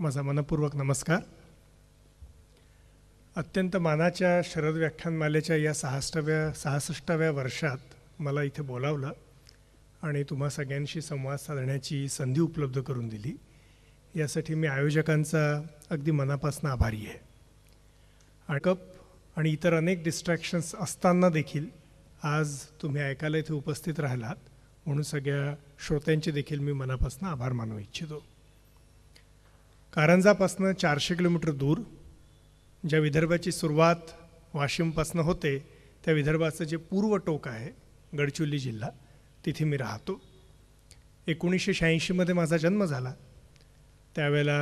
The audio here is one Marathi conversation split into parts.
माझा मनपूर्वक नमस्कार अत्यंत मानाच्या शरद व्याख्यानमालेच्या या सहाष्टाव्या सहासष्टाव्या वर्षात मला इथे बोलावलं आणि तुम्हा सगळ्यांशी संवाद साधण्याची संधी उपलब्ध करून दिली यासाठी मी आयोजकांचा अगदी मनापासून आभारी आहे अडकप आणि इतर अनेक डिस्ट्रॅक्शन्स असताना देखील आज तुम्ही ऐकायला इथे उपस्थित राहिलात म्हणून सगळ्या श्रोत्यांचे देखील मी मनापासून आभार मानू इच्छितो कारंजापासनं चारशे किलोमीटर दूर ज्या विदर्भाची सुरुवात वाशिमपासनं होते त्या विदर्भाचं जे पूर्व टोक आहे गडचिरोली जिल्हा तिथे मी राहतो एकोणीसशे शहाऐंशीमध्ये माझा जन्म झाला त्यावेळेला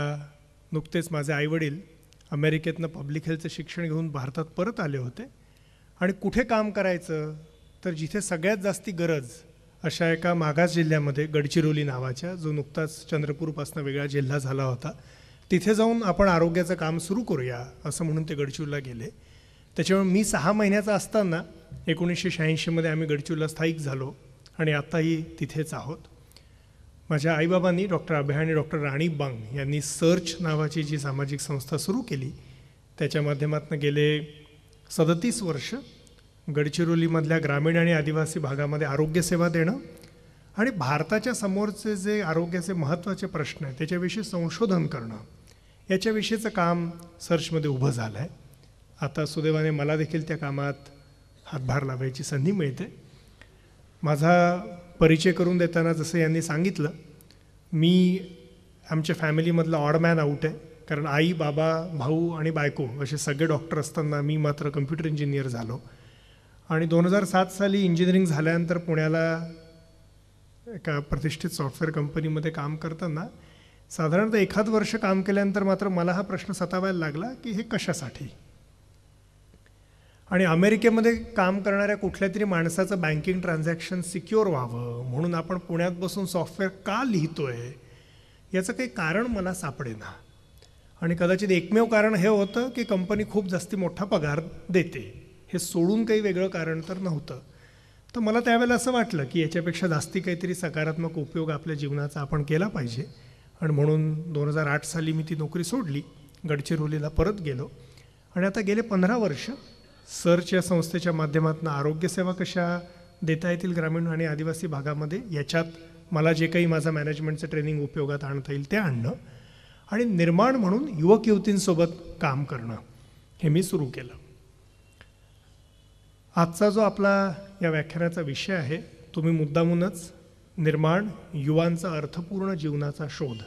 नुकतेच माझे आईवडील अमेरिकेतनं पब्लिक हेल्थचं शिक्षण घेऊन भारतात परत आले होते आणि कुठे काम करायचं तर जिथे सगळ्यात जास्ती गरज अशा एका मागास जिल्ह्यामध्ये गडचिरोली नावाच्या जो नुकताच चंद्रपूरपासून वेगळा जिल्हा झाला होता तिथे जाऊन आपण आरोग्याचं काम सुरू करूया असं म्हणून ते गडचिरोलीला गेले त्याच्यामुळे मी सहा महिन्याचा असताना एकोणीसशे शहाऐंशीमध्ये आम्ही गडचिरोलीला स्थायिक झालो आणि आत्ताही तिथेच आहोत माझ्या आईबाबांनी डॉक्टर अभय आणि डॉक्टर राणी बांग यांनी सर्च नावाची जी सामाजिक संस्था सुरू केली त्याच्या माध्यमातून गेले सदतीस वर्ष गडचिरोलीमधल्या ग्रामीण आणि आदिवासी भागामध्ये आरोग्यसेवा देणं आणि भारताच्या समोरचे जे आरोग्याचे महत्त्वाचे प्रश्न आहेत त्याच्याविषयी संशोधन करणं याच्याविषयीचं काम सर्चमध्ये उभं झालं आहे आता सुदैवाने मला देखील त्या कामात हातभार लावायची संधी मिळते माझा परिचय करून देताना जसं यांनी सांगितलं मी आमच्या फॅमिलीमधला ऑडमॅन आऊट आहे कारण आई बाबा भाऊ आणि बायको असे सगळे डॉक्टर असताना मी मात्र कम्प्युटर इंजिनियर झालो आणि दोन हजार सात साली इंजिनिअरिंग झाल्यानंतर पुण्याला एका प्रतिष्ठित सॉफ्टवेअर कंपनीमध्ये काम करताना साधारणतः एखाद वर्ष काम केल्यानंतर मात्र मला हा प्रश्न सतावायला लागला की हे कशासाठी आणि अमेरिकेमध्ये काम करणाऱ्या कुठल्या तरी माणसाचं बँकिंग ट्रान्झॅक्शन सिक्युअर व्हावं म्हणून आपण पुण्यात बसून सॉफ्टवेअर का लिहितोय याचं काही कारण मला सापडेना आणि कदाचित एकमेव कारण हे होतं की कंपनी खूप जास्ती मोठा पगार देते हे सोडून काही वेगळं कारण तर नव्हतं तर मला त्यावेळेला असं वाटलं की याच्यापेक्षा जास्ती काहीतरी सकारात्मक उपयोग आपल्या जीवनाचा आपण केला पाहिजे आणि म्हणून दोन हजार आठ साली मी ती नोकरी सोडली गडचिरोलीला परत गेलो आणि आता गेले पंधरा वर्ष सर्च या संस्थेच्या माध्यमातून आरोग्यसेवा कशा देता येतील ग्रामीण आणि आदिवासी भागामध्ये याच्यात मला जे काही माझं मॅनेजमेंटचं ट्रेनिंग उपयोगात आणता येईल ते आणणं आणि निर्माण म्हणून युवक युवतींसोबत काम करणं हे मी सुरू केलं आजचा जो आपला या व्याख्यानाचा विषय आहे तुम्ही मुद्दामूनच निर्माण युवांचा अर्थपूर्ण जीवनाचा शोध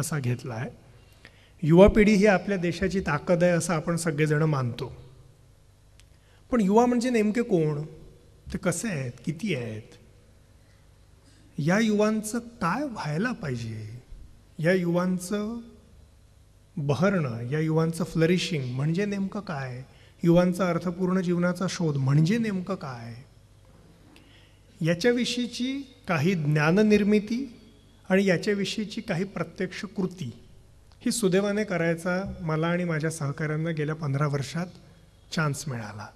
असा घेतला आहे युवा पिढी ही आपल्या देशाची ताकद आहे असं आपण सगळेजण मानतो पण युवा म्हणजे नेमके कोण ते कसे आहेत किती आहेत या युवांचं काय व्हायला पाहिजे या युवांचं बहरणं या युवांचं फ्लरिशिंग म्हणजे नेमकं काय युवांचा अर्थपूर्ण जीवनाचा शोध म्हणजे नेमकं काय याच्याविषयीची काही ज्ञाननिर्मिती आणि याच्याविषयीची काही प्रत्यक्ष कृती ही सुदैवाने करायचा मला आणि माझ्या सहकाऱ्यांना गेल्या पंधरा वर्षात चान्स मिळाला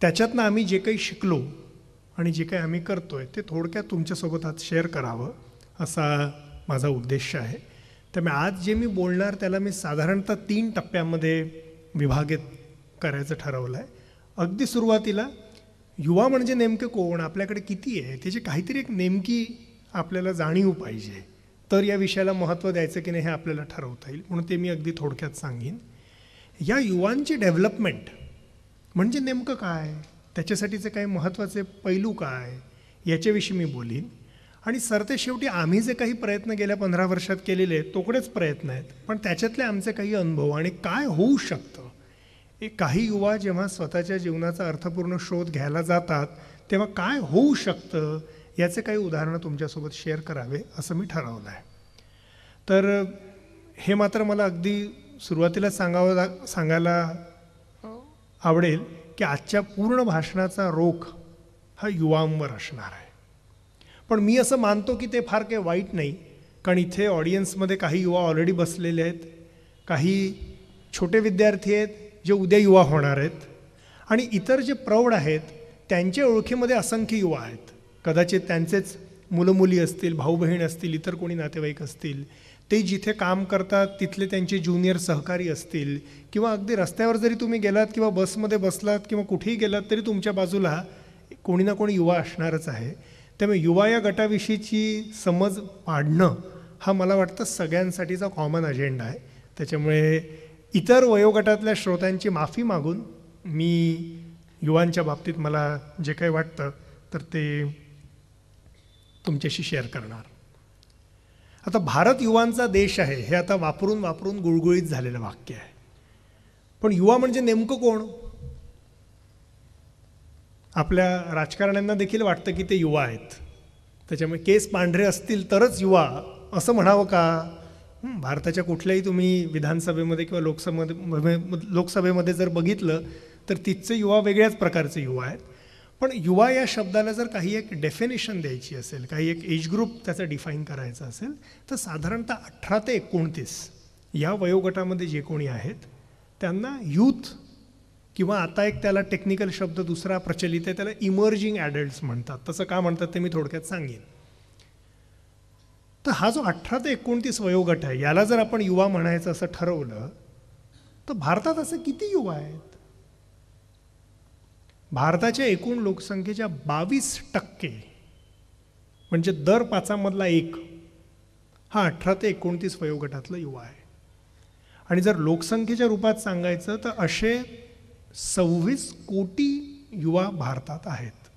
त्याच्यातनं आम्ही जे काही शिकलो आणि जे काही आम्ही करतो आहे ते थोडक्यात तुमच्यासोबत आज शेअर करावं असा माझा उद्देश आहे त्यामुळे आज जे मी बोलणार त्याला मी साधारणतः तीन टप्प्यामध्ये विभागित करायचं ठरवलं आहे अगदी सुरुवातीला युवा म्हणजे नेमकं कोण आपल्याकडे किती आहे त्याची काहीतरी एक नेमकी आपल्याला जाणीव पाहिजे तर या विषयाला महत्त्व द्यायचं की नाही हे आपल्याला ठरवता येईल म्हणून ते मी अगदी थोडक्यात सांगेन या युवांची डेव्हलपमेंट म्हणजे नेमकं काय त्याच्यासाठीचे काही महत्त्वाचे पैलू काय याच्याविषयी मी बोलीन आणि ते शेवटी आम्ही जे काही प्रयत्न गेल्या पंधरा वर्षात केलेले आहेत तोकडेच प्रयत्न आहेत पण त्याच्यातले आमचे काही अनुभव आणि काय होऊ शकतं हे काही युवा जेव्हा स्वतःच्या जीवनाचा अर्थपूर्ण शोध घ्यायला जातात तेव्हा काय होऊ शकतं याचे काही उदाहरणं तुमच्यासोबत शेअर करावे असं मी ठरवलं आहे तर हे मात्र मला अगदी सुरुवातीला सांगावं लाग सांगायला आवडेल की आजच्या पूर्ण भाषणाचा रोख हा युवांवर असणार आहे पण मी असं मानतो की ते फार काही वाईट नाही कारण इथे ऑडियन्समध्ये काही युवा ऑलरेडी बसलेले आहेत काही छोटे विद्यार्थी आहेत जे उद्या युवा होणार आहेत आणि इतर जे प्रौढ आहेत त्यांच्या ओळखीमध्ये असंख्य युवा आहेत कदाचित त्यांचेच मुलं मुली असतील भाऊ बहीण असतील इतर कोणी नातेवाईक असतील ते जिथे काम करतात तिथले त्यांचे ज्युनियर सहकारी असतील किंवा अगदी रस्त्यावर जरी तुम्ही गेलात किंवा बसमध्ये बसलात किंवा कुठेही गेलात तरी तुमच्या बाजूला कोणी ना कोणी युवा असणारच आहे त्यामुळे युवा या गटाविषयीची समज वाढणं हा मला वाटतं सगळ्यांसाठीचा कॉमन अजेंडा आहे त्याच्यामुळे इतर वयोगटातल्या श्रोत्यांची माफी मागून मी युवांच्या बाबतीत मला जे काही वाटतं तर ते तुमच्याशी शेअर करणार आता भारत युवांचा देश आहे हे आता वापरून वापरून गुळगुळीत झालेलं वाक्य आहे पण युवा म्हणजे नेमकं कोण आपल्या राजकारण्यांना देखील वाटतं की ते युवा आहेत त्याच्यामुळे केस पांढरे असतील तरच युवा असं म्हणावं का भारताच्या कुठल्याही तुम्ही विधानसभेमध्ये किंवा लोकसभेमध्ये लोकसभेमध्ये जर बघितलं तर तिथचे युवा वेगळ्याच प्रकारचे युवा आहेत पण युवा या शब्दाला जर काही एक डेफिनेशन द्यायची असेल काही एक एज ग्रुप त्याचा डिफाईन करायचा असेल तर साधारणतः अठरा ते एकोणतीस या वयोगटामध्ये जे कोणी आहेत त्यांना यूथ किंवा आता एक त्याला टेक्निकल शब्द दुसरा प्रचलित आहे त्याला इमर्जिंग ॲडल्ट्स म्हणतात तसं का म्हणतात ते मी थोडक्यात सांगेन तर हा जो अठरा ते एकोणतीस वयोगट आहे याला जर आपण युवा म्हणायचं असं ठरवलं तर भारतात असे किती युवा आहेत भारताच्या एकूण लोकसंख्येच्या बावीस टक्के म्हणजे दर पाचामधला एक हा अठरा ते एकोणतीस वयोगटातला युवा आहे आणि जर लोकसंख्येच्या रूपात सांगायचं तर असे सव्वीस कोटी युवा भारतात आहेत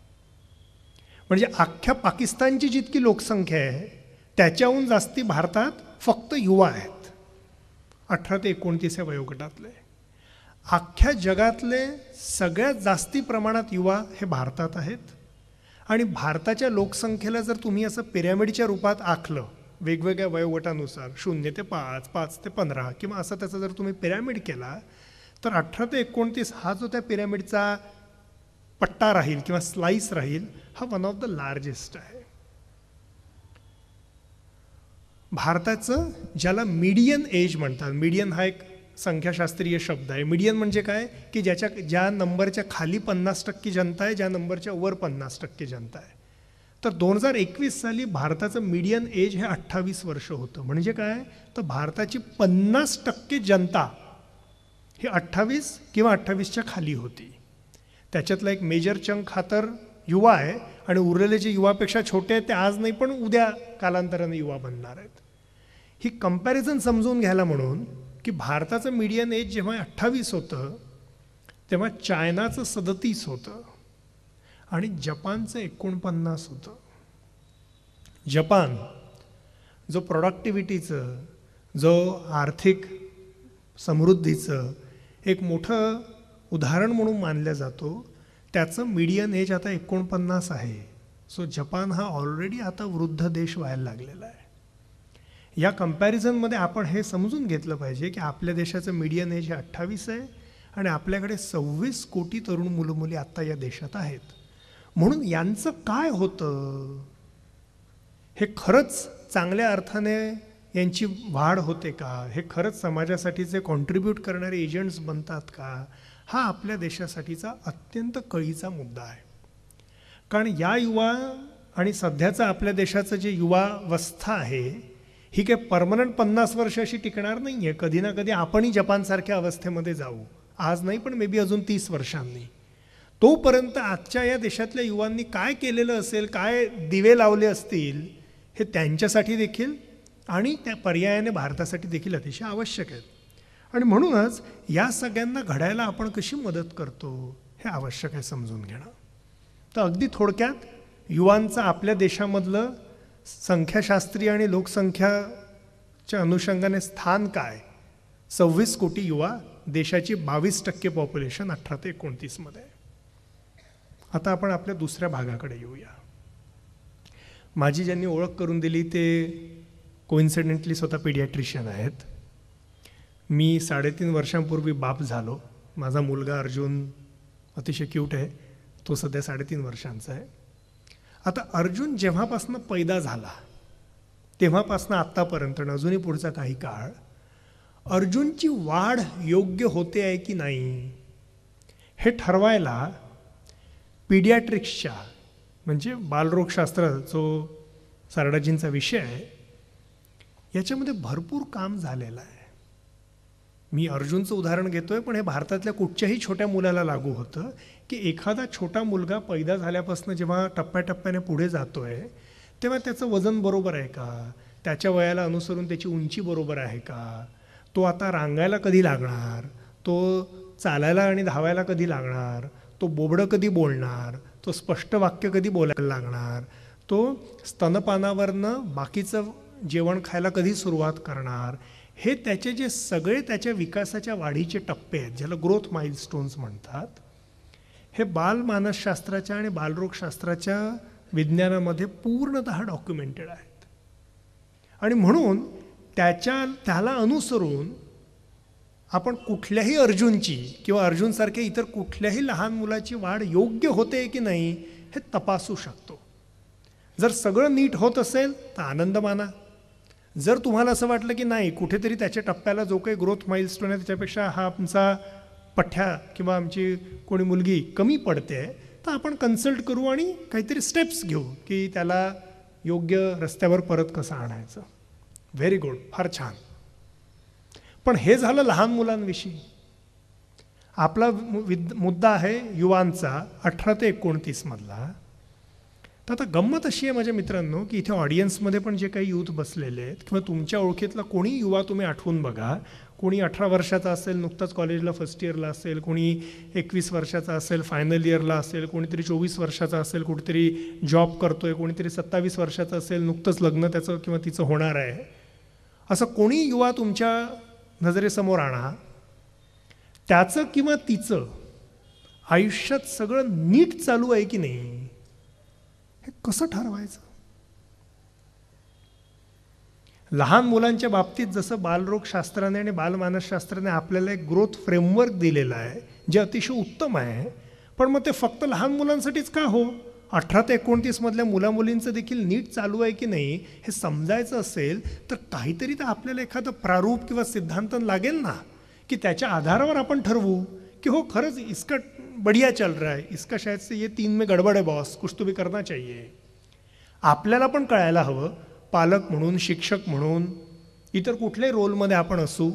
म्हणजे अख्ख्या पाकिस्तानची जितकी लोकसंख्या आहे त्याच्याहून जास्ती भारतात फक्त युवा आहेत अठरा ते एकोणतीस या वयोगटातले अख्ख्या जगातले सगळ्यात जास्ती प्रमाणात युवा हे भारतात आहेत आणि भारताच्या लोकसंख्येला जर तुम्ही असं पिरॅमिडच्या रूपात आखलं वेगवेगळ्या वयोगटानुसार शून्य ते पाच पाच ते पंधरा किंवा असं त्याचा जर तुम्ही पिरॅमिड केला तर अठरा ते एकोणतीस हा जो त्या पिरॅमिडचा पट्टा राहील किंवा स्लाईस राहील हा वन ऑफ द लार्जेस्ट आहे भारताचं ज्याला मीडियन एज म्हणतात मीडियन हा एक संख्याशास्त्रीय शब्द आहे मीडियन म्हणजे काय की ज्याच्या ज्या नंबरच्या खाली पन्नास टक्के जनता आहे ज्या नंबरच्या वर पन्नास टक्के जनता आहे तर दोन हजार एकवीस साली भारताचं मीडियन एज हे अठ्ठावीस वर्ष होतं म्हणजे काय तर भारताची पन्नास टक्के जनता ही अठ्ठावीस किंवा अठ्ठावीसच्या खाली होती त्याच्यातला एक मेजर चंक हा तर युवा आहे आणि उरलेले जे युवापेक्षा छोटे आहेत ते आज नाही पण उद्या कालांतराने युवा बनणार आहेत ही कंपॅरिझन समजून घ्यायला म्हणून की भारताचं मीडियन एज जेव्हा अठ्ठावीस होतं तेव्हा चायनाचं सदतीस होतं आणि जपानचं एकोणपन्नास होतं जपान जो प्रोडक्टिव्हिटीचं जो आर्थिक समृद्धीचं एक मोठं उदाहरण म्हणून मानलं जातो त्याचं मीडियन एज आता एकोणपन्नास आहे सो जपान हा ऑलरेडी आता वृद्ध देश व्हायला लागलेला आहे या कम्पॅरिझनमध्ये आपण हे समजून घेतलं पाहिजे की आपल्या देशाचं मीडियन एज हे अठ्ठावीस आहे आणि आपल्याकडे सव्वीस कोटी तरुण मुलं मुली आत्ता या देशात आहेत म्हणून यांचं काय होतं हे खरंच चांगल्या अर्थाने यांची वाढ होते का हे खरंच समाजासाठीचे कॉन्ट्रीब्यूट करणारे एजंट्स बनतात का हा आपल्या देशासाठीचा अत्यंत कळीचा मुद्दा आहे कारण या युवा आणि सध्याचं आपल्या देशाचं जे युवावस्था आहे ही काही परमनंट पन्नास वर्ष अशी टिकणार नाही आहे कधी ना कधी आपणही जपानसारख्या अवस्थेमध्ये जाऊ आज नाही पण मे बी अजून तीस वर्षांनी तोपर्यंत आजच्या या देशातल्या युवांनी काय केलेलं असेल काय दिवे लावले असतील हे त्यांच्यासाठी देखील आणि त्या पर्यायाने भारतासाठी देखील अतिशय आवश्यक आहेत आणि म्हणूनच या सगळ्यांना घडायला आपण कशी मदत करतो हे आवश्यक आहे समजून घेणं तर अगदी थोडक्यात युवांचं आपल्या देशामधलं संख्याशास्त्रीय आणि लोकसंख्याच्या अनुषंगाने स्थान काय सव्वीस कोटी युवा देशाची बावीस टक्के पॉप्युलेशन अठरा ते एकोणतीसमध्ये आता आपण आपल्या दुसऱ्या भागाकडे येऊया माझी ज्यांनी ओळख करून दिली ते कोइन्सिडेंटली स्वतः पीडियाट्रिशियन आहेत मी साडेतीन वर्षांपूर्वी बाप झालो माझा मुलगा अर्जुन अतिशय क्यूट आहे तो सध्या साडेतीन वर्षांचा आहे आता अर्जुन जेव्हापासनं पैदा झाला तेव्हापासनं आत्तापर्यंत अजूनही पुढचा काही काळ अर्जुनची वाढ योग्य होते आहे की नाही हे ठरवायला पिडियाट्रिक्सच्या म्हणजे बालरोगशास्त्र जो सारडाजींचा विषय आहे याच्यामध्ये भरपूर काम झालेलं आहे मी अर्जुनचं उदाहरण घेतो आहे पण हे भारतातल्या कुठच्याही छोट्या मुलाला लागू होतं की एखादा छोटा मुलगा पैदा झाल्यापासून जेव्हा टप्प्याटप्प्याने पुढे जातो आहे तेव्हा त्याचं वजन बरोबर आहे का त्याच्या वयाला अनुसरून त्याची उंची बरोबर आहे का तो आता रांगायला कधी लागणार तो चालायला आणि धावायला कधी लागणार तो बोबडं कधी बोलणार तो स्पष्ट वाक्य कधी बोलायला लागणार तो स्तनपानावरनं बाकीचं जेवण खायला कधी सुरुवात करणार हे त्याचे जे सगळे त्याच्या विकासाच्या वाढीचे टप्पे आहेत ज्याला ग्रोथ माइलस्टोन्स म्हणतात हे बालमानसशास्त्राच्या आणि बालरोगशास्त्राच्या विज्ञानामध्ये पूर्णतः डॉक्युमेंटेड आहेत आणि म्हणून त्याच्या त्याला अनुसरून आपण कुठल्याही अर्जुनची किंवा अर्जुनसारख्या इतर कुठल्याही लहान मुलाची वाढ योग्य होते की नाही हे तपासू शकतो जर सगळं नीट होत असेल तर आनंद माना जर तुम्हाला असं वाटलं की नाही कुठेतरी त्याच्या टप्प्याला जो काही ग्रोथ माइलस्टोन आहे त्याच्यापेक्षा हा आमचा पठ्ठ्या किंवा आमची कोणी मुलगी कमी पडते तर आपण कन्सल्ट करू आणि काहीतरी स्टेप्स घेऊ की त्याला योग्य रस्त्यावर परत कसं आणायचं व्हेरी गुड फार छान पण हे झालं लहान मुलांविषयी आपला विद मुद्दा आहे युवांचा अठरा ते एकोणतीसमधला तर आता गंमत अशी आहे माझ्या मित्रांनो की इथे ऑडियन्समध्ये पण जे काही यूथ बसलेले आहेत किंवा तुमच्या ओळखीतला कोणी युवा तुम्ही आठवून बघा कोणी अठरा वर्षाचा असेल नुकताच कॉलेजला फर्स्ट इयरला असेल कोणी एकवीस वर्षाचा असेल फायनल इयरला असेल कोणीतरी चोवीस वर्षाचा असेल कुठेतरी जॉब करतो आहे कोणीतरी सत्तावीस वर्षाचा असेल नुकतंच लग्न त्याचं किंवा तिचं होणार आहे असं कोणी युवा तुमच्या नजरेसमोर आणा त्याचं किंवा तिचं आयुष्यात सगळं नीट चालू आहे की नाही कसं ठरवायचं लहान मुलांच्या बाबतीत जसं बालरोगशास्त्राने आणि बालमानसशास्त्राने आपल्याला एक ग्रोथ फ्रेमवर्क दिलेला आहे जे अतिशय उत्तम आहे पण मग ते फक्त लहान मुलांसाठीच का हो अठरा ते एकोणतीसमधल्या मुलामुलींचं देखील नीट चालू आहे की नाही हे समजायचं असेल तर काहीतरी तर आपल्याला एखादं प्रारूप किंवा सिद्धांत लागेल ना की त्याच्या आधारावर आपण ठरवू कि हो खरंच इसका बढ़िया चल रहा है इसका शायद से ये तीन में गडबड है बॉस कुछ तुम्ही करना चाहिए आपल्याला पण कळायला हवं पालक म्हणून शिक्षक म्हणून इतर कुठल्याही रोलमध्ये आपण असू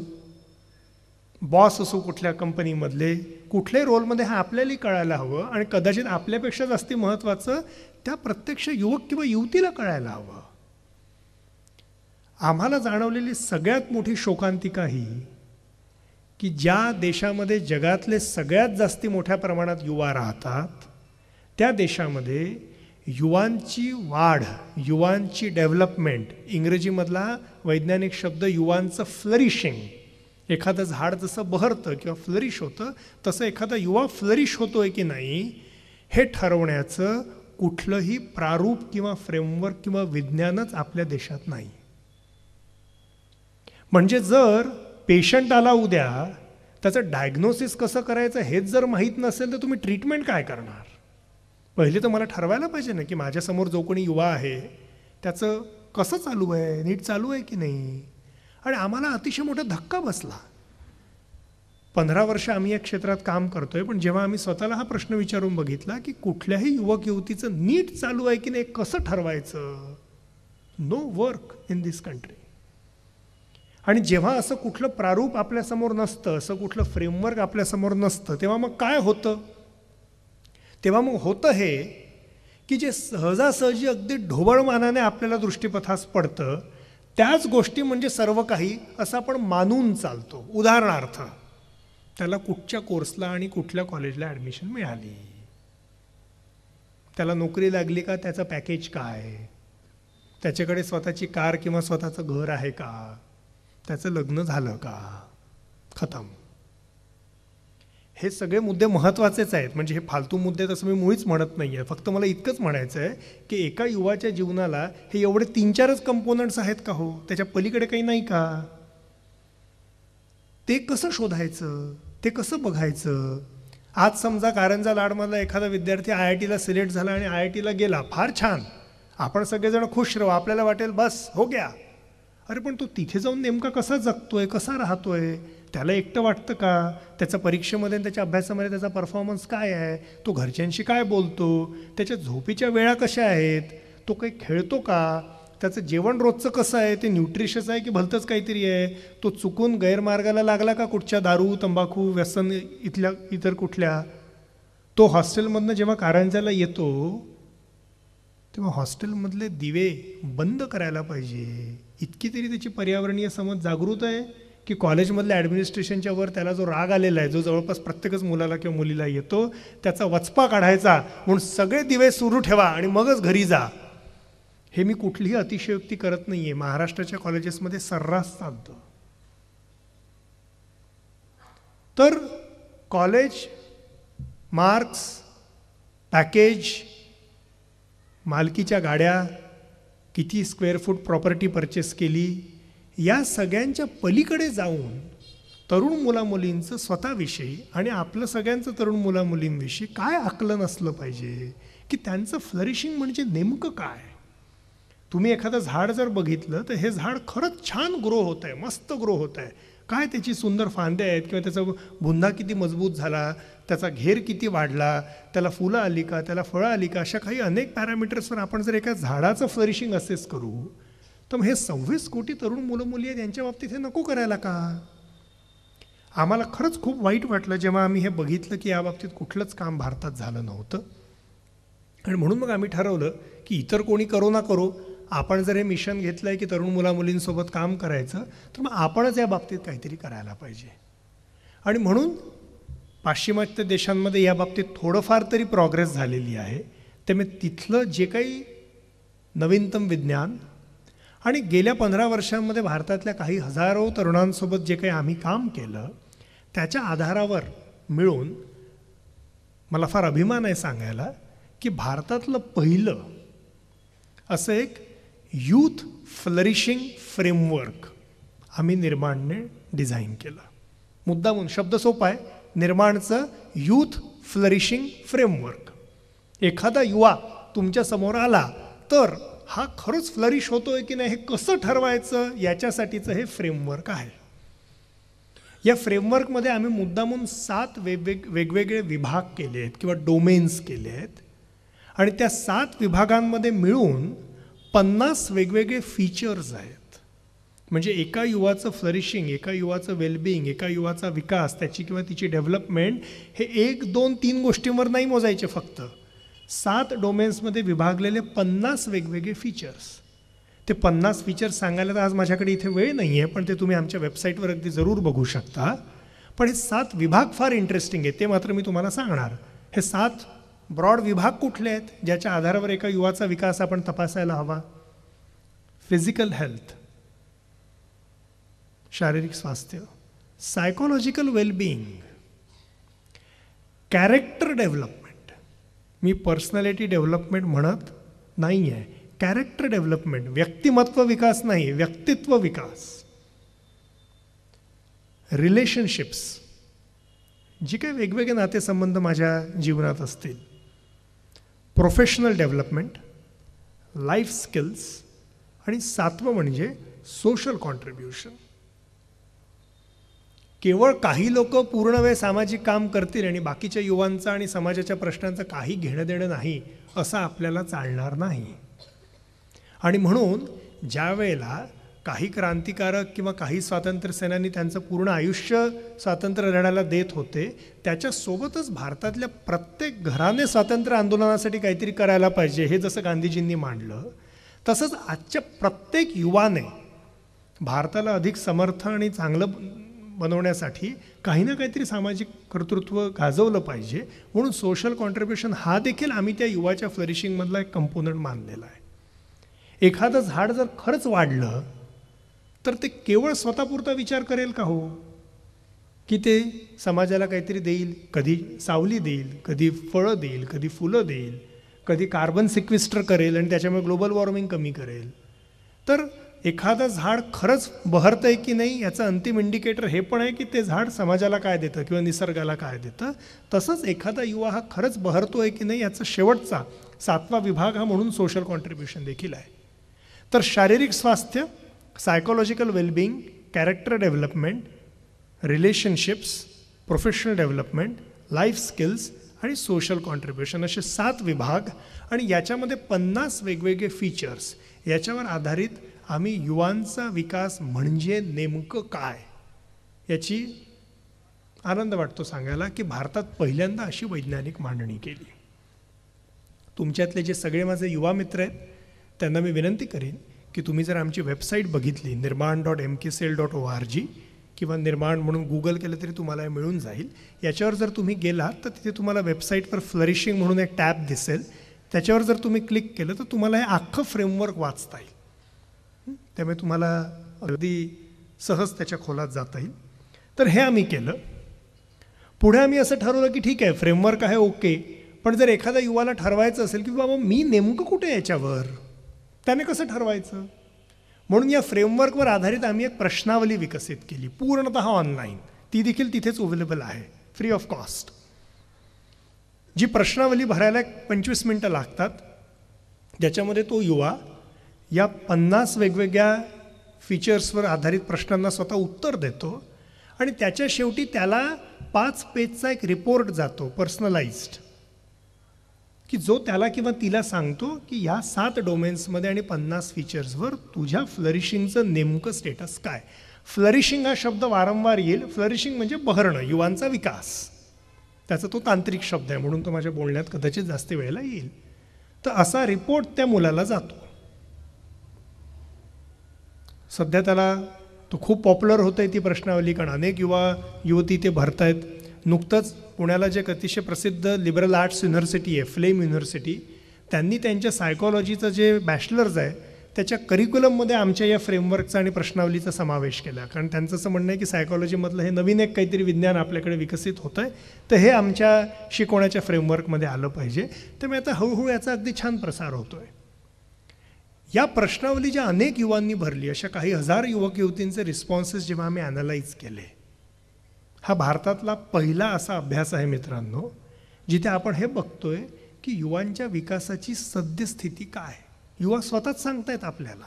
बॉस असू कुठल्या कंपनीमधले कुठल्याही रोलमध्ये हा आपल्यालाही कळायला हवं आणि कदाचित आपल्यापेक्षा जास्ती महत्त्वाचं त्या प्रत्यक्ष युवक किंवा युवतीला कळायला हवं आम्हाला जाणवलेली सगळ्यात मोठी शोकांतिका ही की ज्या देशामध्ये जगातले सगळ्यात जास्ती मोठ्या प्रमाणात युवा राहतात त्या देशामध्ये युवांची वाढ युवांची डेव्हलपमेंट इंग्रजीमधला वैज्ञानिक शब्द युवांचं फ्लरिशिंग एखादं झाड जसं बहरतं किंवा फ्लरिश होतं तसं एखादा युवा फ्लरिश होतोय की नाही हे ठरवण्याचं कुठलंही प्रारूप किंवा फ्रेमवर्क किंवा विज्ञानच आपल्या देशात नाही म्हणजे जर पेशंट आला उद्या त्याचं डायग्नोसिस कसं करायचं हेच जर माहीत नसेल तर तुम्ही ट्रीटमेंट काय करणार पहिले तर मला ठरवायला पाहिजे ना की माझ्यासमोर जो कोणी युवा आहे त्याचं कसं चालू आहे नीट चालू आहे की नाही आणि आम्हाला अतिशय मोठा धक्का बसला पंधरा वर्ष आम्ही या क्षेत्रात काम करतोय पण जेव्हा आम्ही स्वतःला हा प्रश्न विचारून बघितला की कुठल्याही युवक युवतीचं नीट चालू आहे की नाही कसं ठरवायचं no work in this country आणि जेव्हा असं कुठलं प्रारूप आपल्यासमोर नसतं असं कुठलं फ्रेमवर्क आपल्यासमोर नसतं तेव्हा मग काय होतं तेव्हा मग होतं हे की जे सहजासहजी अगदी ढोबळमानाने आपल्याला दृष्टीपथास पडतं त्याच गोष्टी म्हणजे सर्व काही असं आपण मानून चालतो उदाहरणार्थ त्याला कुठच्या कोर्सला आणि कुठल्या कॉलेजला ॲडमिशन मिळाली त्याला नोकरी लागली का त्याचं पॅकेज काय त्याच्याकडे स्वतःची कार किंवा स्वतःचं घर आहे का त्याचं लग्न झालं का खतम हे सगळे मुद्दे महत्त्वाचेच आहेत म्हणजे हे फालतू मुद्दे तसं मी मुळीच म्हणत नाही आहे फक्त मला इतकंच म्हणायचं आहे की एका युवाच्या जीवनाला हे एवढे तीन चारच कंपोनंट्स आहेत का हो त्याच्या पलीकडे काही नाही का ते कसं शोधायचं ते कसं बघायचं आज समजा कारंजा लाडमधला एखादा विद्यार्थी आय आय टीला सिलेक्ट झाला आणि आय आय टीला गेला फार छान आपण सगळेजण खुश राहू आपल्याला वाटेल बस हो गया अरे पण तो तिथे जाऊन नेमका कसा जगतोय कसा राहतोय त्याला एकटं वाटतं का त्याचा परीक्षेमध्ये त्याच्या अभ्यासामध्ये त्याचा परफॉर्मन्स काय आहे तो घरच्यांशी काय बोलतो त्याच्या झोपीच्या वेळा कशा आहेत तो काही खेळतो का त्याचं जेवण रोजचं कसं आहे ते न्यूट्रिशस आहे की भलतंच काहीतरी आहे तो चुकून गैरमार्गाला लागला का कुठच्या दारू तंबाखू व्यसन इथल्या इतर कुठल्या तो हॉस्टेलमधनं जेव्हा कारंजाला येतो तेव्हा हॉस्टेलमधले दिवे बंद करायला पाहिजे इतकी तरी त्याची पर्यावरणीय समज जागृत आहे की कॉलेजमधल्या ॲडमिनिस्ट्रेशनच्या वर त्याला जो राग आलेला आहे जो जवळपास प्रत्येकच मुलाला किंवा मुलीला येतो त्याचा वचपा काढायचा म्हणून सगळे दिवे सुरू ठेवा आणि मगच घरी जा हे मी कुठलीही अतिशयोक्ती करत नाही आहे महाराष्ट्राच्या कॉलेजेसमध्ये सर्रास चालतं तर कॉलेज मार्क्स पॅकेज मालकीच्या गाड्या किती स्क्वेअर फूट प्रॉपर्टी परचेस केली या सगळ्यांच्या पलीकडे जाऊन तरुण मुलामुलींचं स्वतःविषयी आणि आपलं सगळ्यांचं तरुण मुलामुलींविषयी काय आकलन असलं पाहिजे की त्यांचं फ्लरिशिंग म्हणजे नेमकं काय तुम्ही एखादं झाड जर बघितलं तर हे झाड खरंच छान ग्रो होत आहे मस्त ग्रो होत आहे काय त्याची सुंदर फांद्या आहेत किंवा त्याचा भुंदा किती मजबूत झाला त्याचा घेर किती वाढला त्याला फुलं आली का त्याला फळं आली का अशा काही अनेक पॅरामीटर्सवर आपण जर एका झाडाचं फ्लरिशिंग असेस करू तर मग हे सव्वीस कोटी तरुण मुलं मुली आहेत यांच्या बाबतीत हे नको करायला का आम्हाला खरंच खूप वाईट वाटलं जेव्हा आम्ही हे बघितलं की या बाबतीत कुठलंच काम भारतात झालं नव्हतं आणि म्हणून मग आम्ही ठरवलं की इतर कोणी करो ना करो आपण जर हे मिशन घेतलं आहे की तरुण मुलामुलींसोबत काम करायचं तर मग आपणच या बाबतीत काहीतरी करायला पाहिजे आणि म्हणून पाश्चिमात्य देशांमध्ये या बाबतीत थोडंफार तरी प्रॉग्रेस झालेली आहे त्यामुळे तिथलं जे काही नवीनतम विज्ञान आणि गेल्या पंधरा वर्षांमध्ये भारतातल्या काही हजारो तरुणांसोबत जे काही आम्ही काम केलं त्याच्या आधारावर मिळून मला फार अभिमान आहे सांगायला की भारतातलं पहिलं असं एक यूथ फ्लरिशिंग फ्रेमवर्क आम्ही निर्माणने डिझाईन केलं मुद्दा म्हणून शब्द सोपा आहे निर्माणचं यूथ फ्लरिशिंग फ्रेमवर्क एखादा युवा तुमच्या समोर आला तर हा खरंच फ्लरिश होतोय की नाही हे कसं ठरवायचं याच्यासाठीचं हे फ्रेमवर्क आहे या फ्रेमवर्कमध्ये आम्ही मुद्दामून सात वेगवेग वेगवेगळे विभाग केले आहेत किंवा डोमेन्स केले आहेत आणि त्या सात विभागांमध्ये मिळून पन्नास वेगवेगळे फीचर्स आहेत म्हणजे एका युवाचं फ्लरिशिंग एका युवाचं वेलबिईंग एका युवाचा विकास त्याची किंवा तिची डेव्हलपमेंट हे एक दोन तीन गोष्टींवर नाही मोजायचे फक्त सात डोमेन्समध्ये विभागलेले पन्नास वेगवेगळे फीचर्स ते पन्नास फीचर्स सांगायला तर आज माझ्याकडे इथे वेळ नाही आहे पण ते तुम्ही आमच्या वेबसाईटवर अगदी जरूर बघू शकता पण हे सात विभाग फार इंटरेस्टिंग आहे ते मात्र मी तुम्हाला सांगणार हे सात ब्रॉड विभाग कुठले आहेत ज्याच्या आधारावर एका युवाचा विकास आपण तपासायला हवा फिजिकल हेल्थ शारीरिक स्वास्थ्य सायकोलॉजिकल वेलबिईंग कॅरेक्टर डेव्हलपमेंट मी पर्सनॅलिटी डेव्हलपमेंट म्हणत नाही आहे कॅरेक्टर डेव्हलपमेंट व्यक्तिमत्व विकास नाही व्यक्तित्व विकास रिलेशनशिप्स जी काही वेगवेगळे नातेसंबंध माझ्या जीवनात असतील प्रोफेशनल डेव्हलपमेंट लाईफ स्किल्स आणि सातवं म्हणजे सोशल कॉन्ट्रीब्युशन केवळ काही लोक पूर्ण वेळ सामाजिक काम करतील आणि बाकीच्या युवांचा आणि समाजाच्या प्रश्नांचं काही घेणं देणं नाही असं आपल्याला चालणार नाही आणि म्हणून ज्या वेळेला काही क्रांतिकारक किंवा काही स्वातंत्र्य सेनानी त्यांचं पूर्ण आयुष्य स्वातंत्र्य लढायला देत होते त्याच्यासोबतच भारतातल्या प्रत्येक घराने स्वातंत्र्य आंदोलनासाठी काहीतरी करायला पाहिजे हे जसं गांधीजींनी मांडलं तसंच आजच्या प्रत्येक युवाने भारताला अधिक समर्थ आणि चांगलं बनवण्यासाठी काही ना काहीतरी सामाजिक कर्तृत्व गाजवलं पाहिजे म्हणून सोशल कॉन्ट्रीब्युशन हा देखील आम्ही त्या युवाच्या फ्लरिशिंगमधला एक कंपोनंट मानलेला आहे एखादं झाड जर खरंच वाढलं तर ते केवळ स्वतःपुरता विचार करेल का हो की ते समाजाला काहीतरी देईल कधी सावली देईल कधी फळं देईल कधी फुलं देईल कधी कार्बन सिक्विस्टर करेल आणि त्याच्यामुळे ग्लोबल वॉर्मिंग कमी करेल तर एखादं झाड खरंच बहरतं आहे की नाही याचं अंतिम इंडिकेटर हे पण आहे की ते झाड समाजाला काय देतं किंवा निसर्गाला काय देतं तसंच एखादा युवा हा खरंच बहरतो आहे की नाही याचा शेवटचा सातवा विभाग हा म्हणून सोशल कॉन्ट्रीब्युशन देखील आहे तर शारीरिक स्वास्थ्य psychological wellbeing character development relationships professional development life skills आणि सोशल कॉन्ट्रीब्युशन असे सात विभाग आणि याच्यामध्ये पन्नास वेगवेगळे फीचर्स याच्यावर आधारित आम्ही युवांचा विकास म्हणजे नेमकं काय याची आनंद वाटतो सांगायला की भारतात पहिल्यांदा अशी वैज्ञानिक मांडणी केली तुमच्यातले जे सगळे माझे युवा मित्र आहेत त्यांना मी विनंती करीन की तुम्ही जर आमची वेबसाईट बघितली Nirman dot M K C L dot O R G किंवा निर्माण म्हणून गुगल केलं तरी तुम्हाला हे मिळून जाईल याच्यावर जर तुम्ही गेलात तर तिथे तुम्हाला वेबसाईटवर फ्लरिशिंग म्हणून एक टॅब दिसेल त्याच्यावर जर तुम्ही क्लिक केलं तर तुम्हाला हे अख्खं फ्रेमवर्क वाचता येईल त्यामुळे तुम्हाला अगदी सहज त्याच्या खोलात जाता येईल तर हे आम्ही केलं पुढे आम्ही असं ठरवलं की ठीक आहे फ्रेमवर्क आहे ओके पण जर एखाद्या युवाला ठरवायचं असेल की बाबा मी नेमकं कुठे याच्यावर त्याने कसं ठरवायचं म्हणून या फ्रेमवर्कवर आधारित आम्ही एक प्रश्नावली विकसित केली पूर्णत ऑनलाईन ती देखील तिथेच अवेलेबल आहे फ्री ऑफ कॉस्ट जी प्रश्नावली भरायला पंचवीस मिनटं लागतात ज्याच्यामध्ये तो युवा या पन्नास वेगवेगळ्या फीचर्सवर आधारित प्रश्नांना स्वतः उत्तर देतो आणि त्याच्या शेवटी त्याला पाच पेजचा एक रिपोर्ट जातो पर्सनलाइज्ड की जो त्याला किंवा तिला सांगतो की या सात डोमेन्समध्ये आणि पन्नास फीचर्सवर तुझ्या फ्लरिशिंगचं नेमकं स्टेटस काय फ्लरिशिंग हा शब्द वारंवार येईल फ्लरिशिंग म्हणजे बहरणं युवांचा विकास त्याचा तो तांत्रिक शब्द आहे म्हणून तो माझ्या बोलण्यात कदाचित जास्त वेळेला येईल तर असा रिपोर्ट त्या मुलाला जातो सध्या त्याला तो खूप पॉप्युलर होत आहे ती प्रश्नावली कारण अनेक युवा युवती ते भरतायत नुकतंच पुण्याला जे एक अतिशय प्रसिद्ध लिबरल आर्ट्स युनिव्हर्सिटी आहे फ्लेम युनिव्हर्सिटी त्यांनी त्यांच्या सायकॉलॉजीचं जे बॅचलर्स आहे त्याच्या करिक्युलममध्ये आमच्या या फ्रेमवर्कचा आणि प्रश्नावलीचा समावेश केला कारण त्यांचं असं म्हणणं आहे की सायकॉलॉजीमधलं हे नवीन एक काहीतरी विज्ञान आपल्याकडे विकसित होतं आहे तर हे आमच्या शिकवण्याच्या फ्रेमवर्कमध्ये आलं पाहिजे त्यामुळे आता हळूहळू याचा अगदी छान प्रसार होतो आहे या प्रश्नावली ज्या अनेक युवांनी भरली अशा काही हजार युवक युवतींचे रिस्पॉन्सेस जेव्हा आम्ही अनालाइज केले हा भारतातला पहिला असा अभ्यास आहे मित्रांनो जिथे आपण हे बघतोय की युवांच्या विकासाची सद्यस्थिती काय युवा स्वतःच सांगतायत आपल्याला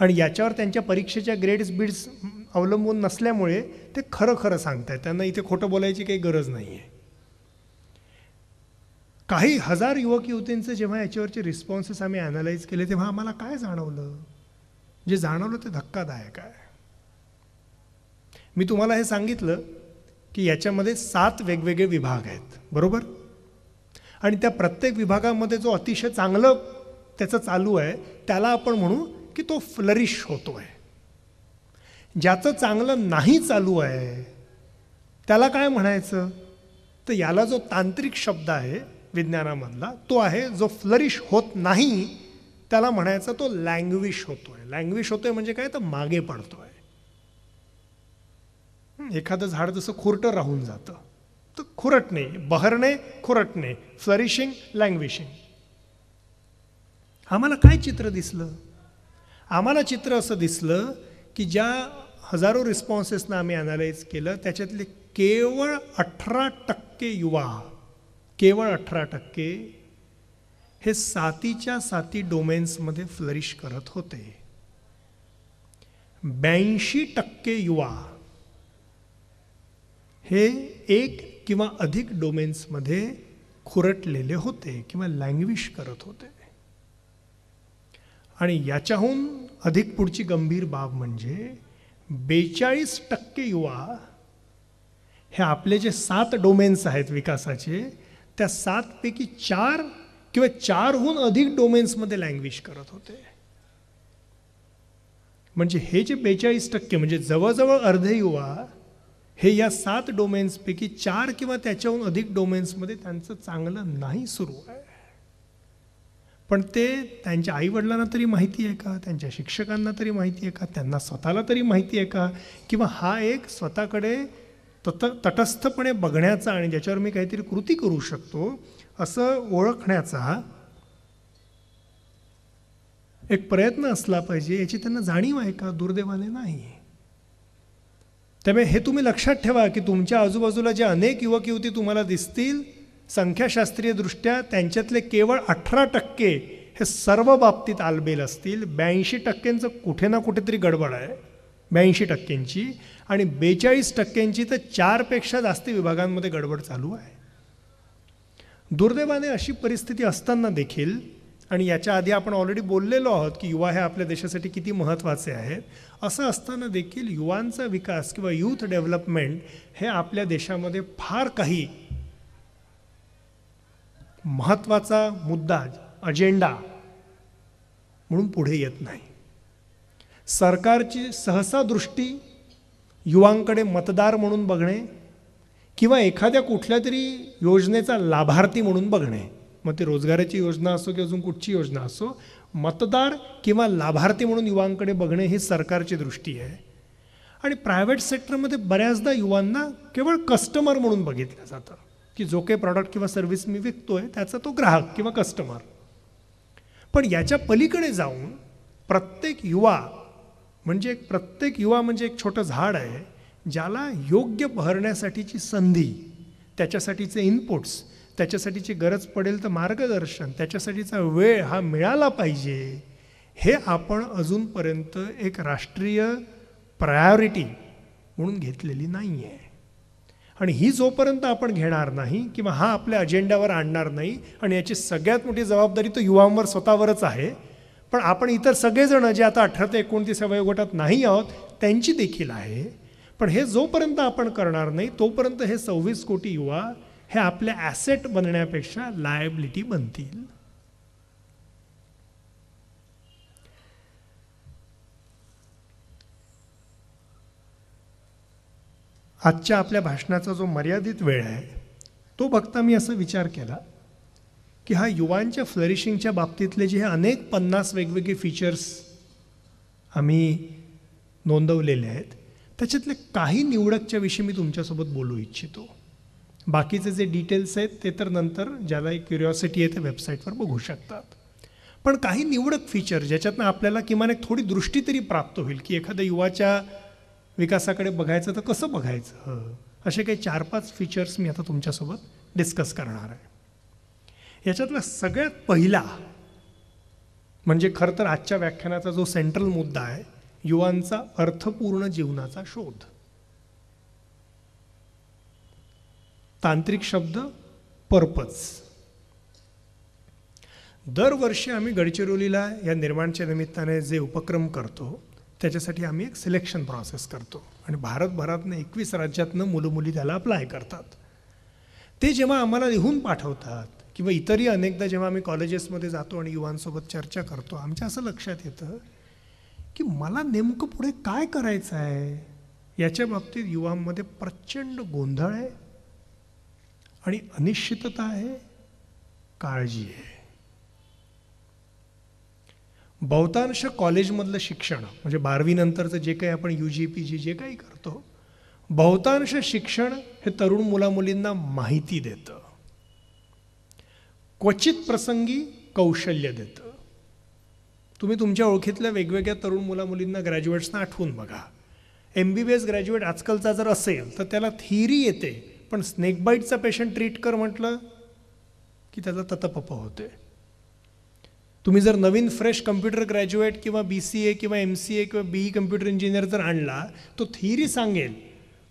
आणि याच्यावर त्यांच्या परीक्षेच्या ग्रेड्स बिड्स अवलंबून नसल्यामुळे ते खरं खरं सांगतायत त्यांना इथे खोटं बोलायची काही गरज नाही आहे काही हजार युवक युवतींचं जेव्हा याच्यावरचे रिस्पॉन्सेस आम्ही ॲनालाइज केले तेव्हा आम्हाला काय जाणवलं जे जाणवलं ते धक्कादायक आहे मी तुम्हाला हे सांगितलं की याच्यामध्ये सात वेगवेगळे विभाग आहेत बरोबर आणि त्या प्रत्येक विभागामध्ये जो अतिशय चांगलं त्याचं चालू आहे त्याला आपण म्हणू की तो फ्लरिश होतो आहे ज्याचं चांगलं नाही चालू आहे त्याला काय म्हणायचं तर याला जो तांत्रिक शब्द आहे विज्ञानामधला तो आहे जो फ्लरिश होत नाही त्याला म्हणायचा तो लँग्विश होतो आहे लँग्विश होतो म्हणजे काय तर मागे पडतो आहे एखादं झाड जसं खुरटं राहून जातं तर खुरटणे बहरणे खुरटणे फ्लरिशिंग लँग्विशिंग आम्हाला काय चित्र दिसलं आम्हाला चित्र असं दिसलं की ज्या हजारो रिस्पॉन्सेसना आम्ही अनालाइज केलं त्याच्यातले केवळ अठरा टक्के युवा केवळ अठरा टक्के हे सातीच्या साती डोमेन्समध्ये फ्लरिश करत होते ब्याऐंशी टक्के युवा हे एक किंवा अधिक डोमेन्समध्ये खुरटलेले होते किंवा लँग्विश करत होते आणि याच्याहून अधिक पुढची गंभीर बाब म्हणजे बेचाळीस टक्के युवा हे आपले जे सात डोमेन्स आहेत विकासाचे त्या सातपैकी चार किंवा चारहून अधिक डोमेन्समध्ये लँग्विश करत होते म्हणजे हे जे बेचाळीस टक्के म्हणजे जवळजवळ अर्धे युवा हे या सात डोमेन्सपैकी चार किंवा त्याच्याहून अधिक डोमेन्समध्ये त्यांचं चांगलं नाही सुरू आहे पण ते त्यांच्या आईवडिलांना तरी माहिती आहे का त्यांच्या शिक्षकांना तरी माहिती आहे का त्यांना स्वतःला तरी माहिती आहे का किंवा हा एक स्वतःकडे तत तटस्थपणे बघण्याचा आणि ज्याच्यावर मी काहीतरी कृती करू शकतो असं ओळखण्याचा एक प्रयत्न असला पाहिजे याची त्यांना जाणीव आहे का दुर्दैवाने नाही त्यामुळे हे तुम्ही लक्षात ठेवा की तुमच्या आजूबाजूला जे अनेक युवक युवती तुम्हाला दिसतील संख्याशास्त्रीयदृष्ट्या त्यांच्यातले केवळ अठरा टक्के हे सर्व बाबतीत आलबेल असतील ब्याऐंशी टक्क्यांचं कुठे ना कुठेतरी गडबड आहे ब्याऐंशी टक्क्यांची आणि बेचाळीस टक्क्यांची तर चारपेक्षा जास्त विभागांमध्ये गडबड चालू आहे दुर्दैवाने अशी परिस्थिती असताना देखील आणि याच्या आधी आपण ऑलरेडी बोललेलो आहोत की युवा हे आपल्या देशासाठी किती महत्त्वाचे आहेत असं असताना देखील युवांचा विकास किंवा यूथ डेव्हलपमेंट हे आपल्या देशामध्ये फार काही महत्त्वाचा मुद्दा अजेंडा म्हणून पुढे येत नाही सरकारची सहसा दृष्टी युवांकडे मतदार म्हणून बघणे किंवा एखाद्या कुठल्या तरी योजनेचा लाभार्थी म्हणून बघणे मग ते रोजगाराची योजना असो की अजून कुठची योजना असो मतदार किंवा लाभार्थी म्हणून युवांकडे बघणे ही सरकारची दृष्टी आहे आणि प्रायव्हेट सेक्टरमध्ये बऱ्याचदा युवांना केवळ कस्टमर म्हणून बघितलं जातं की जो काही प्रॉडक्ट किंवा सर्व्हिस मी विकतो आहे त्याचा तो ग्राहक किंवा कस्टमर पण याच्या पलीकडे जाऊन प्रत्येक युवा म्हणजे प्रत्येक युवा म्हणजे एक छोटं झाड आहे ज्याला योग्य बहरण्यासाठीची संधी त्याच्यासाठीचे इनपुट्स त्याच्यासाठीची गरज पडेल तर मार्गदर्शन त्याच्यासाठीचा वेळ हा मिळाला पाहिजे हे आपण अजूनपर्यंत एक राष्ट्रीय प्रायोरिटी म्हणून घेतलेली नाही आहे आणि ही जोपर्यंत आपण घेणार नाही किंवा हा आपल्या अजेंड्यावर आणणार नाही आणि याची सगळ्यात मोठी जबाबदारी तो युवांवर स्वतःवरच आहे पण आपण इतर सगळेजणं जे आता अठरा ते एकोणतीस वयोगटात नाही आहोत त्यांची देखील आहे पण हे जोपर्यंत आपण करणार नाही तोपर्यंत हे सव्वीस कोटी युवा हे आपले ॲसेट बनण्यापेक्षा लायबिलिटी बनतील आजच्या आपल्या भाषणाचा जो मर्यादित वेळ आहे तो बघता मी असा विचार केला की हा युवांच्या फ्लरिशिंगच्या बाबतीतले जे हे अनेक पन्नास वेगवेगळे फीचर्स आम्ही नोंदवलेले आहेत त्याच्यातले काही निवडकच्या विषयी मी तुमच्यासोबत बोलू इच्छितो बाकीचे जे डिटेल्स आहेत ते तर नंतर ज्याला एक क्युरिओसिटी आहे ते वेबसाईटवर बघू शकतात पण काही निवडक फीचर ज्याच्यातनं आपल्याला किमान एक थोडी दृष्टी तरी प्राप्त होईल की एखाद्या युवाच्या विकासाकडे बघायचं तर कसं बघायचं असे काही चार पाच फीचर्स मी आता तुमच्यासोबत डिस्कस करणार आहे याच्यातला सगळ्यात पहिला म्हणजे खरं तर आजच्या व्याख्यानाचा जो सेंट्रल मुद्दा आहे युवांचा अर्थपूर्ण जीवनाचा शोध तांत्रिक शब्द पर्पज दरवर्षी आम्ही गडचिरोलीला या निर्माणच्या निमित्ताने जे उपक्रम करतो त्याच्यासाठी आम्ही एक सिलेक्शन प्रोसेस करतो आणि भारतभरातनं एकवीस राज्यातनं मुलं त्याला अप्लाय करतात ते जेव्हा आम्हाला लिहून पाठवतात किंवा इतरही अनेकदा जेव्हा आम्ही कॉलेजेसमध्ये जातो आणि युवांसोबत चर्चा करतो आमच्या असं लक्षात येतं की मला नेमकं पुढे काय करायचं आहे याच्या बाबतीत युवांमध्ये प्रचंड गोंधळ आहे आणि अनिश्चितता आहे काळजी आहे बहुतांश कॉलेजमधलं शिक्षण म्हणजे नंतरचं जे काही आपण यू जी पी जी जे काही करतो बहुतांश शिक्षण हे तरुण मुलामुलींना माहिती देतं क्वचित प्रसंगी कौशल्य देतं तुम्ही तुमच्या ओळखीतल्या वेगवेगळ्या तरुण मुलामुलींना ग्रॅज्युएट्सना आठवून बघा M B B S graduate आजकालचा जर असेल तर त्याला थिअरी येते पण स्नेकबाईटचा पेशंट ट्रीट कर म्हटलं की त्याचा ततपप होते तुम्ही जर नवीन फ्रेश कम्प्युटर ग्रॅज्युएट किंवा बी सी ए किंवा एम सी ए किंवा बी ई कम्प्युटर इंजिनियर जर आणला तो थिअरी सांगेल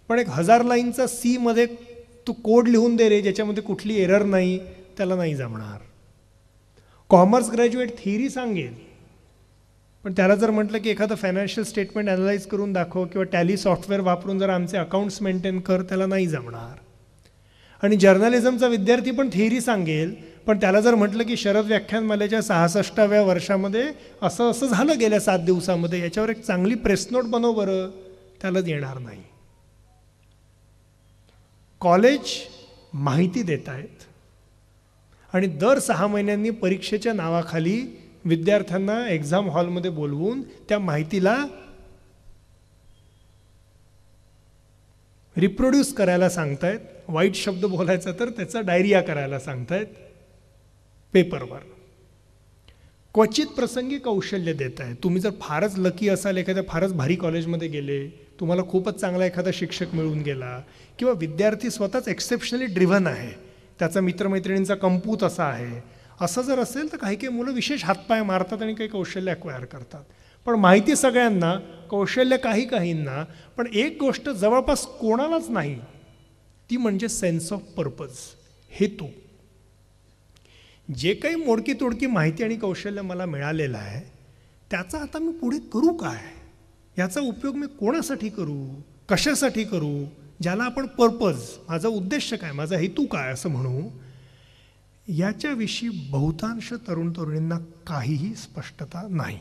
पण एक हजार लाईनचा सीमध्ये तू कोड लिहून दे रे ज्याच्यामध्ये कुठली एरर नाही त्याला नाही जमणार कॉमर्स ग्रॅज्युएट थिअरी सांगेल पण त्याला जर म्हटलं की एखादं फायनान्शियल स्टेटमेंट ॲनालाइज करून दाखव किंवा टॅली सॉफ्टवेअर वापरून जर आमचे अकाउंट्स मेंटेन कर त्याला नाही जमणार आणि जर्नलिझमचा विद्यार्थी पण थेरी सांगेल पण त्याला जर म्हटलं की शरद व्याख्यानमालेच्या सहासष्टाव्या वर्षामध्ये असं असं झालं गेल्या सात दिवसामध्ये याच्यावर एक चांगली प्रेसनोट बनव बरं त्यालाच येणार नाही कॉलेज माहिती देत आहेत आणि दर सहा महिन्यांनी परीक्षेच्या नावाखाली विद्यार्थ्यांना एक्झाम हॉलमध्ये बोलवून त्या माहितीला रिप्रोड्यूस करायला सांगतायत वाईट शब्द बोलायचा तर त्याचा डायरिया करायला सांगतायत पेपरवर क्वचित प्रसंगी कौशल्य देत आहे तुम्ही जर फारच लकी असाल एखाद्या फारच भारी कॉलेजमध्ये गेले तुम्हाला खूपच चांगला एखादा शिक्षक मिळून गेला किंवा विद्यार्थी स्वतःच एक्सेप्शनली ड्रिव्हन आहे त्याचा मित्रमैत्रिणींचा कंपूत असा आहे असं जर असेल तर काही काही मुलं विशेष हातपाय मारतात आणि काही कौशल्य अक्वायर करतात पण माहिती सगळ्यांना कौशल्य काही काहींना पण एक गोष्ट जवळपास कोणालाच नाही ती म्हणजे सेन्स ऑफ पर्पज हेतू जे काही मोडकी तोडकी माहिती आणि कौशल्य मला मिळालेलं आहे त्याचा आता मी पुढे करू काय याचा उपयोग मी कोणासाठी करू कशासाठी करू ज्याला आपण पर्पज माझा उद्देश काय माझा हेतू काय असं म्हणू याच्याविषयी बहुतांश तरुण तरुणींना काहीही स्पष्टता नाही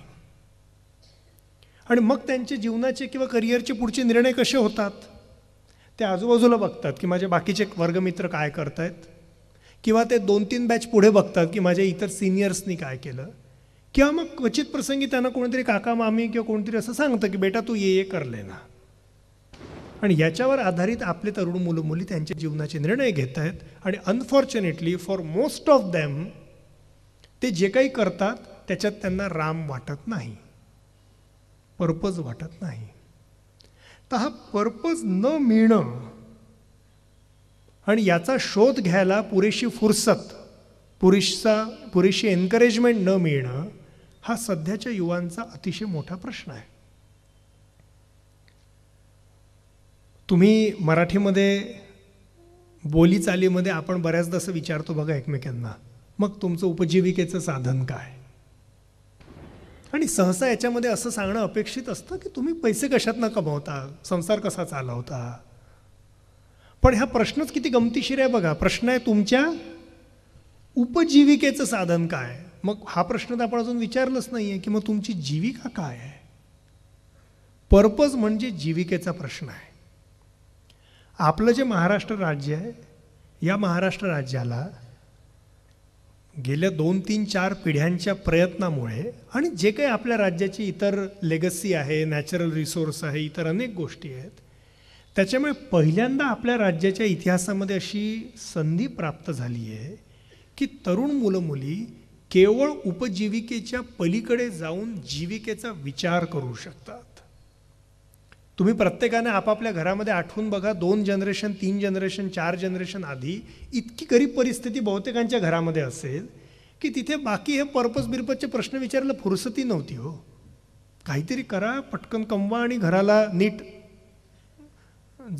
आणि मग त्यांचे जीवनाचे किंवा करिअरचे पुढचे निर्णय कसे होतात ते आजूबाजूला बघतात की माझे बाकीचे वर्गमित्र काय करत आहेत किंवा ते दोन तीन बॅच पुढे बघतात की माझ्या इतर सिनियर्सनी काय केलं किंवा मग क्वचित प्रसंगी त्यांना कोणीतरी काका मामी किंवा कोणतरी असं सांगतं की बेटा तू ये ये करले ना आणि याच्यावर आधारित आपले तरुण मुलं मुली त्यांच्या जीवनाचे निर्णय घेत आहेत आणि unfortunately for most of them ते जे काही करतात त्याच्यात त्यांना राम वाटत नाही पर्पज वाटत नाही तर हा पर्पज न मिळणं आणि याचा शोध घ्यायला पुरेशी फुर्सत पुरेशा पुरेशी एनकरेजमेंट न मिळणं हा सध्याच्या युवांचा अतिशय मोठा प्रश्न आहे तुम्ही मराठीमध्ये बोलीचालीमध्ये आपण बऱ्याचदा असं विचारतो बघा एकमेकांना मग तुमचं उपजीविकेचं साधन काय आणि सहसा याच्यामध्ये असं सांगणं अपेक्षित असतं की तुम्ही पैसे कशातनं कमवता संसार कसा चालवता पण हा प्रश्नच किती गमतीशीर आहे बघा प्रश्न आहे तुमच्या उपजीविकेचं साधन काय मग हा प्रश्न तर आपण अजून विचारलंच नाही आहे की मग तुमची जीविका काय आहे पर्पज म्हणजे जीविकेचा प्रश्न आहे आपलं जे महाराष्ट्र राज्य आहे या महाराष्ट्र राज्याला गेल्या दोन तीन चार पिढ्यांच्या प्रयत्नामुळे आणि जे काही आपल्या राज्याची इतर लेगसी आहे नॅचरल रिसोर्स आहे इतर अनेक गोष्टी आहेत त्याच्यामुळे पहिल्यांदा आपल्या राज्याच्या इतिहासामध्ये अशी संधी प्राप्त झाली आहे की तरुण मुलं मुली केवळ उपजीविकेच्या पलीकडे जाऊन जीविकेचा विचार करू शकतात तुम्ही प्रत्येकाने आपापल्या घरामध्ये आठवून बघा दोन जनरेशन तीन जनरेशन चार जनरेशन आधी इतकी गरीब परिस्थिती बहुतेकांच्या घरामध्ये असेल की तिथे बाकी हे पर्पज बिरपजचे प्रश्न विचारायला फुरसती नव्हती हो काहीतरी करा पटकन कमवा आणि घराला नीट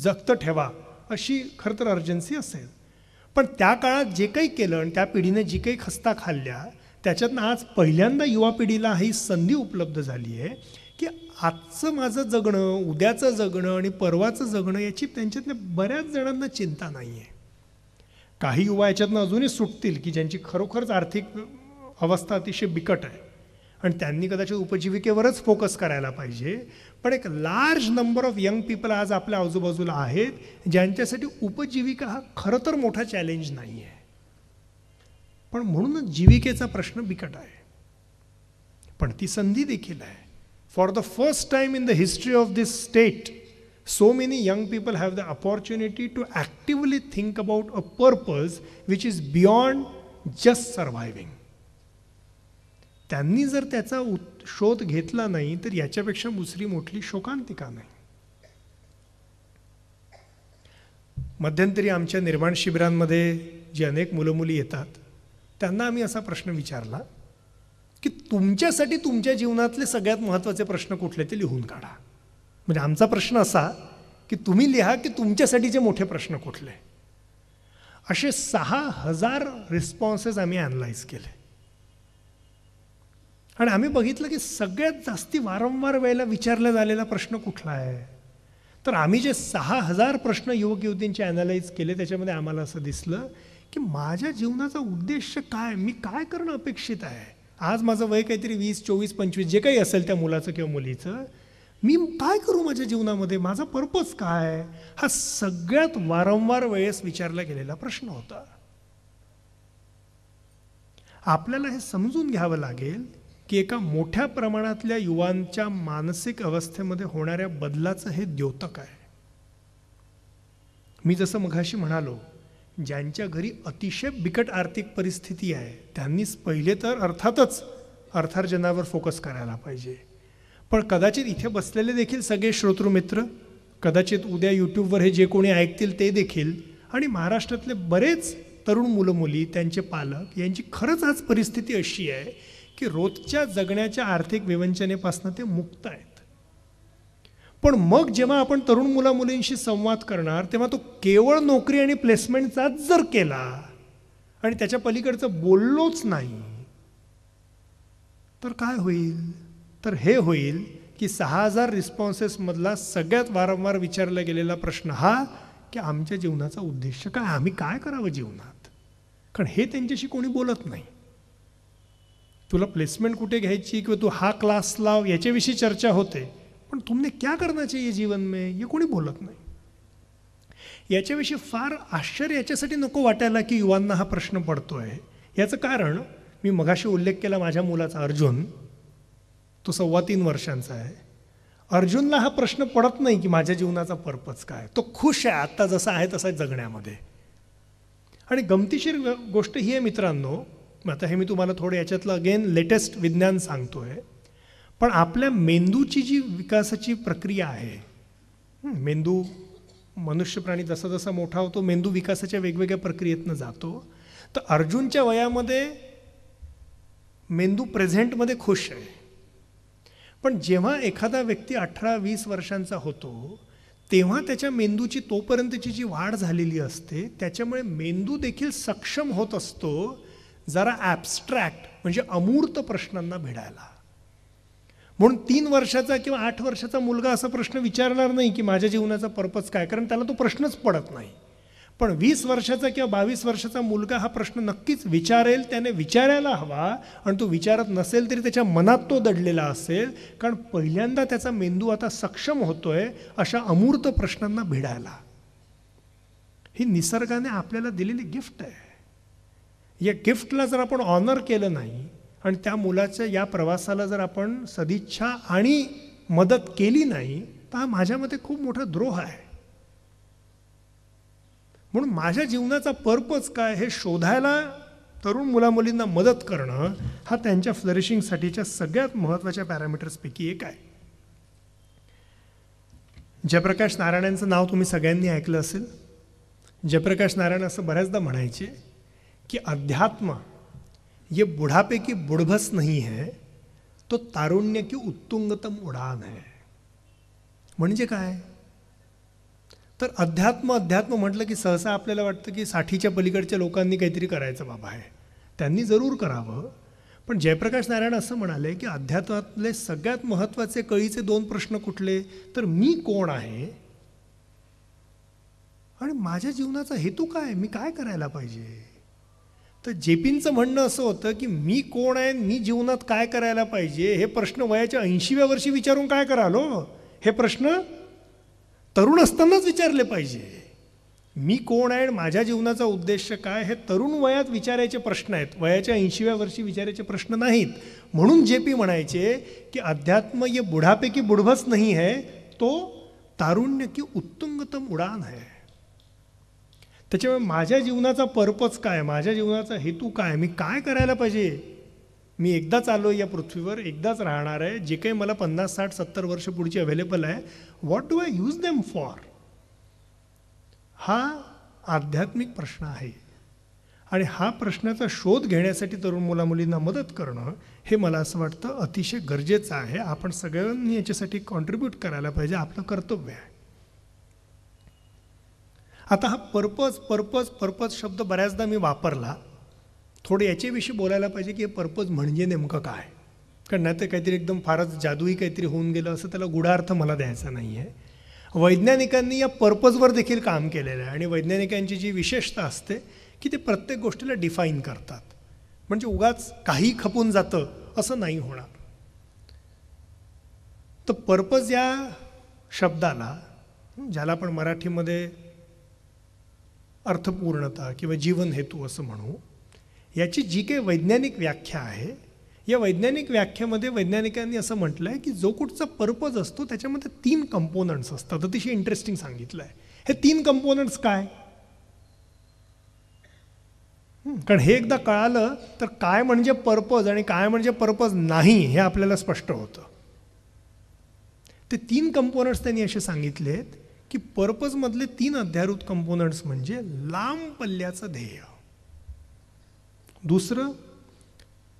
जगत ठेवा अशी खरं तर अर्जन्सी असेल पण त्या काळात जे काही केलं आणि त्या पिढीने जी काही खस्ता खाल्ल्या त्याच्यातनं आज पहिल्यांदा युवा पिढीला ही संधी उपलब्ध झाली आहे की आजचं माझं जगणं उद्याचं जगणं आणि परवाचं जगणं याची त्यांच्यातल्या बऱ्याच जणांना चिंता नाही आहे काही युवा याच्यातनं अजूनही सुटतील की ज्यांची खरोखरच आर्थिक अवस्था अतिशय बिकट आहे आणि त्यांनी कदाचित उपजीविकेवरच फोकस करायला पाहिजे पण एक large number of young people आज आपल्या आजूबाजूला आहेत ज्यांच्यासाठी उपजीविका हा खरं तर मोठा चॅलेंज नाही आहे पण म्हणूनच जीविकेचा प्रश्न बिकट आहे पण ती संधी देखील आहे For the first time in the history of this state, so many young people have the opportunity to actively think about a purpose which is beyond just surviving. त्यांनी जर त्याचा शोध घेतला नाही तर याच्यापेक्षा दुसरी मोठी शोकांतिका नाही मध्यंतरी आमच्या निर्माण शिबिरांमध्ये जी अनेक मुलं मुली येतात त्यांना आम्ही असा प्रश्न विचारला की तुमच्यासाठी तुमच्या जीवनातले सगळ्यात महत्त्वाचे प्रश्न कुठले ते लिहून काढा म्हणजे आमचा प्रश्न असा की तुम्ही लिहा की तुमच्यासाठी जे मोठे प्रश्न कुठले असे सहा हजार रिस्पॉन्सेस आम्ही ॲनलाईज केले आणि आम्ही बघितलं की सगळ्यात जास्ती वारंवार वेळेला विचारला झालेला प्रश्न कुठला आहे तर आम्ही जे सहा हजार प्रश्न युवक युवतींचे अॅनालाइज केले त्याच्यामध्ये आम्हाला असं दिसलं की माझ्या जीवनाचा उद्देश काय मी काय करणं अपेक्षित आहे आज माझं वय काहीतरी वीस चोवीस पंचवीस जे काही असेल त्या मुलाचं किंवा मुलीचं मी काय करू माझ्या जीवनामध्ये माझा पर्पज काय हा सगळ्यात वारंवार वेळेस विचारला गेलेला प्रश्न होता आपल्याला हे समजून घ्यावं लागेल की एका मोठ्या प्रमाणातल्या युवांच्या मानसिक अवस्थेमध्ये होणाऱ्या बदलाचं हे द्योतक आहे मी जसं मघाशी म्हणालो ज्यांच्या घरी अतिशय बिकट आर्थिक परिस्थिती आहे त्यांनीच पहिले तर अर्थातच अर्थार्जनावर फोकस करायला पाहिजे पण कदाचित इथे बसलेले देखील सगळे श्रोतृमित्र कदाचित उद्या यूट्यूबवर हे जे कोणी ऐकतील ते देखील आणि महाराष्ट्रातले बरेच तरुण मुलं मुली त्यांचे पालक यांची खरंच आज परिस्थिती अशी आहे की रोजच्या जगण्याच्या आर्थिक विवंचनेपासून ते मुक्त आहेत पण मग जेव्हा आपण तरुण मुला मुलींशी संवाद करणार तेव्हा तो केवळ नोकरी आणि प्लेसमेंटचाच जर केला आणि त्याच्या पलीकडचं बोललोच नाही तर काय होईल तर हे होईल की सहा हजार रिस्पॉन्सेसमधला सगळ्यात वारंवार विचारला गेलेला प्रश्न हा की आमच्या जीवनाचा उद्देश काय आम्ही काय करावं जीवनात कारण हे त्यांच्याशी कोणी बोलत नाही तुला प्लेसमेंट कुठे घ्यायची किंवा तू हा क्लास लाव याच्याविषयी चर्चा होते पण तुमने क्या करना चाहिए जीवन में हे कोणी बोलत नाही याच्याविषयी फार आश्चर्य याच्यासाठी नको वाटायला की युवांना हा प्रश्न पडतो आहे याचं कारण मी मघाशी उल्लेख केला माझ्या मुलाचा अर्जुन तो सव्वा तीन वर्षांचा आहे अर्जुनला हा प्रश्न पडत नाही की माझ्या जीवनाचा पर्पज काय तो खुश आहे आत्ता जसा आहे तसा जगण्यामध्ये आणि गमतीशीर गोष्ट ही आहे मित्रांनो आता हे मी तुम्हाला थोडं याच्यातलं अगेन लेटेस्ट विज्ञान सांगतो आहे पण आपल्या मेंदूची जी विकासाची प्रक्रिया आहे मेंदू मनुष्य प्राणी जसा जसा मोठा होतो मेंदू विकासाच्या वेगवेगळ्या प्रक्रियेतनं जातो तर अर्जुनच्या वयामध्ये मेंदू प्रेझेंटमध्ये खुश आहे पण जेव्हा एखादा व्यक्ती अठरा वीस वर्षांचा होतो तेव्हा त्याच्या मेंदूची तोपर्यंतची जी वाढ झालेली असते त्याच्यामुळे मेंदू देखील सक्षम होत असतो जरा ॲबस्ट्रॅक्ट म्हणजे अमूर्त प्रश्नांना भिडायला म्हणून तीन वर्षाचा किंवा आठ वर्षाचा मुलगा असा प्रश्न विचारणार नाही की माझ्या जीवनाचा पर्पज काय कारण त्याला तो प्रश्नच पडत नाही पण वीस वर्षाचा किंवा बावीस वर्षाचा मुलगा हा प्रश्न नक्कीच विचारेल त्याने विचारायला हवा आणि तो विचारत नसेल तरी त्याच्या मनात तो दडलेला असेल कारण पहिल्यांदा त्याचा मेंदू आता सक्षम होतोय अशा अमूर्त प्रश्नांना भिडायला ही निसर्गाने आपल्याला दिलेली गिफ्ट आहे या गिफ्टला जर आपण ऑनर केलं नाही आणि त्या मुलाच्या या प्रवासाला जर आपण सदिच्छा आणि मदत केली नाही तर हा माझ्यामध्ये खूप मोठा द्रोह आहे म्हणून माझ्या जीवनाचा पर्पज काय हे शोधायला तरुण मुलामुलींना मदत करणं हा त्यांच्या फ्लरिशिंगसाठीच्या सगळ्यात महत्त्वाच्या पॅरामीटर्सपैकी एक आहे जयप्रकाश नारायणांचं नाव तुम्ही सगळ्यांनी ऐकलं असेल जयप्रकाश नारायण असं बऱ्याचदा म्हणायचे की अध्यात्म ये बुढ़ापे की बुढ़भस नहीं है तो तारुण्य की उत्तुंगतम उडान आहे म्हणजे काय तर अध्यात्म अध्यात्म म्हटलं की सहसा आपल्याला वाटतं की साठीच्या पलीकडच्या लोकांनी काहीतरी करायचं बाबा आहे त्यांनी जरूर करावं पण जयप्रकाश नारायण असं म्हणाले की अध्यात्मातले सगळ्यात महत्त्वाचे कळीचे दोन प्रश्न कुठले तर मी कोण आहे आणि माझ्या जीवनाचा हेतू काय मी काय करायला पाहिजे तर जेपींचं म्हणणं असं होतं की मी कोण आहे मी जीवनात काय करायला पाहिजे हे प्रश्न वयाच्या ऐंशीव्या वर्षी विचारून काय करालो हो? हे प्रश्न तरुण असतानाच विचारले पाहिजे मी कोण आहे माझ्या जीवनाचा उद्देश काय हे तरुण वयात विचारायचे प्रश्न आहेत वयाच्या ऐंशीव्या वर्षी विचारायचे प्रश्न नाहीत म्हणून जे पी म्हणायचे की अध्यात्म हे बुढापैकी की नाही आहे तो तारुण्य की उत्तुंगतम उडान आहे त्याच्यामुळे माझ्या जीवनाचा पर्पज काय माझ्या जीवनाचा हेतू काय मी काय करायला पाहिजे मी एकदाच आलो या पृथ्वीवर एकदाच राहणार आहे जे काही मला पन्नास साठ सत्तर वर्ष पुढची अवेलेबल आहे what do I use them for हा आध्यात्मिक प्रश्न आहे आणि हा प्रश्नाचा शोध घेण्यासाठी तरुण मुलामुलींना मदत करणं हे मला असं वाटतं अतिशय गरजेचं आहे आपण सगळ्यांनी याच्यासाठी कॉन्ट्रीब्यूट करायला पाहिजे आपलं कर्तव्य आहे आता हा पर्पज पर्पज पर्पज शब्द बऱ्याचदा मी वापरला थोडं याच्याविषयी बोलायला पाहिजे की हे पर्पज म्हणजे नेमकं काय कारण नाही तर काहीतरी एकदम फारच जादूई काहीतरी होऊन गेलं असं त्याला गुढार्थ मला द्यायचा नाही आहे वैज्ञानिकांनी या पर्पजवर देखील काम केलेलं आहे आणि वैज्ञानिकांची जी विशेषता असते की ते प्रत्येक गोष्टीला डिफाईन करतात म्हणजे उगाच काही खपून जातं असं नाही होणार तर पर्पज या शब्दाला ज्याला आपण मराठीमध्ये अर्थपूर्णता किंवा जीवन हेतू असं म्हणू याची जी काही वैज्ञानिक व्याख्या आहे या वैज्ञानिक व्याख्यामध्ये वैज्ञानिकांनी असं म्हटलं आहे की जो कुठचा पर्पज असतो त्याच्यामध्ये तीन कंपोनंट्स असतात अतिशय इंटरेस्टिंग सांगितलं आहे हे तीन कंपोनंट्स काय कारण हे एकदा कळालं तर काय म्हणजे पर्पज आणि काय म्हणजे पर्पज नाही हे आपल्याला स्पष्ट होतं ते तीन कंपोनंट्स त्यांनी असे सांगितले आहेत की पर्पजमधले तीन अध्यारूत कंपोनंट्स म्हणजे लांब पल्ल्याचं ध्येय दुसरं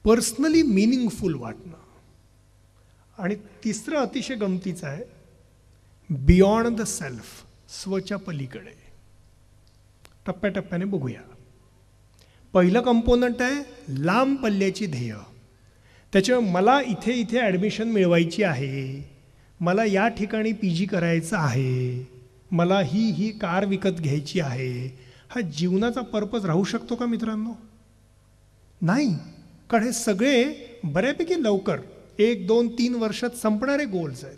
पर्सनली मिनिंगफुल वाटणं आणि तिसरं अतिशय गमतीचं आहे बियॉन्ड द सेल्फ स्वच्या पलीकडे टप्प्याटप्प्याने बघूया पहिलं कंपोनंट आहे लांब पल्ल्याची ध्येय त्याच्यामुळे मला इथे इथे ॲडमिशन मिळवायची आहे मला या ठिकाणी पी जी करायचं आहे मला ही ही कार विकत घ्यायची आहे हा जीवनाचा पर्पज राहू शकतो का मित्रांनो नाही कारण हे सगळे बऱ्यापैकी लवकर एक दोन तीन वर्षात संपणारे गोल्स आहेत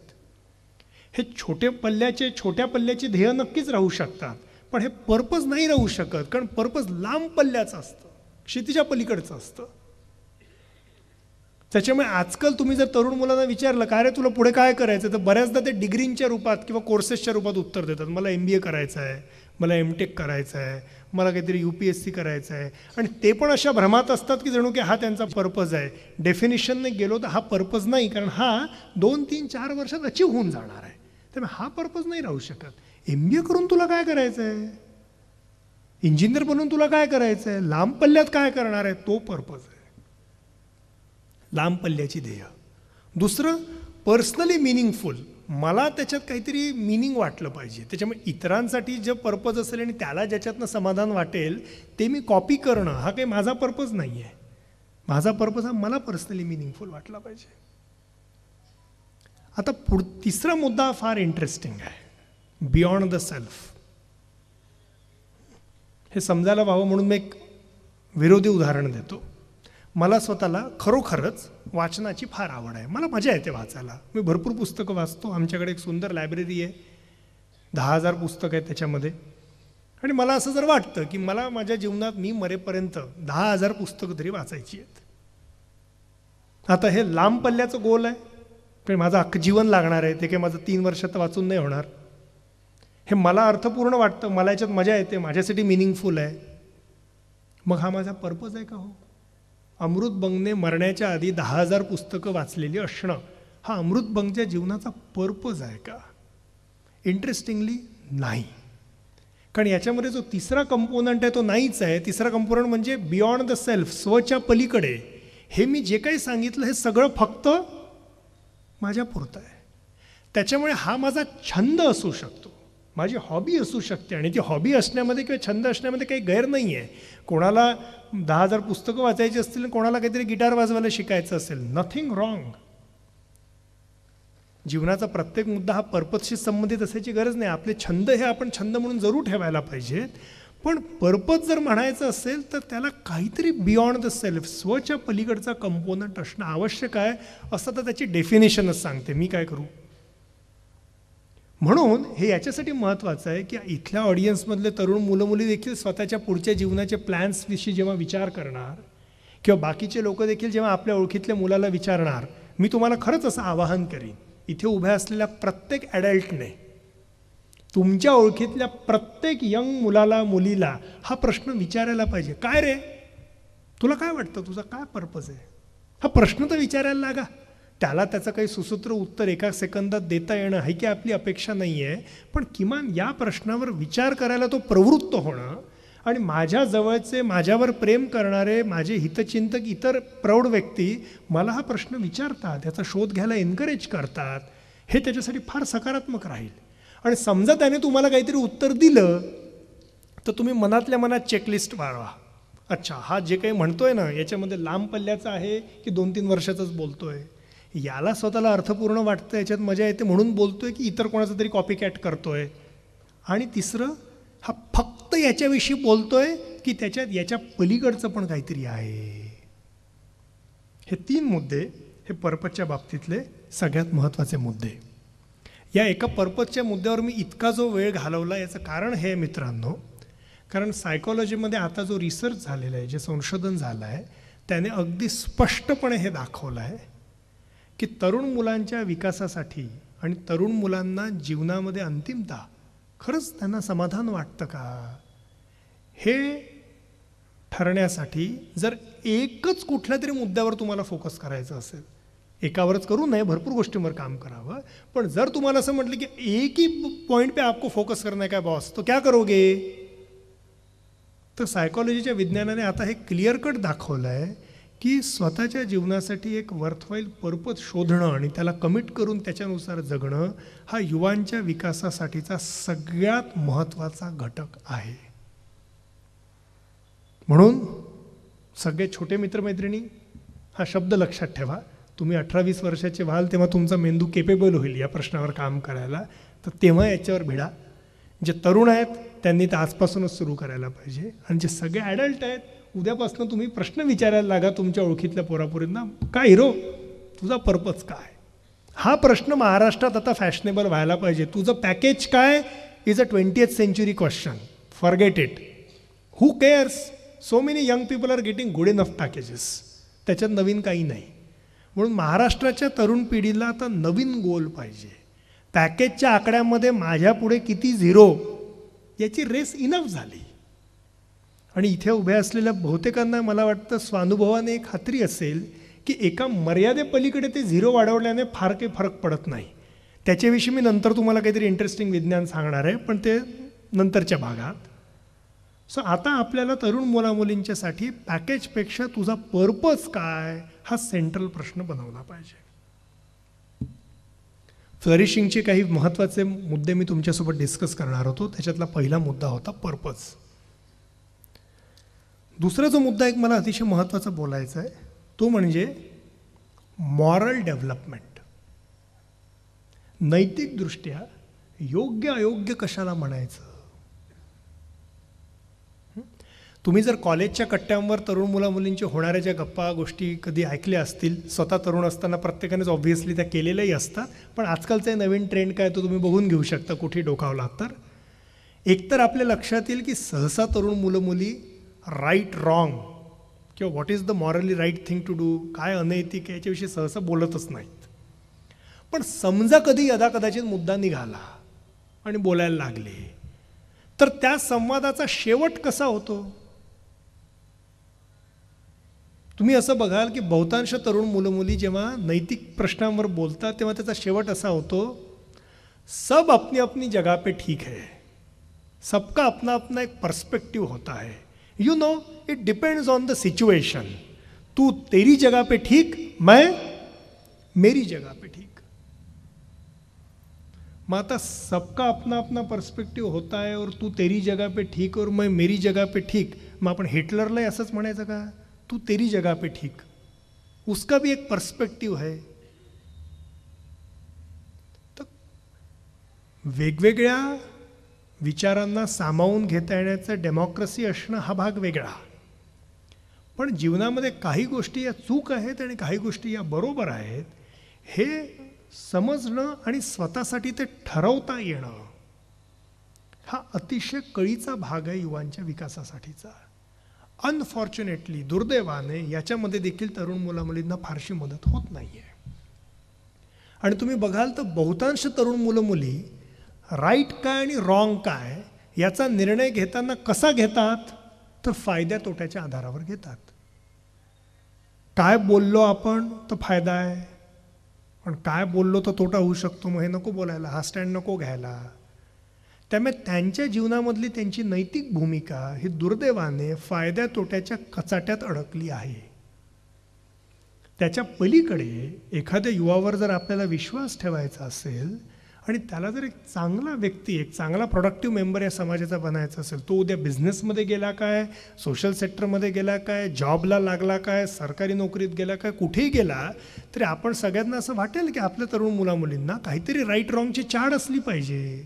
हे छोटे पल्ल्याचे छोट्या पल्ल्याचे ध्येय नक्कीच राहू शकतात पण हे पर्पज नाही राहू शकत कारण पर्पज लांब पल्ल्याचं असतं क्षितिजा पलीकडचं असतं त्याच्यामुळे आजकाल तुम्ही जर तरुण मुलांना विचारलं काय रे तुला पुढे काय करायचं तर बऱ्याचदा ते डिग्रींच्या रूपात किंवा कोर्सेसच्या रूपात उत्तर देतात मला एम बी ए करायचं आहे मला एम टेक करायचं आहे मला काहीतरी यू पी एस सी करायचं आहे आणि ते पण अशा भ्रमात असतात की जणू की हा त्यांचा पर्पज आहे डेफिनेशनने गेलो तर हा पर्पज नाही कारण हा दोन तीन चार वर्षात अचीव होऊन जाणार आहे त्यामुळे हा पर्पज नाही राहू शकत एम बी ए करून तुला काय करायचं आहे इंजिनियर बनून तुला काय करायचं आहे लांब पल्ल्यात काय करणार आहे तो पर्पज आहे लांब पल्ल्याची ध्येय दुसरं पर्सनली मिनिंगफुल मला त्याच्यात काहीतरी मिनिंग वाटलं पाहिजे त्याच्यामुळे इतरांसाठी जे पर्पज असेल आणि त्याला ज्याच्यातनं समाधान वाटेल ते मी कॉपी करणं हा काही माझा पर्पज नाही आहे माझा पर्पज हा मला पर्सनली मिनिंगफुल वाटला पाहिजे आता पुढ तिसरा मुद्दा फार इंटरेस्टिंग आहे बियॉन्ड द सेल्फ हे समजायला व्हावं म्हणून मी एक विरोधी उदाहरण देतो मला स्वतःला खरोखरच वाचनाची फार आवड आहे मला मजा येते वाचायला मी भरपूर पुस्तकं वाचतो आमच्याकडे एक सुंदर लायब्ररी आहे दहा हजार पुस्तकं आहेत त्याच्यामध्ये आणि मला असं जर वाटतं की मला माझ्या जीवनात मी मरेपर्यंत दहा हजार पुस्तकं तरी वाचायची आहेत आता हे लांब पल्ल्याचं गोल आहे पण माझं अख्खं जीवन लागणार आहे ते काही माझं तीन वर्षात वाचून नाही होणार हे मला अर्थपूर्ण वाटतं मला याच्यात मजा येते माझ्यासाठी मिनिंगफुल आहे मग हा माझा पर्पज आहे का हो अमृत बंगने मरण्याच्या आधी दहा हजार पुस्तकं वाचलेली असणं हा अमृत बंगच्या जीवनाचा पर्पज आहे का इंटरेस्टिंगली नाही कारण याच्यामध्ये जो तिसरा कंपोनंट आहे तो नाहीच आहे तिसरा कंपोनंट म्हणजे बियॉन्ड द सेल्फ स्वच्या पलीकडे हे मी जे काही सांगितलं हे सगळं फक्त माझ्या पुरतं आहे त्याच्यामुळे हा माझा छंद असू शकतो माझी हॉबी असू शकते आणि ती हॉबी असण्यामध्ये किंवा छंद असण्यामध्ये काही गैर नाही आहे कोणाला दहा हजार पुस्तकं वाचायची असतील कोणाला काहीतरी गिटार वाजवायला शिकायचं असेल नथिंग रॉंग जीवनाचा प्रत्येक मुद्दा हा पर्पजशी संबंधित असायची गरज नाही आपले छंद हे आपण छंद म्हणून जरूर ठेवायला पाहिजेत पण पर्पज जर म्हणायचं असेल तर त्याला काहीतरी बियॉन्ड द सेल्फ स्वच्या पलीकडचा कंपोनंट असणं आवश्यक आहे असं तर त्याची डेफिनेशनच सांगते मी काय करू म्हणून हे याच्यासाठी महत्त्वाचं आहे की इथल्या ऑडियन्समधले तरुण मुलं मुली देखील स्वतःच्या पुढच्या जीवनाचे प्लॅन्सविषयी जेव्हा विचार करणार किंवा बाकीचे लोक देखील जेव्हा आपल्या ओळखीतल्या मुलाला विचारणार मी तुम्हाला खरंच असं आवाहन करीन इथे उभ्या असलेल्या प्रत्येक ॲडल्टने तुमच्या ओळखीतल्या प्रत्येक यंग मुलाला मुलीला हा प्रश्न विचारायला पाहिजे काय रे तुला काय वाटतं तुझा काय पर्पज आहे हा प्रश्न तर विचारायला लागा त्याला त्याचं काही सुसूत्र उत्तर एका सेकंदात देता येणं हे की आपली अपेक्षा नाही आहे पण किमान या प्रश्नावर विचार करायला तो प्रवृत्त होणं आणि माझ्या जवळचे माझ्यावर प्रेम करणारे माझे हितचिंतक इतर प्रौढ व्यक्ती मला हा प्रश्न विचारतात त्याचा शोध घ्यायला एनकरेज करतात हे त्याच्यासाठी फार सकारात्मक राहील आणि समजा त्याने तुम्हाला काहीतरी उत्तर दिलं तर तुम्ही मनातल्या मनात चेकलिस्ट वाढवा अच्छा हा जे काही म्हणतोय ना याच्यामध्ये लांब पल्ल्याचं आहे की दोन तीन वर्षाचाच बोलतोय याला स्वतःला अर्थपूर्ण वाटतं याच्यात मजा येते म्हणून बोलतोय की इतर कोणाचं तरी कॉपी कॅट करतोय आणि तिसरं हा फक्त याच्याविषयी बोलतोय की त्याच्यात याच्या पलीकडचं पण काहीतरी आहे हे तीन मुद्दे हे पर्पजच्या बाबतीतले सगळ्यात महत्त्वाचे मुद्दे या एका पर्पजच्या मुद्द्यावर मी इतका जो वेळ घालवला याचं कारण हे मित्रांनो कारण सायकॉलॉजीमध्ये आता जो रिसर्च झालेला आहे जे संशोधन झालं आहे त्याने अगदी स्पष्टपणे हे दाखवलं आहे की तरुण मुलांच्या विकासासाठी आणि तरुण मुलांना जीवनामध्ये अंतिमता खरंच त्यांना समाधान वाटतं का हे ठरण्यासाठी जर एकच कुठल्या तरी मुद्द्यावर तुम्हाला फोकस करायचं असेल एकावरच करू नये भरपूर गोष्टींवर काम करावं पण जर तुम्हाला असं म्हटलं की एक ही पॉईंट पे आपको फोकस करना काय बॉस तो क्या करोगे तर सायकॉलॉजीच्या विज्ञानाने आता हे क्लिअर कट दाखवलं आहे की स्वतःच्या जीवनासाठी एक वर्थवाईल पर्पज शोधणं आणि त्याला कमिट करून त्याच्यानुसार जगणं हा युवांच्या विकासासाठीचा सगळ्यात महत्त्वाचा घटक आहे म्हणून सगळे छोटे मित्रमैत्रिणी हा शब्द लक्षात ठेवा तुम्ही अठरा वीस वर्षाचे व्हाल तेव्हा तुमचा मेंदू केपेबल होईल या प्रश्नावर काम करायला तर तेव्हा याच्यावर भिडा जे तरुण आहेत त्यांनी तर आजपासूनच सुरू करायला पाहिजे आणि जे सगळे ॲडल्ट आहेत उद्यापासून तुम्ही प्रश्न विचारायला लागा तुमच्या ओळखीतल्या पोरापुरींना काय हिरो तुझा पर्पज काय हा प्रश्न महाराष्ट्रात आता फॅशनेबल व्हायला पाहिजे तुझं पॅकेज काय is a twentieth century question forget it who cares so many young people are getting good enough packages त्याच्यात नवीन काही नाही म्हणून महाराष्ट्राच्या तरुण पिढीला आता नवीन गोल पाहिजे पॅकेजच्या आकड्यामध्ये माझ्यापुढे किती झिरो याची रेस इनफ झाली आणि इथे उभ्या असलेल्या बहुतेकांना मला वाटतं स्वानुभवाने एक खात्री असेल की एका मर्यादेपलीकडे ते झिरो वाढवल्याने फार काही फरक पडत नाही त्याच्याविषयी मी नंतर तुम्हाला काहीतरी इंटरेस्टिंग विज्ञान सांगणार आहे पण ते नंतरच्या भागात सो आता आपल्याला तरुण मुलामुलींच्यासाठी पॅकेजपेक्षा तुझा पर्पज काय हा सेंट्रल प्रश्न बनवला पाहिजे फ्लरिशिंगचे काही महत्त्वाचे मुद्दे मी तुमच्यासोबत डिस्कस करणार होतो त्याच्यातला पहिला मुद्दा होता पर्पज दुसरा जो मुद्दा एक मला अतिशय महत्त्वाचा बोलायचा आहे तो म्हणजे मॉरल डेव्हलपमेंट नैतिकदृष्ट्या योग्य अयोग्य कशाला म्हणायचं तुम्ही जर कॉलेजच्या कट्ट्यांवर तरुण मुला मुलींच्या होणाऱ्या ज्या गप्पा गोष्टी कधी ऐकल्या असतील स्वतः तरुण असताना प्रत्येकानेच ऑब्व्हियसली त्या केलेल्याही असतात पण आजकालचा नवीन ट्रेंड काय तो तुम्ही बघून घेऊ शकता कुठे डोकावला तर एकतर आपल्या लक्षात येईल की सहसा तरुण मुलं मुली राईट रॉंग किंवा what is the morally right thing to do काय अनैतिक याच्याविषयी सहसा बोलतच नाहीत पण समजा कधी यदाकदाचित मुद्दा निघाला आणि बोलायला लागले तर त्या संवादाचा शेवट कसा होतो तुम्ही असं बघाल की बहुतांश तरुण मुलं मुली जेव्हा नैतिक प्रश्नांवर बोलतात तेव्हा त्याचा शेवट असा होतो सब अपनी अपनी जगा पे ठीक है सबका अपना अपना एक पर्स्पेक्टिव होता है you know it depends on the situation तू तेरी जगह पे ठीक मैं मेरी जगह पे ठीक माता सबका अपना अपना पर्स्पेक्टिव्ह होता है और तू तेरी जगह पे ठीक और मैं मेरी जगह पे ठीक मग आपण हिटलरलाही असंच म्हणायचं का तू तेरी जगह पे ठीक उसका भी एक पर्स्पेक्टिव्ह है तर तो वेगवेगळ्या विचारांना सामावून घेता येण्याचं डेमोक्रेसी असणं हा भाग वेगळा पण जीवनामध्ये काही गोष्टी या चूक आहेत आणि काही गोष्टी या बरोबर आहेत हे समजणं आणि स्वतःसाठी ते ठरवता येणं हा अतिशय कळीचा भाग आहे युवांच्या विकासासाठीचा अनफॉर्च्युनेटली दुर्दैवाने याच्यामध्ये देखील तरुण मुलामुलींना फारशी मदत होत नाही आहे आणि तुम्ही बघाल तर बहुतांश तरुण मुलं मुली राईट काय आणि रॉंग काय याचा निर्णय घेताना कसा घेतात तर फायद्या तोट्याच्या आधारावर घेतात काय बोललो आपण तर फायदा आहे पण काय बोललो तर तोटा होऊ शकतो मग हे नको बोलायला हा स्टँड नको घ्यायला त्यामुळे त्यांच्या जीवनामधली त्यांची नैतिक भूमिका ही दुर्दैवाने फायद्या तोट्याच्या कचाट्यात अडकली आहे त्याच्या पलीकडे एखाद्या युवावर जर आपल्याला विश्वास ठेवायचा असेल आणि त्याला जर एक चांगला व्यक्ती एक चांगला प्रोडक्टिव्ह मेंबर या समाजाचा बनायचा असेल तो उद्या बिझनेसमध्ये गेला काय सोशल सेक्टरमध्ये गेला काय जॉबला लागला काय सरकारी नोकरीत गेला काय कुठेही गेला तरी आपण सगळ्यांना असं वाटेल की आपल्या तरुण मुलामुलींना काहीतरी राईट रॉंगची चाड असली पाहिजे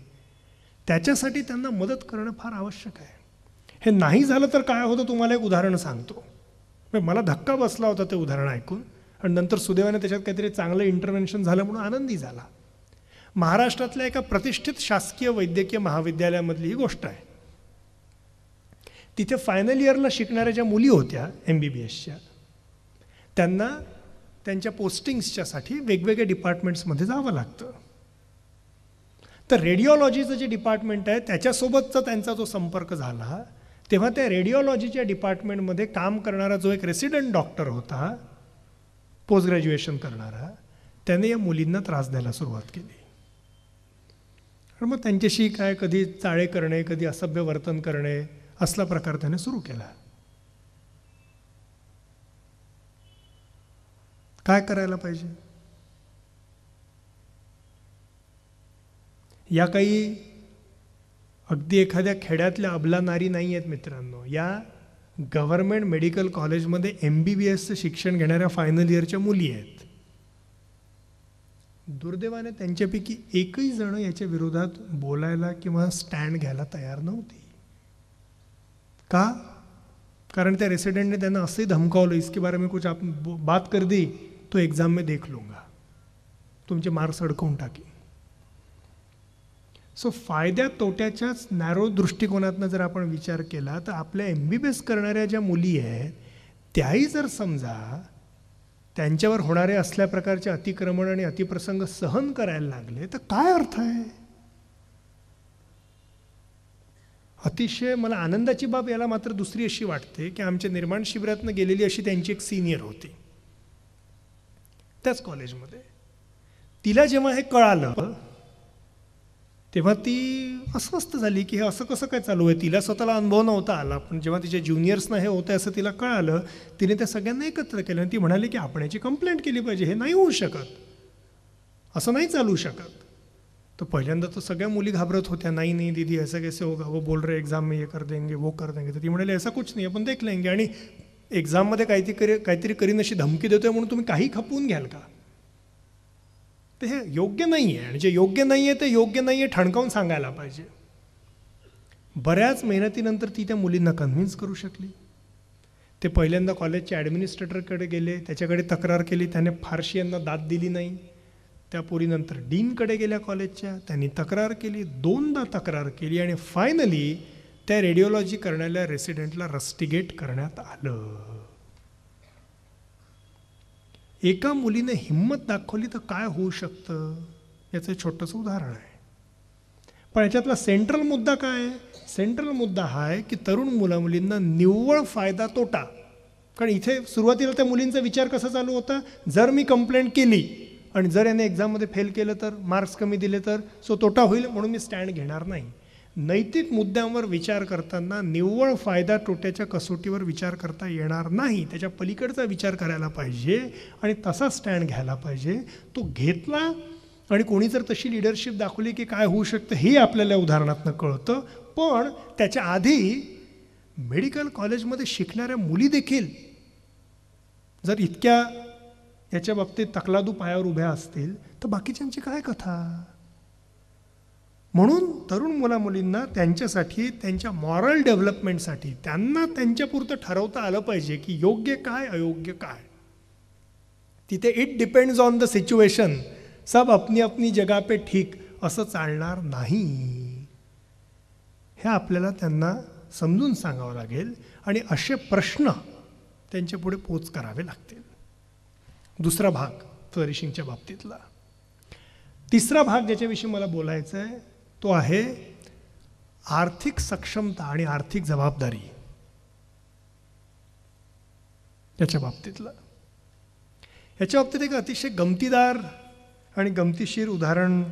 त्याच्यासाठी त्यांना मदत करणं फार आवश्यक आहे हे नाही झालं तर काय होतं तुम्हाला एक उदाहरण सांगतो मला धक्का बसला होता ते उदाहरण ऐकून आणि नंतर सुदैवाने त्याच्यात काहीतरी चांगलं इंटरव्हेन्शन झालं म्हणून आनंदी झाला महाराष्ट्रातल्या एका प्रतिष्ठित शासकीय वैद्यकीय महाविद्यालयामधली ही गोष्ट आहे तिथे फायनल इयरला शिकणाऱ्या ज्या मुली होत्या एम बी बी एसच्या त्यांना त्यांच्या पोस्टिंग्सच्यासाठी वेगवेगळ्या डिपार्टमेंट्समध्ये जावं लागतं तर रेडिओलॉजीचं जे डिपार्टमेंट आहे त्याच्यासोबतचा त्यांचा जो संपर्क झाला तेव्हा त्या रेडिओलॉजीच्या डिपार्टमेंटमध्ये काम करणारा जो एक रेसिडेंट डॉक्टर होता पोस्ट ग्रॅज्युएशन करणारा त्याने या मुलींना त्रास द्यायला सुरुवात केली आणि मग त्यांच्याशी काय कधी चाळे करणे कधी असभ्य वर्तन करणे असला प्रकार त्याने सुरू केला काय करायला पाहिजे या काही अगदी एखाद्या खेड्यातल्या अबला नारी नाही आहेत मित्रांनो या गव्हर्नमेंट मेडिकल कॉलेजमध्ये एम बी बी एसचं शिक्षण घेणाऱ्या फायनल इयरच्या मुली आहेत दुर्दैवाने त्यांच्यापैकी एकही जण याच्या विरोधात बोलायला किंवा स्टँड घ्यायला तयार नव्हती का कारण त्या रेसिडेंटने त्यांना असंही धमकावलं इसके बारे में कुछ आप बात कर दी तो एक्झाम में देख लूंगा तुमचे मार्क्स अडकवून टाकी सो फायद्या तोट्याच्याच नॅरो दृष्टिकोनातनं जर आपण विचार केला तर आपल्या एम बी बी एस करणाऱ्या ज्या मुली आहेत त्याही जर समजा त्यांच्यावर होणारे असल्या प्रकारचे अतिक्रमण आणि अतिप्रसंग सहन करायला लागले तर काय अर्थ आहे अतिशय मला आनंदाची बाब याला मात्र दुसरी अशी वाटते की आमच्या निर्माण शिबिरातनं गेलेली अशी त्यांची एक सिनियर होती त्याच कॉलेजमध्ये तिला जेव्हा हे कळालं तेव्हा ती अस्वस्थ झाली की हे असं कसं काय चालू आहे तिला स्वतःला अनुभव नव्हता आला पण जेव्हा तिच्या ज्युनियर्सना हे होतं असं तिला कळालं तिने त्या सगळ्यांना एकत्र केलं आणि ती म्हणाली की आपण याची कंप्लेंट केली पाहिजे हे नाही होऊ शकत असं नाही चालू शकत तर पहिल्यांदा तर सगळ्या मुली घाबरत होत्या नाही नाही दीदी असं कैसे होगा वो बोल रहे एक्झाम में ये कर देंगे वो कर देंगे तर ती म्हणाली असं कुछ नाही आपण देख लेंगे आणि एक्झाममध्ये काहीतरी करी काहीतरी करीन अशी धमकी देतोय म्हणून तुम्ही काही खपवून घ्याल का ते हे योग्य नाही आहे आणि जे योग्य नाही आहे ते योग्य नाही आहे ठणकावून सांगायला पाहिजे बऱ्याच मेहनतीनंतर ती त्या मुलींना कन्व्हिन्स करू शकली ते पहिल्यांदा कॉलेजचे ॲडमिनिस्ट्रेटरकडे गेले त्याच्याकडे तक्रार केली त्याने फारशी यांना दाद दिली नाही त्या पोरीनंतर डीनकडे गेल्या कॉलेजच्या त्यांनी तक्रार केली दोनदा तक्रार केली आणि फायनली त्या रेडिओलॉजी करणाऱ्या रेसिडेंटला रस्टिगेट करण्यात आलं एका मुलीने हिंमत दाखवली तर काय होऊ शकतं याचं छोटंसं उदाहरण आहे पण याच्यातला सेंट्रल मुद्दा काय आहे सेंट्रल मुद्दा हा आहे की तरुण मुला मुलींना निव्वळ फायदा तोटा कारण इथे सुरुवातीला त्या मुलींचा विचार कसा चालू होता जर मी कंप्लेंट केली आणि जर याने एक्झाममध्ये फेल केलं तर मार्क्स कमी दिले तर सो तोटा होईल म्हणून मी स्टँड घेणार नाही नैतिक मुद्द्यांवर विचार करताना निव्वळ फायदा तोट्याच्या कसोटीवर विचार करता येणार नाही त्याच्या पलीकडचा विचार करायला पाहिजे आणि तसा स्टँड घ्यायला पाहिजे तो घेतला आणि कोणी जर तशी लिडरशिप दाखवली की काय होऊ शकतं हे आपल्याला उदाहरणातनं कळतं पण त्याच्या आधी मेडिकल कॉलेजमध्ये शिकणाऱ्या मुली देखील जर इतक्या याच्या बाबतीत तकलादू पायावर उभ्या असतील तर बाकीच्यांची काय कथा म्हणून तरुण मुलामुलींना त्यांच्यासाठी त्यांच्या मॉरल डेव्हलपमेंटसाठी त्यांना त्यांच्यापुरतं ठरवता आलं पाहिजे की योग्य काय अयोग्य काय तिथे it depends on the situation सब अपनी अपनी जगा पे ठीक असं चालणार नाही हे आपल्याला त्यांना समजून सांगावं लागेल आणि असे प्रश्न त्यांच्या पुढे पोच करावे लागतील दुसरा भाग फ्लरिशिंगच्या बाबतीतला तिसरा भाग ज्याच्याविषयी मला बोलायचं आहे तो आहे आर्थिक सक्षमता आणि आर्थिक जबाबदारी याच्या बाबतीतलं याच्या बाबतीत एक अतिशय गमतीदार आणि गमतीशीर उदाहरण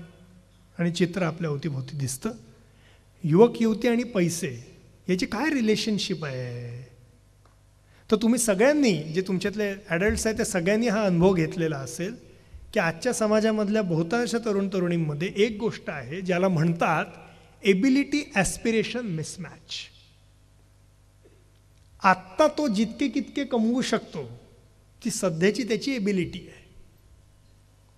आणि चित्र आपल्या अवतीभोवती दिसतं युवक युवती आणि पैसे याची काय रिलेशनशिप आहे तर तुम्ही सगळ्यांनी जे तुमच्यातले ॲडल्ट्स आहेत त्या सगळ्यांनी हा अनुभव घेतलेला असेल की आजच्या समाजामधल्या बहुतांश तरुण तरुणींमध्ये एक गोष्ट आहे ज्याला म्हणतात एबिलिटी ॲस्पिरेशन मिसमॅच आत्ता तो जितके कितके कमवू शकतो ती सध्याची त्याची एबिलिटी आहे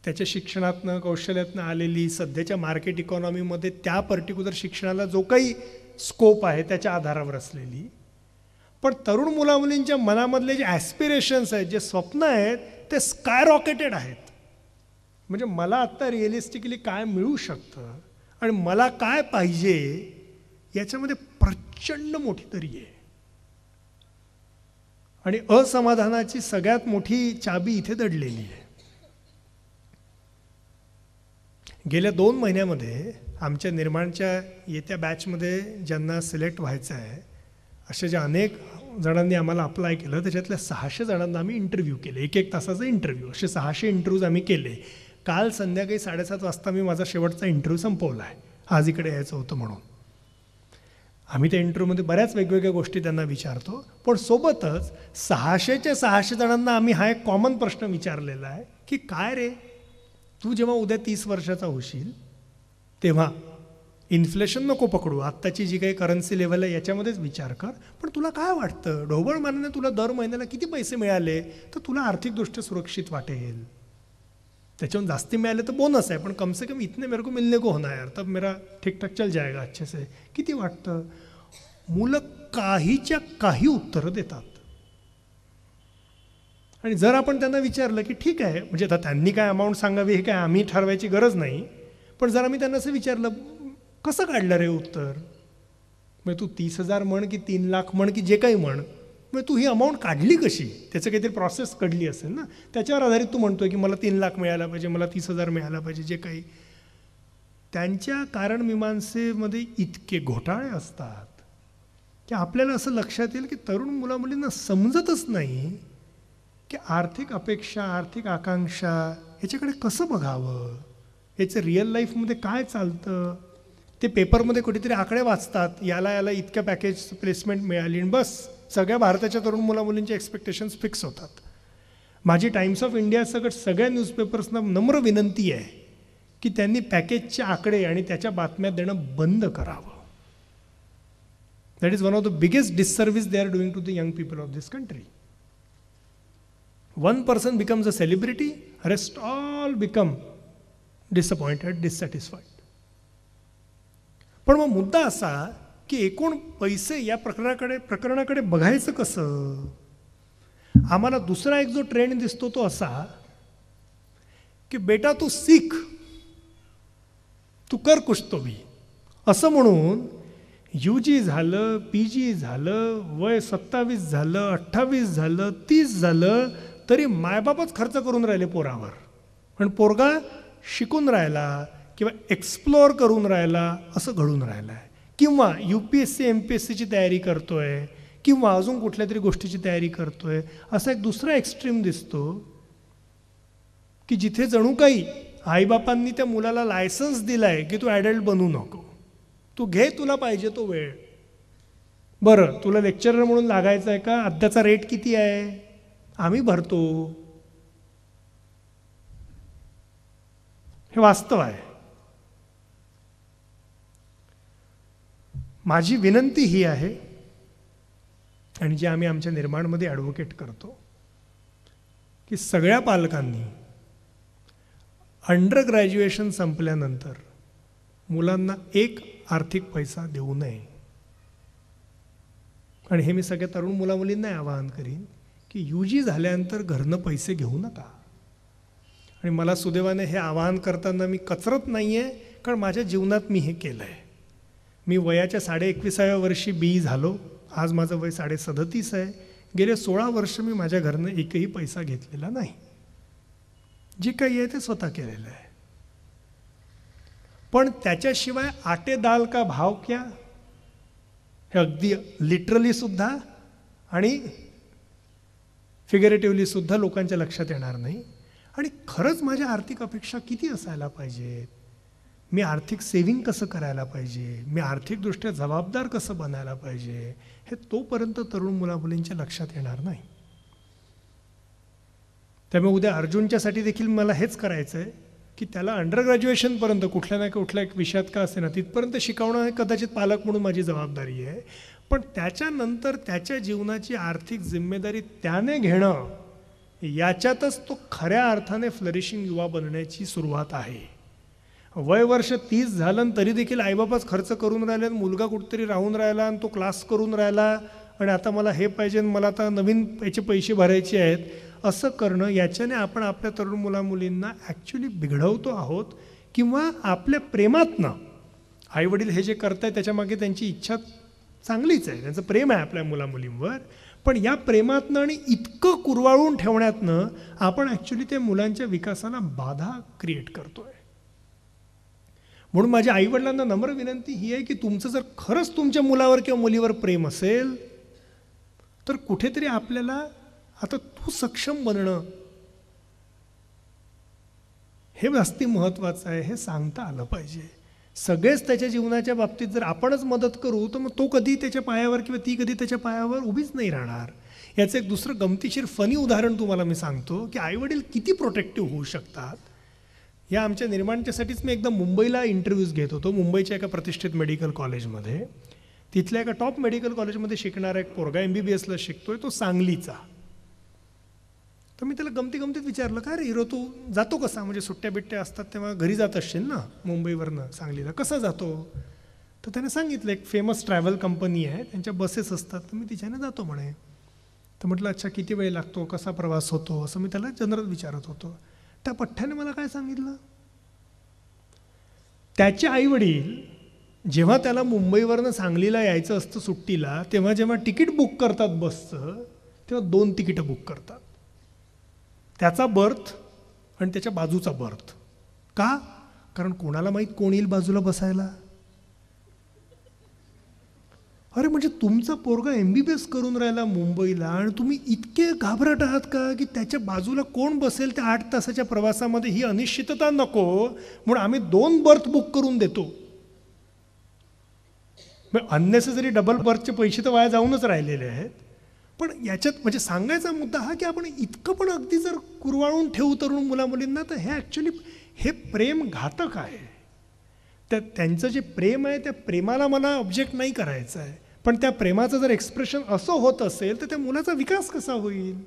त्याच्या शिक्षणातनं कौशल्यातनं आलेली सध्याच्या मार्केट इकॉनॉमीमध्ये त्या पर्टिक्युलर शिक्षणाला जो काही स्कोप आहे त्याच्या आधारावर असलेली पण तरुण मुलामुलींच्या मनामधले जे ॲस्पिरेशन्स आहेत जे स्वप्न आहेत ते स्काय रॉकेटेड आहेत म्हणजे मला आत्ता रिअलिस्टिकली काय मिळू शकतं आणि मला काय पाहिजे याच्यामध्ये प्रचंड मोठी तरी आहे आणि असमाधानाची सगळ्यात मोठी चाबी इथे दडलेली आहे गेल्या दोन महिन्यामध्ये आमच्या निर्माणच्या येत्या बॅचमध्ये ज्यांना सिलेक्ट व्हायचं आहे असे ज्या अनेक जणांनी आम्हाला अप्लाय केलं त्याच्यातल्या सहाशे जणांना आम्ही इंटरव्ह्यू केले एक एक तासाचा इंटरव्ह्यू असे सहाशे इंटरव्ह्यूज आम्ही केले काल संध्याकाळी साडेसात वाजता मी माझा शेवटचा इंटरव्ह्यू संपवला आहे आज इकडे यायचं होतं म्हणून आम्ही त्या इंटरव्ह्यूमध्ये बऱ्याच वेगवेगळ्या गोष्टी त्यांना विचारतो पण सोबतच सहाशेच्या सहाशे जणांना आम्ही हा एक कॉमन प्रश्न विचारलेला आहे की काय रे तू जेव्हा उद्या तीस वर्षाचा होशील तेव्हा इन्फ्लेशन नको पकडू आत्ताची जी काही करन्सी लेवल आहे याच्यामध्येच विचार कर पण तुला काय वाटतं ढोबळ मानाने तुला दर महिन्याला किती पैसे मिळाले तर तुला आर्थिकदृष्ट्या सुरक्षित वाटेल त्याच्याहून जास्ती मिळाले तर बोनस आहे पण कमसे से कम इतने मेरे को मिलने को होणार यार तर मेरा ठीक ठाक चल जाएगा अच्छे से किती वाटतं मुलं काहीच्या काही उत्तरं देतात आणि जर आपण त्यांना विचारलं की ठीक आहे म्हणजे आता त्यांनी काय अमाऊंट सांगावी हे काय आम्ही ठरवायची गरज नाही पण जर आम्ही त्यांना असं विचारलं कसं काढलं रे उत्तर म्हणजे तू तीस हजार म्हण की तीन लाख म्हण की जे काही म्हण मग म्हणजे तू ही अमाऊंट काढली कशी त्याचं काहीतरी प्रोसेस कडली असेल ना त्याच्यावर आधारित तू म्हणतोय की मला तीन लाख मिळायला पाहिजे मला तीस हजार मिळायला पाहिजे जे काही त्यांच्या मीमांसेमध्ये इतके घोटाळे असतात की आपल्याला असं लक्षात येईल की तरुण मुलामुलींना समजतच नाही की आर्थिक अपेक्षा आर्थिक आकांक्षा याच्याकडे कसं बघावं याचं रिअल लाईफमध्ये काय चालतं ते पेपरमध्ये कुठेतरी आकडे वाचतात याला याला इतक्या पॅकेज प्लेसमेंट मिळाली बस सगळ्या भारताच्या तरुण मुला मुलींचे एक्सपेक्टेशन्स फिक्स होतात माझी टाइम्स ऑफ इंडिया सगळं सगळ्या न्यूजपेपर्सना नम्र विनंती आहे की त्यांनी पॅकेजचे आकडे आणि त्याच्या बातम्या देणं बंद करावं that is one of the biggest disservice they are doing to the young people of this country one person becomes a celebrity rest all become disappointed dissatisfied पण मग मुद्दा असा की एकूण पैसे या प्रकरणाकडे प्रकरणाकडे बघायचं कसं आम्हाला दुसरा एक जो ट्रेंड दिसतो तो असा की बेटा तू सीख तू कर कुशतो मी असं म्हणून यू जी झालं पी जी झालं वय सत्तावीस झालं अठ्ठावीस झालं तीस झालं तरी मायबापच खर्च करून राहिले पोरावर पण पोरगा शिकून राहिला किंवा एक्सप्लोअर करून राहिला असं घडून राहिलं आहे किंवा U P S C M P S सीची तयारी करतो आहे किंवा अजून कुठल्या तरी गोष्टीची तयारी करतो आहे असा एक दुसरा एक्स्ट्रीम दिसतो की जिथे जणू काही आईबापांनी त्या मुलाला लायसन्स दिला आहे की तू ॲडल्ट बनू नको तू घे तुला पाहिजे तो वेळ बरं तुला लेक्चरर म्हणून लागायचं आहे का अद्याचा रेट किती आहे आम्ही भरतो हे वास्तव आहे माझी विनंती ही आहे आणि जे आम्ही आमच्या निर्माणमध्ये ॲडव्होकेट करतो की सगळ्या पालकांनी अंडर ग्रॅज्युएशन संपल्यानंतर मुलांना एक आर्थिक पैसा देऊ नये आणि हे मी सगळ्या तरुण मुलामुलींना आवाहन करीन की यू जी झाल्यानंतर घरनं पैसे घेऊ नका आणि मला सुदैवाने हे आवाहन करताना मी कचरत नाही आहे कारण माझ्या जीवनात मी हे केलं आहे मी वयाच्या साडे एकविसाव्या वर्षी बी e झालो आज माझं वय साडे सदतीस आहे गेले सोळा वर्ष मी माझ्या घरनं एकही पैसा घेतलेला नाही जे काही आहे ते स्वतः केलेलं आहे पण त्याच्याशिवाय आटे दाल का भाव क्या हे अगदी लिटरली सुद्धा आणि फिगरेटिव्हली सुद्धा लोकांच्या लक्षात येणार नाही आणि खरंच माझ्या आर्थिक अपेक्षा किती असायला पाहिजेत मी आर्थिक सेविंग कसं करायला पाहिजे मी आर्थिकदृष्ट्या जबाबदार कसं बनायला पाहिजे हे तोपर्यंत तरुण मुलामुलींच्या लक्षात येणार नाही त्यामुळे उद्या अर्जुनच्यासाठी देखील मला हेच करायचं आहे की त्याला अंडर ग्रॅज्युएशनपर्यंत कुठल्या ना कुठल्या एक विषयात का असे ना तिथपर्यंत शिकवणं हे कदाचित पालक म्हणून माझी जबाबदारी आहे पण त्याच्यानंतर त्याच्या जीवनाची आर्थिक जिम्मेदारी त्याने घेणं याच्यातच तो खऱ्या अर्थाने फ्लरिशिंग युवा बनण्याची सुरुवात आहे वय वर्ष तीस झालं तरी देखील आईबापाच खर्च करून राहिले मुलगा कुठेतरी राहून राहिला आणि तो क्लास करून राहिला आणि आता मला हे पाहिजे मला आता नवीन याचे पैसे भरायचे आहेत असं करणं याच्याने आपण आपल्या तरुण मुला मुलींना ॲक्च्युली बिघडवतो आहोत किंवा आपल्या प्रेमातनं आईवडील हे जे करत आहेत त्याच्यामागे त्यांची इच्छा चांगलीच आहे त्यांचं प्रेम आहे आपल्या मुलामुलींवर पण या प्रेमातनं आणि इतकं कुरवाळून ठेवण्यातनं आपण ॲक्च्युली त्या मुलांच्या विकासाला बाधा क्रिएट करतो आहे म्हणून माझ्या आईवडिलांना नम्र विनंती ही आहे की तुमचं जर खरंच तुमच्या मुलावर किंवा मुलीवर प्रेम असेल तर कुठेतरी आपल्याला आता तू सक्षम बनणं हे जास्ती महत्त्वाचं आहे हे सांगता आलं पाहिजे सगळेच त्याच्या जीवनाच्या बाबतीत जर आपणच मदत करू तर मग तो कधी त्याच्या पायावर किंवा ती कधी त्याच्या पायावर उभीच नाही राहणार याचं एक दुसरं गमतीशीर फनी उदाहरण तुम्हाला मी सांगतो की आईवडील किती प्रोटेक्टिव्ह होऊ शकतात या आमच्या निर्माणच्यासाठीच मी एकदा मुंबईला इंटरव्ह्यूज घेत होतो मुंबईच्या एका प्रतिष्ठित मेडिकल कॉलेजमध्ये तिथल्या एका टॉप मेडिकल कॉलेजमध्ये शिकणारा एक पोरगा एम बी बी एसला शिकतो आहे तो सांगलीचा तर मी त्याला गमती गमतीत विचारलं का रे हिरो तू जातो कसा म्हणजे सुट्ट्या बिट्ट्या असतात तेव्हा घरी जात असशील ना मुंबईवरनं सांगलीला कसा जातो तर त्याने सांगितलं एक फेमस ट्रॅव्हल कंपनी आहे त्यांच्या बसेस असतात तर मी तिच्याने जातो म्हणे तर म्हटलं अच्छा किती वेळ लागतो कसा प्रवास होतो असं मी त्याला जनरल विचारत होतो त्या पठ्ठ्याने मला काय सांगितलं त्याचे आईवडील जेव्हा त्याला मुंबईवरनं सांगलीला यायचं असतं सुट्टीला तेव्हा जेव्हा तिकीट बुक करतात बसचं तेव्हा दोन तिकीटं बुक करतात त्याचा बर्थ आणि त्याच्या बाजूचा बर्थ का कारण कोणाला माहीत कोण येईल बाजूला बसायला अरे म्हणजे तुमचा पोरगा एम बी बी एस करून राहिला मुंबईला आणि तुम्ही इतके घाबरट आहात का की त्याच्या बाजूला कोण बसेल त्या आठ तासाच्या प्रवासामध्ये ही अनिश्चितता नको म्हणून आम्ही दोन बर्थ बुक करून देतो मग अननेसेसरी डबल बर्थचे पैसे तर वाया जाऊनच राहिलेले आहेत पण याच्यात म्हणजे सांगायचा मुद्दा हा की आपण इतकं पण अगदी जर कुरवाळून ठेवू तरुण मुलामुलींना तर हे ॲक्च्युली हे प्रेम घातक आहे त्या त्यांचं जे प्रेम आहे त्या प्रेमाला मला ऑब्जेक्ट नाही करायचं आहे पण त्या प्रेमाचं जर एक्सप्रेशन असं होत असेल तर त्या मुलाचा विकास कसा होईल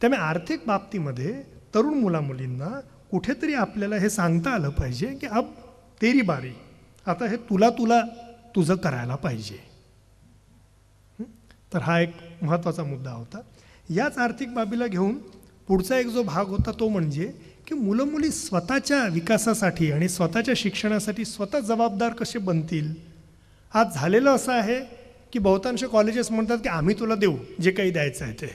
त्यामुळे आर्थिक बाबतीमध्ये तरुण मुलामुलींना कुठेतरी आपल्याला हे सांगता आलं पाहिजे की अब तेरी बारी आता हे तुला तुला तुझं करायला पाहिजे तर हा एक महत्त्वाचा मुद्दा होता याच आर्थिक बाबीला घेऊन पुढचा एक जो भाग होता तो म्हणजे की मुलं मुली स्वतःच्या विकासासाठी आणि स्वतःच्या शिक्षणासाठी स्वतः जबाबदार कसे बनतील आज झालेलं असं आहे की बहुतांश कॉलेजेस म्हणतात की आम्ही तुला देऊ जे काही द्यायचं आहे ते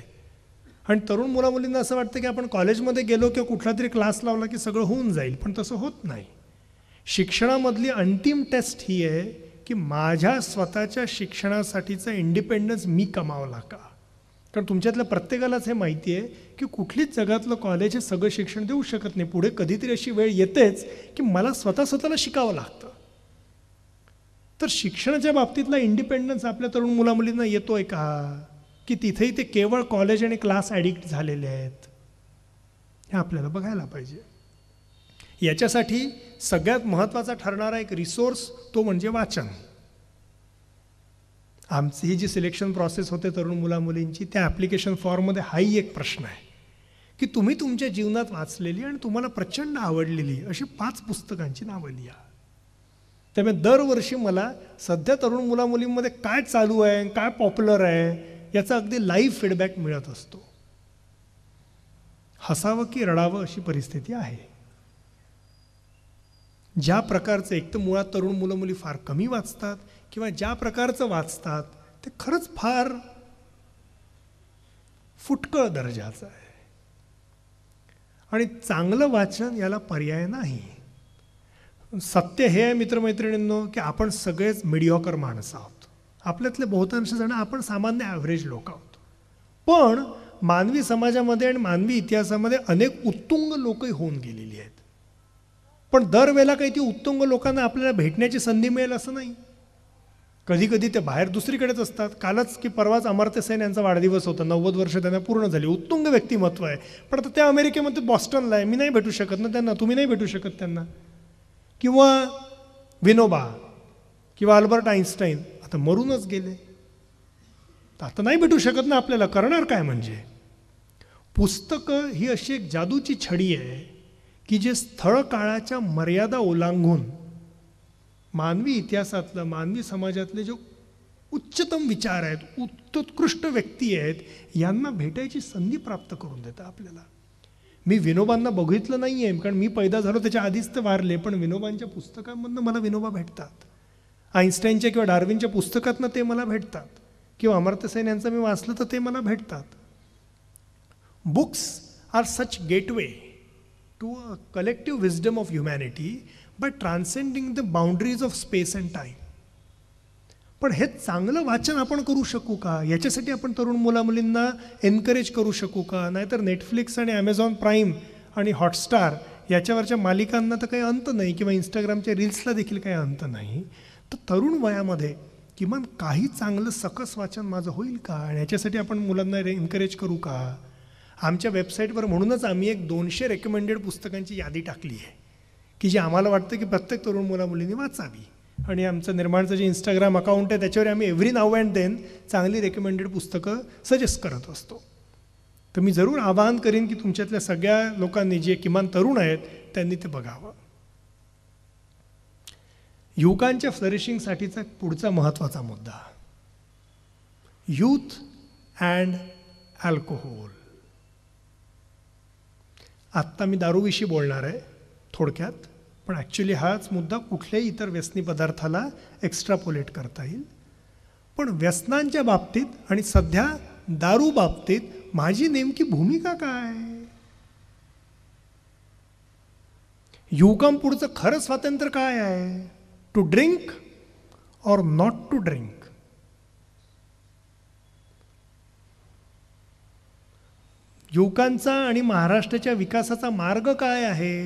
आणि तरुण मुलामुलींना असं वाटतं की आपण कॉलेजमध्ये गेलो किंवा कुठला तरी क्लास लावला की सगळं होऊन जाईल पण तसं होत नाही शिक्षणामधली अंतिम टेस्ट ही आहे की माझ्या स्वतःच्या शिक्षणासाठीचं इंडिपेंडन्स मी कमावला का कारण तुमच्यातल्या प्रत्येकालाच हे माहिती आहे की कुठलीच जगातलं कॉलेज हे सगळं शिक्षण देऊ शकत नाही पुढे कधीतरी अशी वेळ येतेच की मला स्वतः स्वतःला शिकावं लागतं तर शिक्षणाच्या बाबतीतला इंडिपेंडन्स आपल्या तरुण मुलामुलींना येतो आहे का की तिथेही ते केवळ कॉलेज आणि क्लास ॲडिक्ट झालेले आहेत हे आपल्याला बघायला पाहिजे याच्यासाठी सगळ्यात महत्त्वाचा ठरणारा एक रिसोर्स तो म्हणजे वाचन आमची ही जी सिलेक्शन प्रोसेस होते तरुण मुलामुलींची त्या ॲप्लिकेशन फॉर्ममध्ये हाही एक प्रश्न आहे की तुम्ही तुमच्या जीवनात वाचलेली आणि तुम्हाला प्रचंड आवडलेली अशी पाच पुस्तकांची नावं लिहा त्यामुळे दरवर्षी मला सध्या तरुण मुलामुलींमध्ये काय चालू आहे काय पॉप्युलर आहे याचा अगदी लाईव्ह फीडबॅक मिळत असतो हसावं की रडावं अशी परिस्थिती आहे ज्या प्रकारचं एक तर मुळात तरुण मुलं मुली फार कमी वाचतात किंवा ज्या प्रकारचं वाचतात ते खरंच फार फुटकळ दर्जाचं आहे आणि चांगलं वाचन याला पर्याय नाही सत्य हे आहे मित्रमैत्रिणींनो की आपण सगळेच मिडिओकर माणसं आहोत आपल्यातले बहुतांश जण आपण सामान्य ॲव्हरेज लोक आहोत पण मानवी समाजामध्ये आणि मानवी इतिहासामध्ये अनेक उत्तुंग लोकही होऊन गेलेली आहेत पण दरवेळेला काही ती उत्तुंग लोकांना आपल्याला भेटण्याची संधी मिळेल असं नाही कधी कधी ते बाहेर दुसरीकडेच असतात कालच की परवाच अमर्त्य सेन यांचा वाढदिवस होता नव्वद वर्ष त्यांना पूर्ण झाली उत्तुंग व्यक्तिमत्व आहे पण आता त्या अमेरिकेमध्ये बॉस्टनला आहे मी नाही भेटू शकत ना त्यांना तुम्ही नाही भेटू शकत त्यांना किंवा विनोबा किंवा अल्बर्ट आईन्स्टाईन आता मरूनच गेले आता नाही भेटू शकत ना आपल्याला करणार काय म्हणजे पुस्तकं ही अशी एक जादूची छडी आहे की जे स्थळ काळाच्या मर्यादा ओलांघून मानवी इतिहासातलं मानवी समाजातले जे उच्चतम विचार आहेत उत्कृष्ट व्यक्ती आहेत यांना भेटायची संधी प्राप्त करून देतं आपल्याला मी विनोबांना बघितलं नाही आहे कारण मी पैदा झालो त्याच्या आधीच ते वारले पण विनोबांच्या पुस्तकांमधनं मला विनोबा भेटतात आईन्स्टाईनच्या किंवा डार्विनच्या पुस्तकातनं ते मला भेटतात किंवा सेन यांचं मी वाचलं तर ते मला भेटतात books are such gateway to a collective wisdom of humanity by transcending the boundaries of space and time पण हे चांगलं वाचन आपण करू शकू का याच्यासाठी आपण तरुण मुलामुलींना एनकरेज करू शकू का नाहीतर नेटफ्लिक्स आणि ॲमेझॉन प्राईम आणि हॉटस्टार याच्यावरच्या मालिकांना तर काही अंत नाही किंवा इंस्टाग्रामच्या रील्सला देखील काही अंत नाही तर तरुण वयामध्ये किमान काही चांगलं सकस वाचन माझं होईल का आणि याच्यासाठी आपण मुलांना एनकरेज करू का आमच्या वेबसाईटवर म्हणूनच आम्ही एक दोनशे रेकमेंडेड पुस्तकांची यादी टाकली आहे की जी आम्हाला वाटतं की प्रत्येक तरुण मुलामुलींनी वाचावी आणि आमचं निर्माणचं जे इंस्टाग्राम अकाउंट आहे त्याच्यावर आम्ही एव्हरी नाव अँड देन चांगली रेकमेंडेड पुस्तकं सजेस्ट करत असतो तर मी जरूर आवाहन करीन की तुमच्यातल्या सगळ्या लोकांनी जे किमान तरुण आहेत त्यांनी ते बघावं युवकांच्या फ्लरिशिंगसाठीचा पुढचा महत्त्वाचा मुद्दा यूथ अँड अल्कोहोल आत्ता मी दारूविषयी बोलणार आहे थोडक्यात पण ॲक्च्युली हाच मुद्दा कुठल्याही इतर व्यसनी पदार्थाला एक्स्ट्रापोलेट करता येईल पण व्यसनांच्या बाबतीत आणि सध्या दारू बाबतीत माझी नेमकी भूमिका काय पुढचं खरं स्वातंत्र्य काय आहे to drink or not to drink युवकांचा आणि महाराष्ट्राच्या विकासाचा मार्ग काय आहे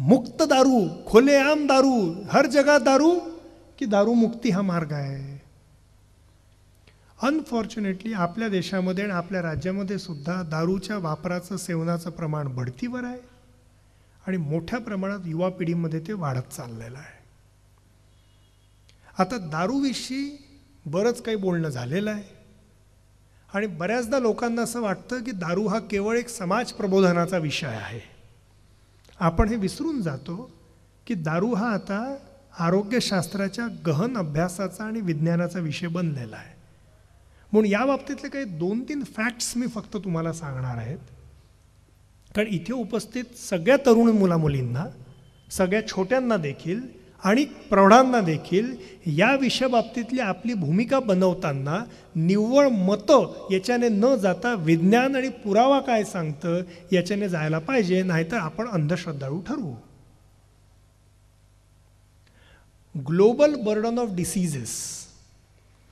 मुक्त दारू खोलेआम दारू हर जगह दारू की दारू मुक्ती हा मार्ग आहे अनफॉर्च्युनेटली आपल्या देशामध्ये आणि आपल्या राज्यामध्ये सुद्धा दारूच्या वापराचं सेवनाचं प्रमाण बढतीवर आहे आणि मोठ्या प्रमाणात युवा पिढीमध्ये ते वाढत चाललेलं आहे आता दारूविषयी बरंच काही बोलणं झालेलं आहे आणि बऱ्याचदा लोकांना असं वाटतं की दारू हा केवळ एक समाज प्रबोधनाचा विषय आहे आपण हे विसरून जातो की दारू हा आता आरोग्यशास्त्राच्या गहन अभ्यासाचा आणि विज्ञानाचा विषय बनलेला आहे म्हणून या बाबतीतले काही दोन तीन फॅक्ट्स मी फक्त तुम्हाला सांगणार आहेत कारण इथे उपस्थित सगळ्या तरुण मुलामुलींना सगळ्या छोट्यांना देखील आणि प्रौढांना देखील या विषयाबाबतीतली आपली भूमिका बनवताना निव्वळ मतं याच्याने न जाता विज्ञान आणि पुरावा काय सांगतं याच्याने जायला पाहिजे नाहीतर आपण अंधश्रद्धाळू ठरवू ग्लोबल बर्डन ऑफ डिसीजेस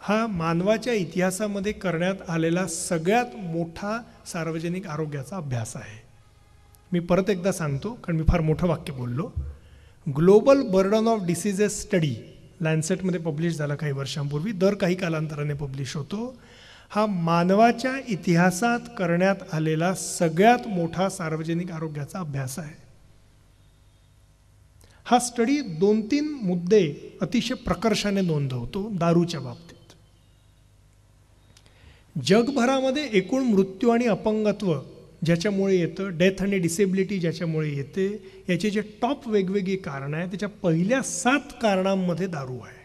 हा मानवाच्या इतिहासामध्ये करण्यात आलेला सगळ्यात मोठा सार्वजनिक आरोग्याचा अभ्यास आहे मी परत एकदा सांगतो कारण मी फार मोठं वाक्य बोललो global burden of diseases study लँडसेटमध्ये पब्लिश झाला काही वर्षांपूर्वी दर काही कालांतराने पब्लिश होतो हा मानवाच्या इतिहासात करण्यात आलेला सगळ्यात मोठा सार्वजनिक आरोग्याचा अभ्यास आहे हा स्टडी दोन तीन मुद्दे अतिशय प्रकर्षाने नोंदवतो दारूच्या बाबतीत जगभरामध्ये एकूण मृत्यू आणि अपंगत्व ज्याच्यामुळे येतं डेथ आणि डिसेबिलिटी ज्याच्यामुळे येते याचे जे टॉप वेगवेगळी कारणं आहे त्याच्या पहिल्या सात कारणांमध्ये दारू आहे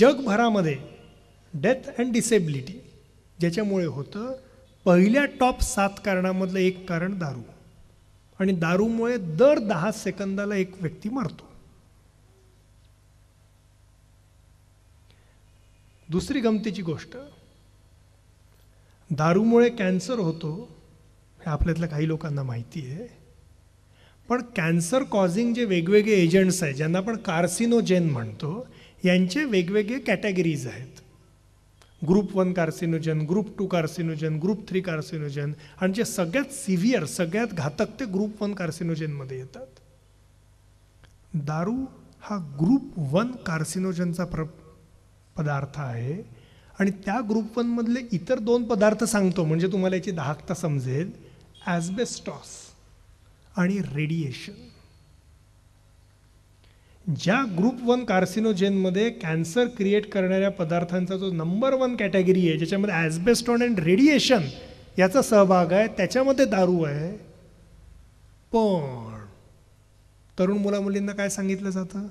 जगभरामध्ये डेथ अँड डिसेबिलिटी ज्याच्यामुळे होतं पहिल्या टॉप सात कारणामधलं एक कारण दारू आणि दारूमुळे दर दहा सेकंदाला एक व्यक्ती मरतो दुसरी गमतीची गोष्ट दारूमुळे कॅन्सर होतो हे आपल्यातल्या काही लोकांना माहिती आहे पण कॅन्सर कॉझिंग जे वेगवेगळे एजंट्स आहेत ज्यांना आपण कार्सिनोजेन म्हणतो यांचे वेगवेगळे कॅटेगरीज आहेत group one carcinogen group two carcinogen group three carcinogen आणि जे सगळ्यात सिव्हिअर सगळ्यात घातक ते ग्रुप वन कार्सिनोजनमध्ये येतात दारू हा ग्रुप वन कार्सिनोजनचा प्र पदार्थ आहे आणि त्या ग्रुप वनमधले इतर दोन पदार्थ सांगतो म्हणजे तुम्हाला याची दहाकता समजेल ॲजबेस्टॉस आणि रेडिएशन ज्या ग्रुप वन कार्सिनोजेनमध्ये कॅन्सर क्रिएट करणाऱ्या पदार्थांचा जो नंबर वन कॅटेगरी आहे ज्याच्यामध्ये ॲजबेस्टॉन अँड रेडिएशन याचा सहभाग आहे त्याच्यामध्ये दारू आहे पण तरुण मुला मुलींना काय सांगितलं जातं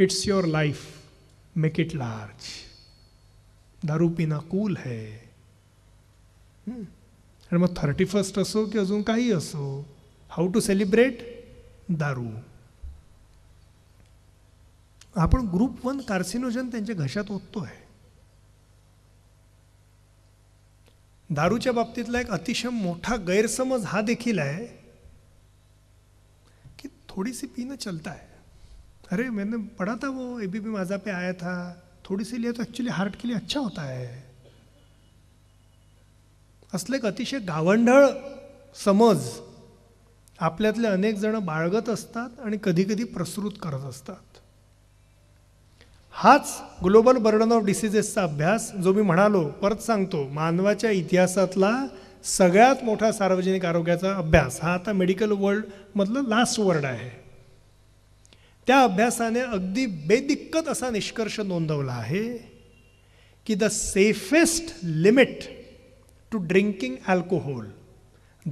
it's your life make it large दारू पिना कूल है आणि मग थर्टी फर्स्ट असो की अजून काही असो हाऊ टू सेलिब्रेट दारू आपण ग्रुप वन कार्सिनोजन त्यांच्या घशात ओततो आहे दारूच्या बाबतीतला एक अतिशय मोठा गैरसमज हा देखील आहे की थोडीशी पिणं चलता है अरे मैंने पढ़ा था वो ए माझा पे आया था थोडीशी सी लिए तो एक्चुअली हार्ट के लिए अच्छा होता है असले एक अतिशय गावंढळ समज आपल्यातले अनेक जण बाळगत असतात आणि कधीकधी प्रसृत करत असतात हाच ग्लोबल बर्डन ऑफ डिसीजेसचा अभ्यास जो मी म्हणालो परत सांगतो मानवाच्या इतिहासातला सगळ्यात मोठा सार्वजनिक आरोग्याचा अभ्यास हा आता मेडिकल वर्ल्डमधलं लास्ट वर्ड आहे त्या अभ्यासाने अगदी बेदिक्कत असा निष्कर्ष नोंदवला आहे की the safest limit to drinking alcohol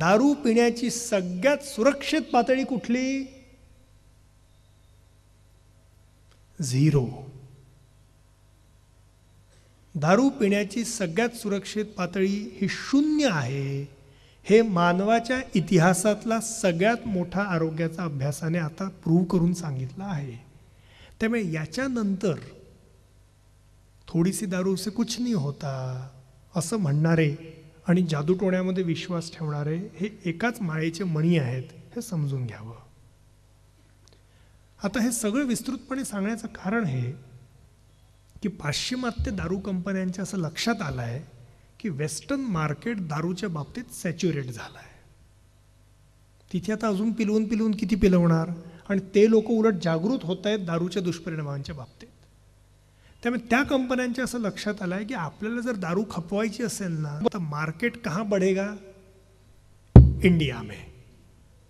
दारू पिण्याची सगळ्यात सुरक्षित पातळी कुठली झिरो दारू पिण्याची सगळ्यात सुरक्षित पातळी ही शून्य आहे हे मानवाच्या इतिहासातला सगळ्यात मोठा आरोग्याचा अभ्यासाने आता प्रूव्ह करून सांगितला आहे त्यामुळे याच्यानंतर थोडीशी दारू से कुछ नाही होता असं म्हणणारे आणि जादूटोण्यामध्ये विश्वास ठेवणारे हे एकाच माळेचे मणी आहेत हे समजून घ्यावं आता हे सगळं विस्तृतपणे सांगण्याचं कारण हे की पाश्चिमात्य दारू कंपन्यांच्या असं लक्षात आलं आहे की वेस्टर्न मार्केट दारूच्या बाबतीत सॅच्युरेट झालं आहे तिथे आता अजून पिलवून पिलवून किती पिलवणार आणि ते लोक उलट जागृत होत आहेत दारूच्या दुष्परिणामांच्या बाबतीत त्यामुळे त्या कंपन्यांच्या असं लक्षात आलं आहे की आपल्याला जर दारू खपवायची असेल ना तर मार्केट कहाँ बढेगा इंडिया में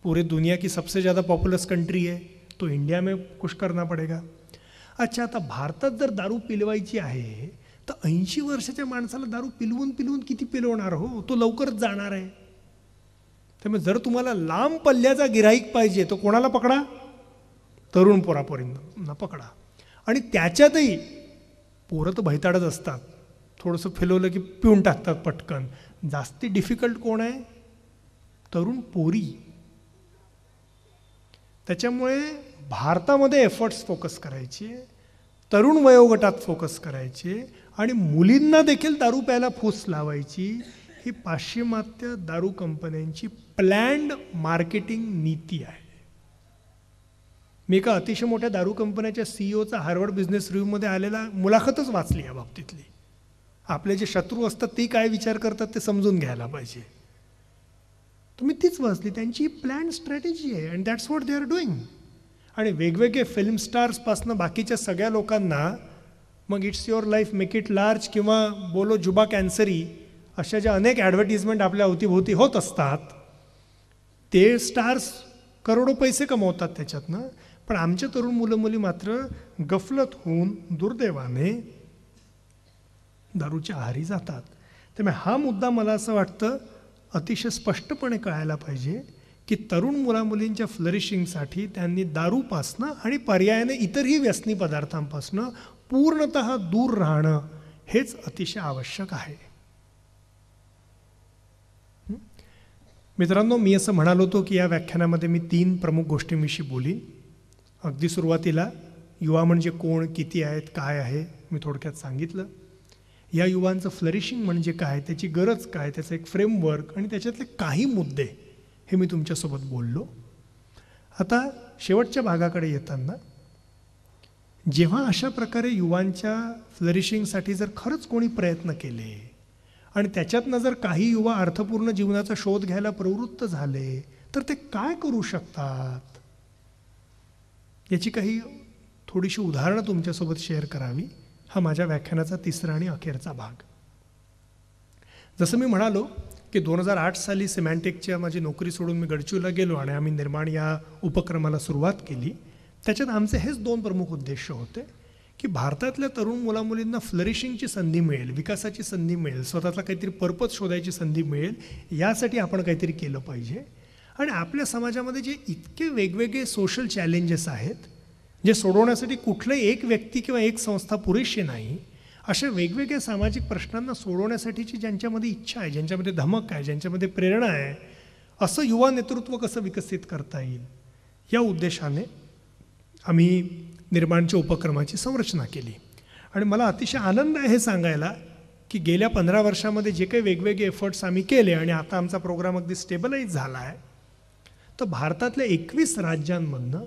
पूरे दुनिया की सबसे ज़्यादा पॉपुलस कंट्री आहे तो इंडिया में कुछ करना पडेगा अच्छा आता भारतात जर दारू पिलवायची आहे तर ऐंशी वर्षाच्या माणसाला दारू पिलवून पिलवून किती पिलवणार हो तो लवकरच जाणार आहे त्यामुळे जर तुम्हाला लांब पल्ल्याचा गिराईक पाहिजे तो कोणाला पकडा तरुण पोरापोरींना पकडा आणि त्याच्यातही पोरं तर भैताडच असतात थोडंसं फिलवलं की पिऊन टाकतात पटकन जास्ती डिफिकल्ट कोण आहे तरुण पोरी त्याच्यामुळे भारतामध्ये एफर्ट्स फोकस करायचे तरुण वयोगटात फोकस करायचे आणि मुलींना देखील दारू प्यायला फूस लावायची ही पाश्चिमात्य दारू कंपन्यांची प्लॅन्ड मार्केटिंग नीती आहे मी एका अतिशय मोठ्या दारू कंपन्याच्या सीईओचा हार्वर्ड बिझनेस रिव्ह्यूमध्ये आलेला मुलाखतच वाचली या बाबतीतली आपले जे शत्रू असतात ते काय विचार करतात ते समजून घ्यायला पाहिजे तुम्ही तीच वाचली त्यांची प्लॅन स्ट्रॅटेजी आहे and that's what they are doing आणि वेगवेगळे फिल्म स्टार्सपासनं बाकीच्या सगळ्या लोकांना मग it's your life make it large किंवा बोलो जुबा कॅन्सरी अशा ज्या अनेक ॲडव्हर्टिजमेंट आपल्या अवतीभोवती होत असतात ते स्टार्स करोडो पैसे कमवतात त्याच्यातनं पण आमच्या तरुण मुलं मुली मात्र गफलत होऊन दुर्दैवाने दारूच्या आहारी जातात त्यामुळे हा मुद्दा मला असं वाटतं अतिशय स्पष्टपणे कळायला पाहिजे की तरुण मुलामुलींच्या फ्लरिशिंगसाठी त्यांनी दारूपासनं आणि पर्यायाने इतरही व्यसनी पदार्थांपासनं पूर्णत दूर राहणं हेच अतिशय आवश्यक आहे मित्रांनो मी असं म्हणालो होतो की या व्याख्यानामध्ये मी तीन प्रमुख गोष्टींविषयी बोलीन अगदी सुरुवातीला युवा म्हणजे कोण किती आहेत काय आहे मी थोडक्यात सांगितलं या युवांचं फ्लरिशिंग म्हणजे काय त्याची गरज काय त्याचं एक फ्रेमवर्क आणि त्याच्यातले काही मुद्दे हे मी तुमच्यासोबत बोललो आता शेवटच्या भागाकडे येताना जेव्हा अशा प्रकारे युवांच्या फ्लरिशिंगसाठी जर खरंच कोणी प्रयत्न केले आणि त्याच्यातनं जर काही युवा अर्थपूर्ण जीवनाचा शोध घ्यायला प्रवृत्त झाले तर ते काय करू शकतात याची काही थोडीशी उदाहरणं तुमच्यासोबत शेअर करावी हा माझ्या व्याख्यानाचा तिसरा आणि अखेरचा भाग जसं मी म्हणालो की दोन हजार आठ साली सिमॅन्टिकच्या माझी नोकरी सोडून मी गडचूला गेलो आणि आम्ही निर्माण या उपक्रमाला सुरुवात केली त्याच्यात आमचे हेच दोन प्रमुख उद्देश होते की भारतातल्या तरुण मुलामुलींना फ्लरिशिंगची संधी मिळेल विकासाची संधी मिळेल स्वतःला काहीतरी पर्पज शोधायची संधी मिळेल यासाठी आपण काहीतरी केलं पाहिजे आणि आपल्या समाजामध्ये जे इतके वेगवेगळे सोशल चॅलेंजेस आहेत जे सोडवण्यासाठी कुठलंही एक व्यक्ती किंवा एक संस्था पुरेशी नाही अशा वेगवेगळ्या सामाजिक प्रश्नांना सोडवण्यासाठीची ज्यांच्यामध्ये इच्छा आहे ज्यांच्यामध्ये धमक आहे ज्यांच्यामध्ये प्रेरणा आहे असं युवा नेतृत्व कसं विकसित करता येईल या उद्देशाने आम्ही निर्माणच्या उपक्रमाची संरचना केली आणि मला अतिशय आनंद आहे हे सांगायला की गेल्या पंधरा वर्षामध्ये जे काही वेगवेगळे एफर्ट्स आम्ही केले आणि आता आमचा प्रोग्राम अगदी स्टेबलाईज झाला आहे तर भारतातल्या एकवीस राज्यांमधनं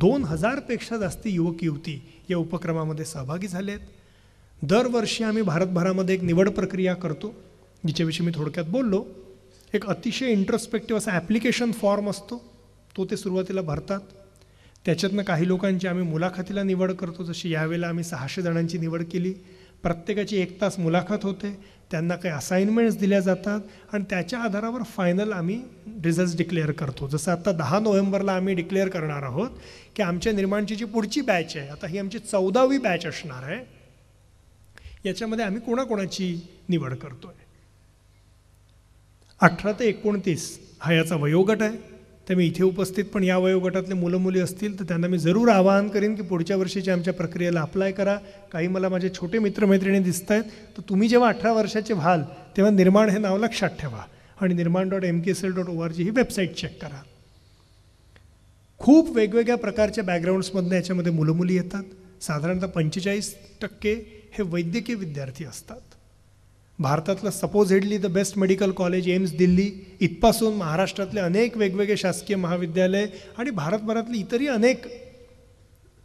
दोन हजारपेक्षा जास्त युवक युवती या उपक्रमामध्ये सहभागी झाले आहेत दरवर्षी आम्ही भारतभरामध्ये एक निवड प्रक्रिया करतो जिच्याविषयी मी थोडक्यात बोललो एक अतिशय इंट्रोस्पेक्टिव्ह असा ॲप्लिकेशन फॉर्म असतो तो ते सुरुवातीला भरतात त्याच्यातनं काही लोकांची आम्ही मुलाखतीला निवड करतो जशी यावेळेला आम्ही सहाशे जणांची निवड केली प्रत्येकाची एक तास मुलाखत होते त्यांना काही असाइनमेंट्स दिल्या जातात आणि त्याच्या आधारावर फायनल आम्ही रिझल्ट डिक्लेअर करतो जसं आता दहा नोव्हेंबरला आम्ही डिक्लेअर करणार आहोत की आमच्या निर्माणची जी पुढची बॅच आहे आता ही आमची चौदावी बॅच असणार आहे याच्यामध्ये आम्ही कोणाकोणाची निवड करतो आहे अठरा ते एकोणतीस हा याचा वयोगट आहे मी इथे उपस्थित पण या वयोगटातले मुलं मुली असतील तर त्यांना मी जरूर आवाहन करेन की पुढच्या वर्षीच्या आमच्या प्रक्रियेला अप्लाय करा काही मला माझे छोटे मित्रमैत्रिणी दिसत आहेत तर तुम्ही जेव्हा अठरा वर्षाचे व्हाल तेव्हा निर्माण हे नाव लक्षात ठेवा आणि Nirman dot M K L dot O R G ही वेबसाईट चेक करा खूप वेगवेगळ्या प्रकारच्या बॅकग्राऊंड्समधनं याच्यामध्ये मुलं मुली येतात साधारणतः पंचेचाळीस टक्के हे वैद्यकीय विद्यार्थी असतात भारतातलं हेडली the best medical college AIIMS Delhi इथपासून महाराष्ट्रातले अनेक वेगवेगळे शासकीय महाविद्यालय आणि भारतभरातली इतरही अनेक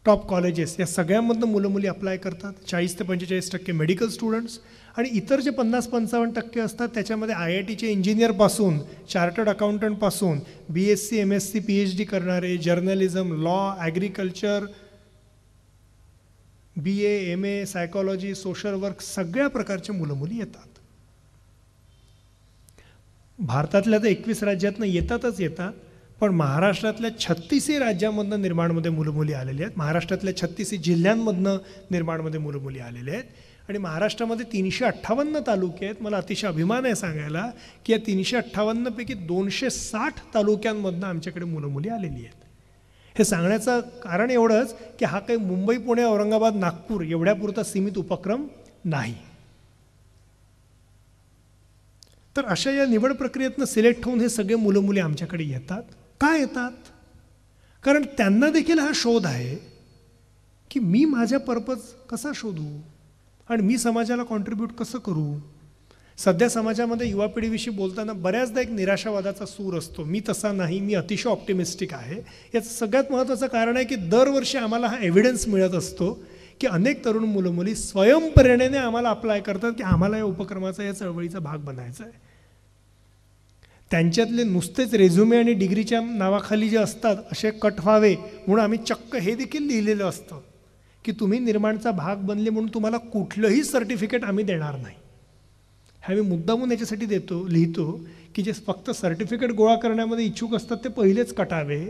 टॉप कॉलेजेस या सगळ्यांमधनं मुलं मुली अप्लाय करतात चाळीस ते पंचेचाळीस टक्के मेडिकल स्टुडंट्स आणि इतर जे पन्नास पंचावन्न टक्के असतात त्याच्यामध्ये आय आय टीचे इंजिनियरपासून चार्टर्ड अकाउंटंटपासून B S C M S C P H D करणारे journalism law agriculture B A M A psychology social work सगळ्या प्रकारच्या मुलं मुली येतात भारतातल्या तर एकवीस राज्यातनं येतातच येतात पण महाराष्ट्रातल्या छत्तीसही राज्यामधनं निर्माणमध्ये मुलं मुली आलेले आहेत महाराष्ट्रातल्या छत्तीसही जिल्ह्यांमधनं निर्माणमध्ये मुलं मुली आलेल्या आहेत आणि महाराष्ट्रामध्ये तीनशे अठ्ठावन्न तालुके आहेत मला अतिशय अभिमान आहे सांगायला की या तीनशे अठ्ठावन्नपैकी दोनशे साठ तालुक्यांमधनं आमच्याकडे मुलं मुली आलेली आहेत हे सांगण्याचं कारण एवढंच की हा काही मुंबई पुणे औरंगाबाद नागपूर एवढ्यापुरता सीमित उपक्रम नाही तर अशा या निवड प्रक्रियेतनं सिलेक्ट होऊन हे सगळे मुलं मुले आमच्याकडे येतात का येतात कारण त्यांना देखील हा शोध आहे की मी माझ्या पर्पज कसा शोधू आणि मी समाजाला कॉन्ट्रीब्यूट कसं करू सध्या समाजामध्ये युवा पिढीविषयी बोलताना बऱ्याचदा एक निराशावादाचा सूर असतो मी तसा नाही मी अतिशय ऑप्टिमिस्टिक आहे याचं सगळ्यात महत्त्वाचं कारण आहे की दरवर्षी आम्हाला हा एव्हिडन्स मिळत असतो की अनेक तरुण मुलं मुली स्वयंप्रेरणेने आम्हाला अप्लाय करतात की आम्हाला या उपक्रमाचा या चळवळीचा भाग बनायचा आहे त्यांच्यातले नुसतेच रेझ्युमे आणि डिग्रीच्या नावाखाली जे असतात असे कट व्हावे म्हणून आम्ही चक्क हे देखील लिहिलेलं असतं की तुम्ही निर्माणचा भाग बनले म्हणून तुम्हाला कुठलंही सर्टिफिकेट आम्ही देणार नाही ह्या मी मुद्दामून याच्यासाठी देतो लिहितो की जे फक्त सर्टिफिकेट गोळा करण्यामध्ये इच्छुक असतात ते पहिलेच कटावे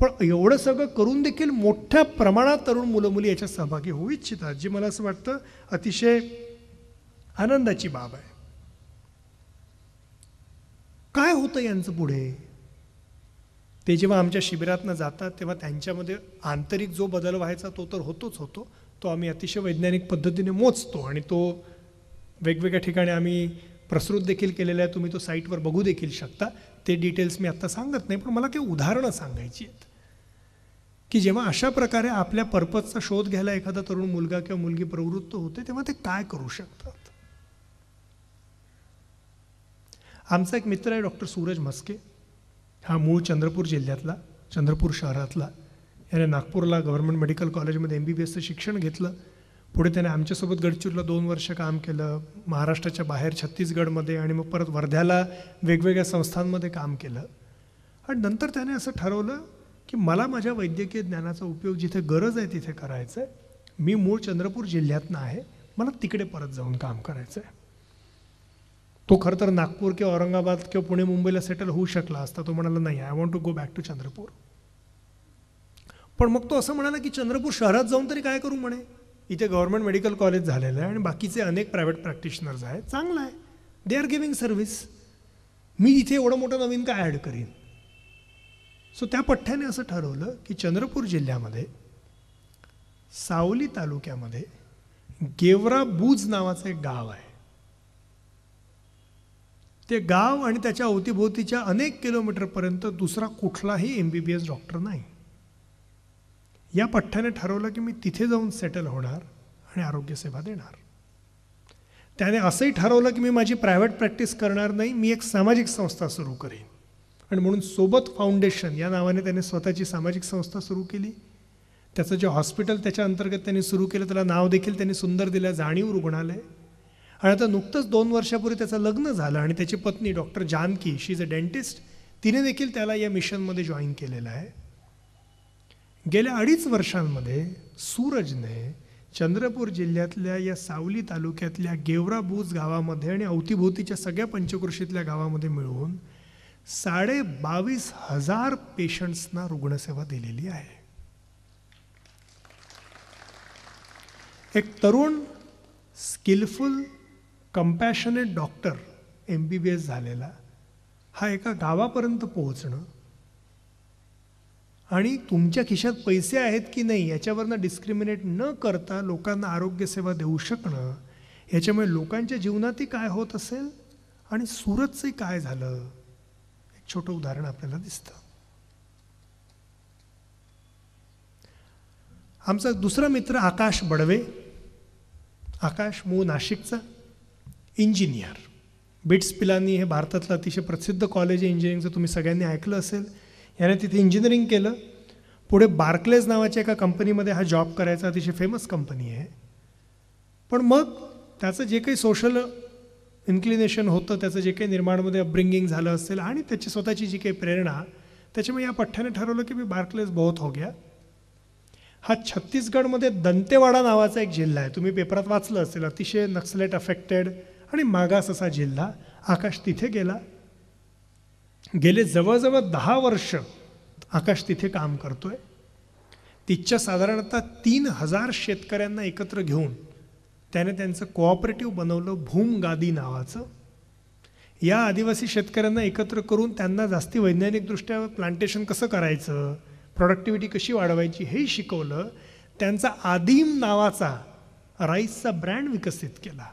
पण एवढं सगळं करून देखील मोठ्या प्रमाणात तरुण मुलं मुली याच्यात सहभागी होऊ इच्छितात जी मला असं वाटतं अतिशय आनंदाची बाब आहे काय होतं यांचं पुढे ते जेव्हा आमच्या शिबिरातनं जातात तेव्हा त्यांच्यामध्ये आंतरिक जो बदल व्हायचा तो तर होतोच होतो तो आम्ही अतिशय वैज्ञानिक पद्धतीने मोजतो आणि तो वेगवेगळ्या ठिकाणी आम्ही प्रसृत देखील केलेला आहे तुम्ही तो साईटवर बघू देखील शकता ते डिटेल्स मी आत्ता सांगत नाही पण मला काही उदाहरणं सांगायची आहेत की जेव्हा अशा प्रकारे आपल्या पर्पजचा शोध घ्यायला एखादा तरुण मुलगा किंवा मुलगी प्रवृत्त होते तेव्हा ते काय करू शकतात आमचा एक मित्र आहे डॉक्टर सूरज म्हस्के हा मूळ चंद्रपूर जिल्ह्यातला चंद्रपूर शहरातला याने नागपूरला गव्हर्नमेंट मेडिकल कॉलेजमध्ये एम बी बी एसचं शिक्षण घेतलं पुढे त्याने आमच्यासोबत गडचिरोला दोन वर्ष काम केलं महाराष्ट्राच्या बाहेर छत्तीसगडमध्ये आणि मग परत वर्ध्याला वेगवेगळ्या संस्थांमध्ये काम केलं आणि नंतर त्याने असं ठरवलं की मला माझ्या वैद्यकीय ज्ञानाचा उपयोग जिथे गरज आहे तिथे करायचं मी मूळ चंद्रपूर जिल्ह्यातनं आहे मला तिकडे परत जाऊन काम करायचं आहे तो खरं तर नागपूर किंवा औरंगाबाद किंवा पुणे मुंबईला सेटल होऊ शकला असता तो म्हणाला नाही I want to go back to Chandrapur पण मग तो असं म्हणाला की चंद्रपूर शहरात जाऊन तरी काय करू म्हणे इथे गव्हर्मेंट मेडिकल कॉलेज झालेलं आहे आणि बाकीचे अनेक प्रायव्हेट प्रॅक्टिशनर्स आहेत चांगलं आहे दे आर गिविंग सर्व्हिस मी इथे एवढं मोठं नवीन काय ॲड करीन सो त्या पठ्ठ्याने असं ठरवलं की चंद्रपूर जिल्ह्यामध्ये सावली तालुक्यामध्ये गेवरा बुज नावाचं एक गाव आहे ते गाव आणि त्याच्या अवतीभोवतीच्या अनेक किलोमीटरपर्यंत दुसरा कुठलाही M B B S doctor नाही या पठ्ठ्याने ठरवलं की मी तिथे जाऊन सेटल होणार आणि आरोग्यसेवा देणार त्याने असंही ठरवलं की मी माझी प्रायव्हेट प्रॅक्टिस करणार नाही मी एक सामाजिक संस्था सुरू करेन आणि म्हणून सोबत फाउंडेशन या नावाने त्याने स्वतःची सामाजिक संस्था सुरू केली त्याचं जे हॉस्पिटल त्याच्या अंतर्गत त्यांनी सुरू केलं त्याला नाव देखील त्यांनी सुंदर दिलं जाणीव रुग्णालय आणि आता नुकतंच दोन वर्षापूर्वी त्याचं लग्न झालं आणि त्याची पत्नी doctor Janaki she is a dentist तिने देखील त्याला या मिशनमध्ये जॉईन केलेलं आहे गेल्या अडीच वर्षांमध्ये सूरजने चंद्रपूर जिल्ह्यातल्या या सावली तालुक्यातल्या गेवराबूज गावामध्ये आणि अवतीभोवतीच्या सगळ्या पंचकृषीतल्या गावामध्ये मिळून साडे बावीस हजार पेशंट्सना रुग्णसेवा दिलेली आहे एक तरुण skilful compassionate doctor M B B S झालेला हा एका गावापर्यंत पोहोचणं आणि तुमच्या खिशात पैसे आहेत की नाही याच्यावरनं डिस्क्रिमिनेट न करता लोकांना आरोग्यसेवा देऊ शकणं याच्यामुळे लोकांच्या जीवनातही काय होत असेल आणि सुरतचंही काय झालं एक छोटं उदाहरण आपल्याला दिसतं आमचा दुसरा मित्र आकाश बडवे आकाश मूळ नाशिकचा इंजिनियर बिट्स पिलानी हे भारतातलं अतिशय प्रसिद्ध कॉलेज आहे इंजिनिअरिंगचं तुम्ही सगळ्यांनी ऐकलं असेल याने तिथे इंजिनिअरिंग केलं पुढे बार्कलेज नावाच्या एका कंपनीमध्ये हा जॉब करायचा अतिशय फेमस कंपनी आहे पण मग त्याचं जे काही सोशल इन्क्लिनेशन होतं त्याचं जे काही निर्माणमध्ये अपब्रिंगिंग झालं असेल आणि त्याची स्वतःची जी काही प्रेरणा त्याच्यामुळे या पठ्ठ्याने ठरवलं की मी बार्कलेज बहुत हो गया हा छत्तीसगडमध्ये दंतेवाडा नावाचा एक जिल्हा आहे तुम्ही पेपरात वाचलं असेल अतिशय नक्सलेट अफेक्टेड आणि मागास असा जिल्हा आकाश तिथे गेला गेले जवळजवळ दहा वर्ष आकाश तिथे काम करतो आहे तिच्या साधारणतः तीन हजार शेतकऱ्यांना एकत्र घेऊन त्याने त्यांचं कोऑपरेटिव्ह बनवलं भूम गादी नावाचं या आदिवासी शेतकऱ्यांना एकत्र करून त्यांना जास्ती वैज्ञानिकदृष्ट्या प्लांटेशन कसं करायचं प्रॉडक्टिव्हिटी कशी वाढवायची हे शिकवलं त्यांचा आदिम नावाचा राईसचा ब्रँड विकसित केला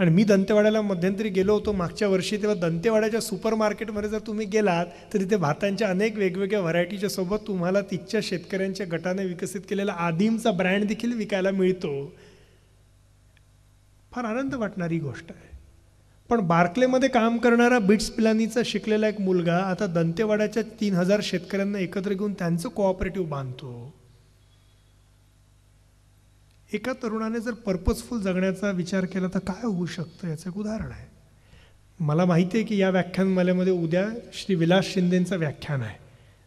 आणि मी दंतेवाड्याला मध्यंतरी गेलो होतो मागच्या वर्षी तेव्हा दंतेवाड्याच्या सुपर मार्केटमध्ये जर तुम्ही गेलात तर तिथे भातांच्या अनेक वेगवेगळ्या व्हरायटीच्या सोबत तुम्हाला तिथच्या शेतकऱ्यांच्या गटाने विकसित केलेला आदिमचा ब्रँड देखील विकायला मिळतो फार आनंद वाटणारी गोष्ट आहे पण बार्कलेमध्ये काम करणारा बिट्स पिलानीचा शिकलेला एक मुलगा आता दंतेवाड्याच्या तीन हजार शेतकऱ्यांना एकत्र घेऊन त्यांचं कोऑपरेटिव्ह बांधतो एका तरुणाने जर पर्पजफुल जगण्याचा विचार केला तर काय होऊ शकतं याचं एक उदाहरण आहे मला माहिती आहे की या व्याख्यानमालेमध्ये उद्या श्री विलास शिंदेंचं व्याख्यान आहे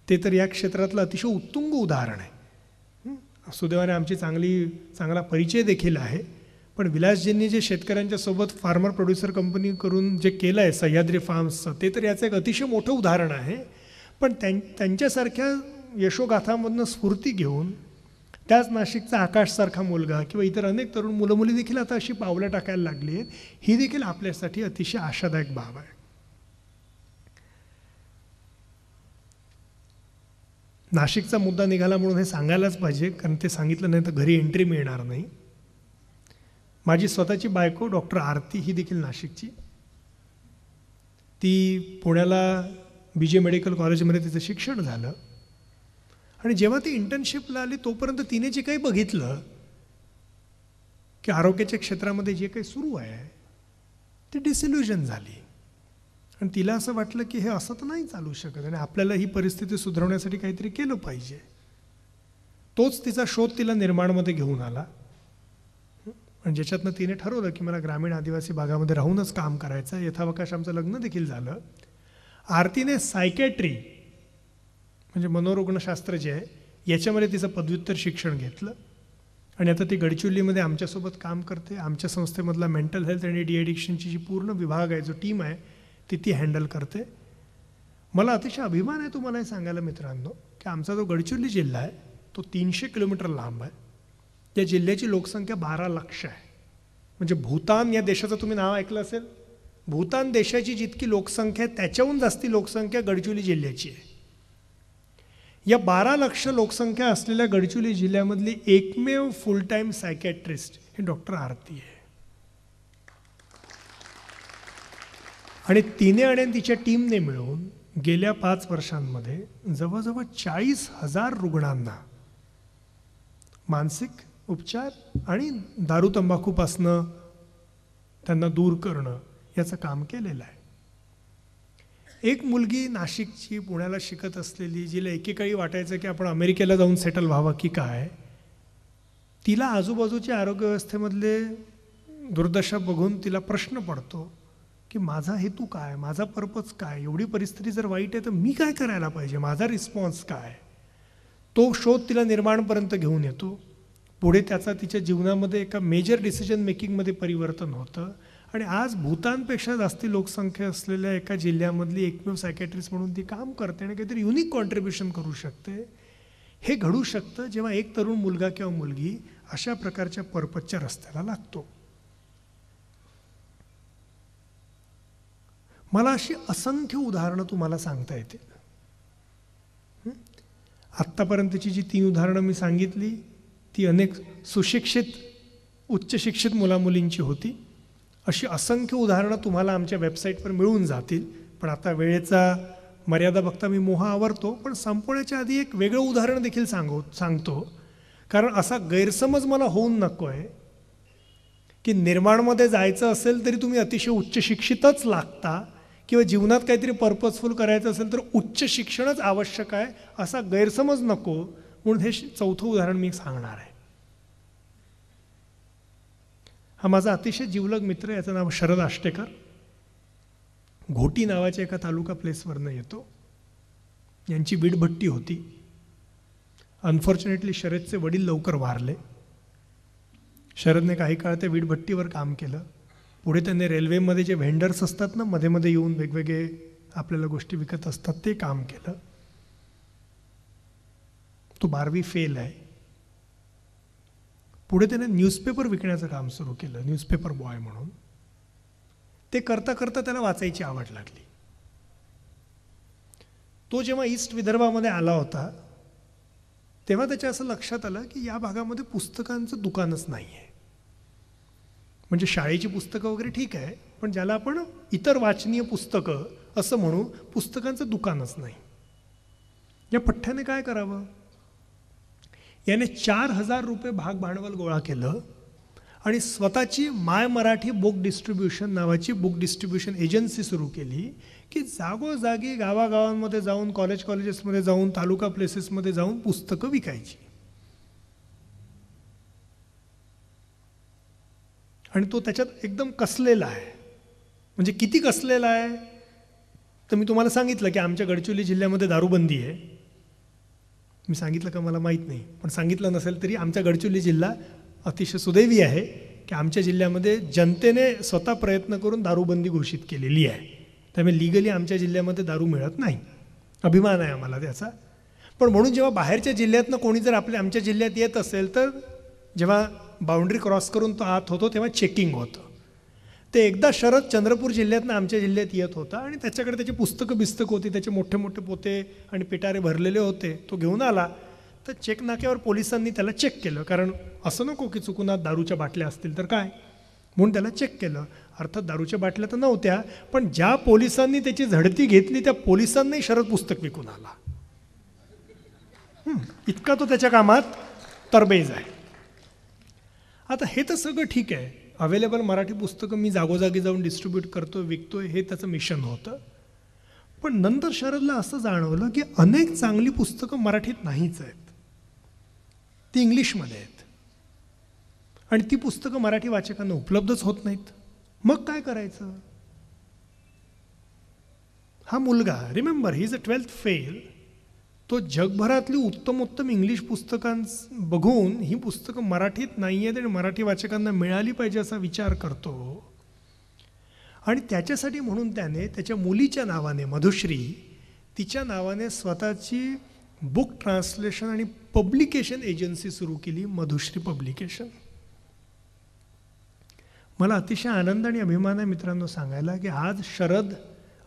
ते तर या क्षेत्रातलं अतिशय उत्तुंग उदाहरण आहे सुदैवाने आमची चांगली चांगला परिचय देखील आहे पण विलासजींनी जे शेतकऱ्यांच्या सोबत फार्मर प्रोड्युसर कंपनी करून जे केलं आहे सह्याद्री फार्म्सचं ते तर याचं एक अतिशय मोठं उदाहरण आहे पण त्यां त्यांच्यासारख्या यशोगाथामधनं स्फूर्ती घेऊन त्याच नाशिकचा आकाशसारखा मुलगा किंवा इतर अनेक तरुण मुलं मुली देखील आता अशी पावलं टाकायला लागली आहेत ही देखील आपल्यासाठी अतिशय आशादायक बाब आहे नाशिकचा मुद्दा निघाला म्हणून हे सांगायलाच पाहिजे कारण ते सांगितलं नाही तर घरी एंट्री मिळणार नाही माझी स्वतःची बायको डॉक्टर आरती ही देखील नाशिकची ती पुण्याला बी जे मेडिकल कॉलेजमध्ये तिचं शिक्षण झालं आणि जेव्हा ती इंटर्नशिपला आली तोपर्यंत तिने जे काही बघितलं की आरोग्याच्या क्षेत्रामध्ये जे काही सुरू आहे ती डिसिल्युजन झाली आणि तिला असं वाटलं की हे असं तर नाही चालू शकत आणि आपल्याला ही परिस्थिती सुधारवण्यासाठी काहीतरी केलं पाहिजे तोच तिचा शोध तिला निर्माणमध्ये घेऊन आला आणि ज्याच्यातनं तिने ठरवलं की मला ग्रामीण आदिवासी भागामध्ये राहूनच काम करायचं यथावकाश आमचं लग्न देखील झालं आरतीने सायकॅट्री म्हणजे मनोरुग्णशास्त्र जे आहे याच्यामध्ये तिचं पदव्युत्तर शिक्षण घेतलं आणि आता ती गडचिरोलीमध्ये आमच्यासोबत काम करते आमच्या संस्थेमधला मेंटल हेल्थ आणि डी एडिक्शनची जी पूर्ण विभाग आहे जो टीम आहे ती ती हँडल करते मला अतिशय अभिमान आहे तुम्हाला हे सांगायला मित्रांनो की आमचा जो गडचिरोली जिल्हा आहे तो तीनशे किलोमीटर लांब आहे या जिल्ह्याची लोकसंख्या बारा लक्ष आहे म्हणजे भूतान या देशाचं तुम्ही नाव ऐकलं असेल भूतान देशाची जितकी लोकसंख्या आहे त्याच्याहून जास्ती लोकसंख्या गडचिरोली जिल्ह्याची आहे या बारा लक्ष लोकसंख्या असलेल्या गडचिरोली जिल्ह्यामधली एकमेव फुल टाईम सायकॅट्रिस्ट हे डॉक्टर आरती आहे आणि तिने आणि तिच्या टीमने मिळून गेल्या पाच वर्षांमध्ये जवळजवळ चाळीस हजार रुग्णांना मानसिक उपचार आणि दारू तंबाखूपासनं त्यांना दूर करणं याचं काम केलेलं आहे एक मुलगी नाशिकची पुण्याला शिकत असलेली जिला एकेकाळी वाटायचं की आपण अमेरिकेला जाऊन सेटल व्हावं की काय तिला आजूबाजूच्या आरोग्यव्यवस्थेमधले दुर्दशा बघून तिला प्रश्न पडतो की माझा हेतू काय माझा पर्पज काय एवढी परिस्थिती जर वाईट आहे तर मी काय करायला पाहिजे माझा रिस्पॉन्स काय तो शोध तिला निर्माणपर्यंत घेऊन येतो पुढे त्याचा तिच्या जीवनामध्ये एका मेजर डिसिजन मेकिंगमध्ये परिवर्तन होतं आणि आज भूतानपेक्षा जास्ती लोकसंख्या असलेल्या एका जिल्ह्यामधली एकमेव सायकॅट्रिस्ट म्हणून ती काम करते आणि काहीतरी युनिक कॉन्ट्रीब्युशन करू शकते हे घडू शकतं जेव्हा एक तरुण मुलगा किंवा मुलगी अशा प्रकारच्या पर्पजच्या रस्त्याला लागतो मला अशी असंख्य उदाहरणं तुम्हाला सांगता येतील आत्तापर्यंतची जी तीन उदाहरणं मी सांगितली ती अनेक सुशिक्षित उच्च शिक्षित मुलामुलींची होती अशी असंख्य उदाहरणं तुम्हाला आमच्या वेबसाईटवर मिळून जातील पण आता वेळेचा मर्यादा बघता मी मोहा आवरतो पण संपवण्याच्या आधी एक वेगळं उदाहरण देखील सांगू सांगतो कारण असा गैरसमज मला होऊन नको आहे की निर्माणमध्ये जायचं असेल तरी तुम्ही अतिशय उच्च शिक्षितच लागता किंवा जीवनात काहीतरी पर्पजफुल करायचं असेल तर उच्च शिक्षणच आवश्यक आहे असा गैरसमज नको म्हणून हे चौथं उदाहरण मी सांगणार आहे हा माझा अतिशय जीवलग मित्र याचं नाव शरद आष्टेकर घोटी नावाच्या एका तालुका प्लेसवरनं येतो यांची वीडभट्टी होती अनफॉर्च्युनेटली शरदचे वडील लवकर वारले शरदने काही काळ त्या वीडभट्टीवर काम केलं पुढे त्यांनी रेल्वेमध्ये जे व्हेंडर्स असतात ना मध्ये मध्ये येऊन वेगवेगळे आपल्याला गोष्टी विकत असतात ते काम केलं तो बारवी फेल आहे पुढे त्याने न्यूजपेपर विकण्याचं काम सुरू केलं न्यूजपेपर बॉय म्हणून ते करता करता त्याला वाचायची आवड लागली तो जेव्हा ईस्ट विदर्भामध्ये आला होता तेव्हा त्याच्या असं लक्षात आलं की या भागामध्ये पुस्तकांचं दुकानच नाही आहे म्हणजे शाळेची पुस्तकं वगैरे ठीक आहे पण ज्याला आपण इतर वाचनीय पुस्तकं असं म्हणू पुस्तकांचं दुकानच नाही या पठ्ठ्याने काय करावं याने चार हजार रुपये भाग भांडवल गोळा केलं आणि स्वतःची माय मराठी बुक डिस्ट्रीब्युशन नावाची बुक डिस्ट्रीब्युशन एजन्सी सुरू केली की जागोजागी गावागावांमध्ये जाऊन कॉलेज कॉलेजेसमध्ये जाऊन तालुका प्लेसेसमध्ये जाऊन पुस्तकं विकायची आणि तो त्याच्यात एकदम कसलेला आहे म्हणजे किती कसलेला आहे तर मी तुम्हाला सांगितलं की आमच्या गडचिरोली जिल्ह्यामध्ये दारूबंदी आहे मी सांगितलं का मला माहीत नाही पण सांगितलं नसेल तरी आमचा गडचिरोली जिल्हा अतिशय सुदैवी आहे की आमच्या जिल्ह्यामध्ये जनतेने स्वतः प्रयत्न करून दारूबंदी घोषित केलेली आहे त्यामुळे लिगली आमच्या जिल्ह्यामध्ये दारू मिळत नाही अभिमान आहे आम्हाला त्याचा पण म्हणून जेव्हा बाहेरच्या जिल्ह्यातनं कोणी जर आपल्या आमच्या जिल्ह्यात येत असेल तर जेव्हा बाउंड्री क्रॉस करून तो आत होतो तेव्हा चेकिंग होतं ते एकदा शरद चंद्रपूर जिल्ह्यातनं आमच्या जिल्ह्यात येत होता आणि त्याच्याकडे त्याची पुस्तकं बिस्तक होती त्याचे मोठे मोठे पोते आणि पिटारे भरलेले होते तो घेऊन आला तर चेक नाक्यावर पोलिसांनी त्याला चेक केलं कारण असं नको की चुकून दारूच्या बाटल्या असतील तर काय म्हणून त्याला चेक केलं अर्थात दारूच्या बाटल्या तर नव्हत्या पण ज्या पोलिसांनी त्याची झडती घेतली त्या पोलिसांनी शरद पुस्तक विकून आला इतका तो त्याच्या कामात तरबेज आहे आता हे तर सगळं ठीक आहे अवेलेबल मराठी पुस्तकं मी जागोजागी जाऊन डिस्ट्रीब्यूट करतो विकतो हे त्याचं मिशन होतं पण नंतर शरदला असं जाणवलं की अनेक चांगली पुस्तकं मराठीत नाहीच आहेत ती इंग्लिशमध्ये आहेत आणि ती पुस्तकं मराठी वाचकांना उपलब्धच होत नाहीत मग काय करायचं हा मुलगा remember he is a twelfth fail तो जगभरातली उत्तमोत्तम इंग्लिश पुस्तकां बघून ही पुस्तकं मराठीत नाही आहेत आणि मराठी वाचकांना मिळाली पाहिजे असा विचार करतो आणि त्याच्यासाठी म्हणून त्याने त्याच्या मुलीच्या नावाने मधुश्री तिच्या नावाने स्वतःची बुक ट्रान्सलेशन आणि पब्लिकेशन एजन्सी सुरू केली मधुश्री पब्लिकेशन मला अतिशय आनंद आणि अभिमान आहे मित्रांनो सांगायला की आज शरद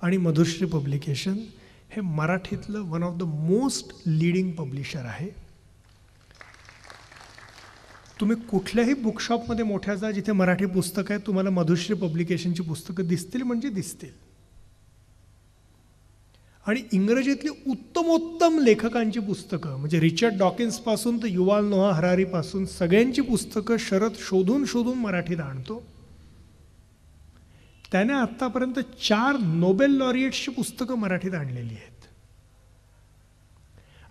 आणि मधुश्री पब्लिकेशन हे मराठीतलं one of the most leading publisher आहे तुम्ही कुठल्याही बुकशॉपमध्ये मोठ्या जा जिथे मराठी पुस्तक आहेत तुम्हाला मधुश्री पब्लिकेशनची पुस्तकं दिसतील म्हणजे दिसतील आणि इंग्रजीतली उत्तमोत्तम लेखकांची पुस्तकं म्हणजे रिचर्ड डॉकिन्सपासून तर युवाल नोहा हरारीपासून सगळ्यांची पुस्तकं शरद शोधून शोधून मराठीत आणतो त्याने आत्तापर्यंत चार नोबेल लॉरिएट्सची पुस्तकं मराठीत आणलेली आहेत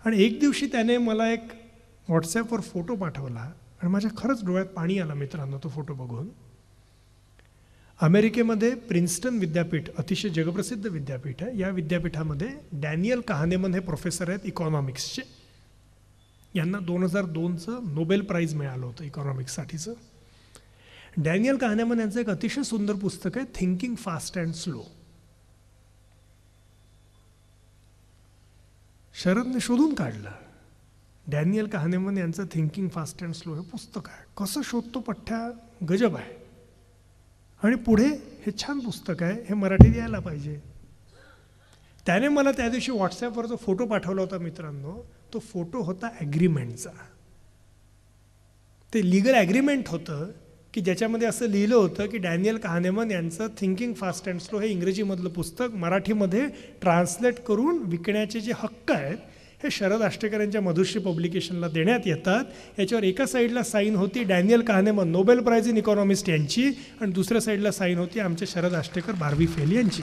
आणि एक दिवशी त्याने मला एक व्हॉट्सॲपवर फोटो पाठवला आणि माझ्या खरंच डोळ्यात पाणी आलं मित्रांनो तो फोटो बघून अमेरिकेमध्ये प्रिन्स्टन विद्यापीठ अतिशय जगप्रसिद्ध विद्यापीठ आहे या विद्यापीठामध्ये डॅनियल कहानेमन हे प्रोफेसर आहेत इकॉनॉमिक्सचे यांना दोन हजार दोनचं नोबेल प्राईज मिळालं होतं इकॉनॉमिक्ससाठीचं डॅनियल कहाण्यामध्ये यांचं एक अतिशय सुंदर पुस्तक आहे थिंकिंग फास्ट अँड स्लो शरदने शोधून काढलं डॅनियल कहानेमन यांचं थिंकिंग फास्ट अँड स्लो हे पुस्तक आहे कसं शोधतो पठ्ठ्या गजब आहे आणि पुढे हे छान पुस्तक आहे हे मराठीत यायला पाहिजे त्याने मला त्या दिवशी व्हॉट्सॲपवर जो फोटो पाठवला होता मित्रांनो तो फोटो होता ॲग्रीमेंटचा ते लिगल ॲग्रीमेंट होतं की ज्याच्यामध्ये असं लिहिलं होतं की डॅनियल कहानेमन यांचं थिंकिंग फास्ट अँड स्लो हे इंग्रजीमधलं पुस्तक मराठीमध्ये ट्रान्सलेट करून विकण्याचे जे हक्क आहेत हे शरद आष्टेकर यांच्या मधुश्री पब्लिकेशनला देण्यात येतात याच्यावर एका साईडला साईन होती Daniel Kahneman Nobel prize in economist यांची आणि दुसऱ्या साईडला साईन होती आमचे शरद आष्टेकर बारवी फेल यांची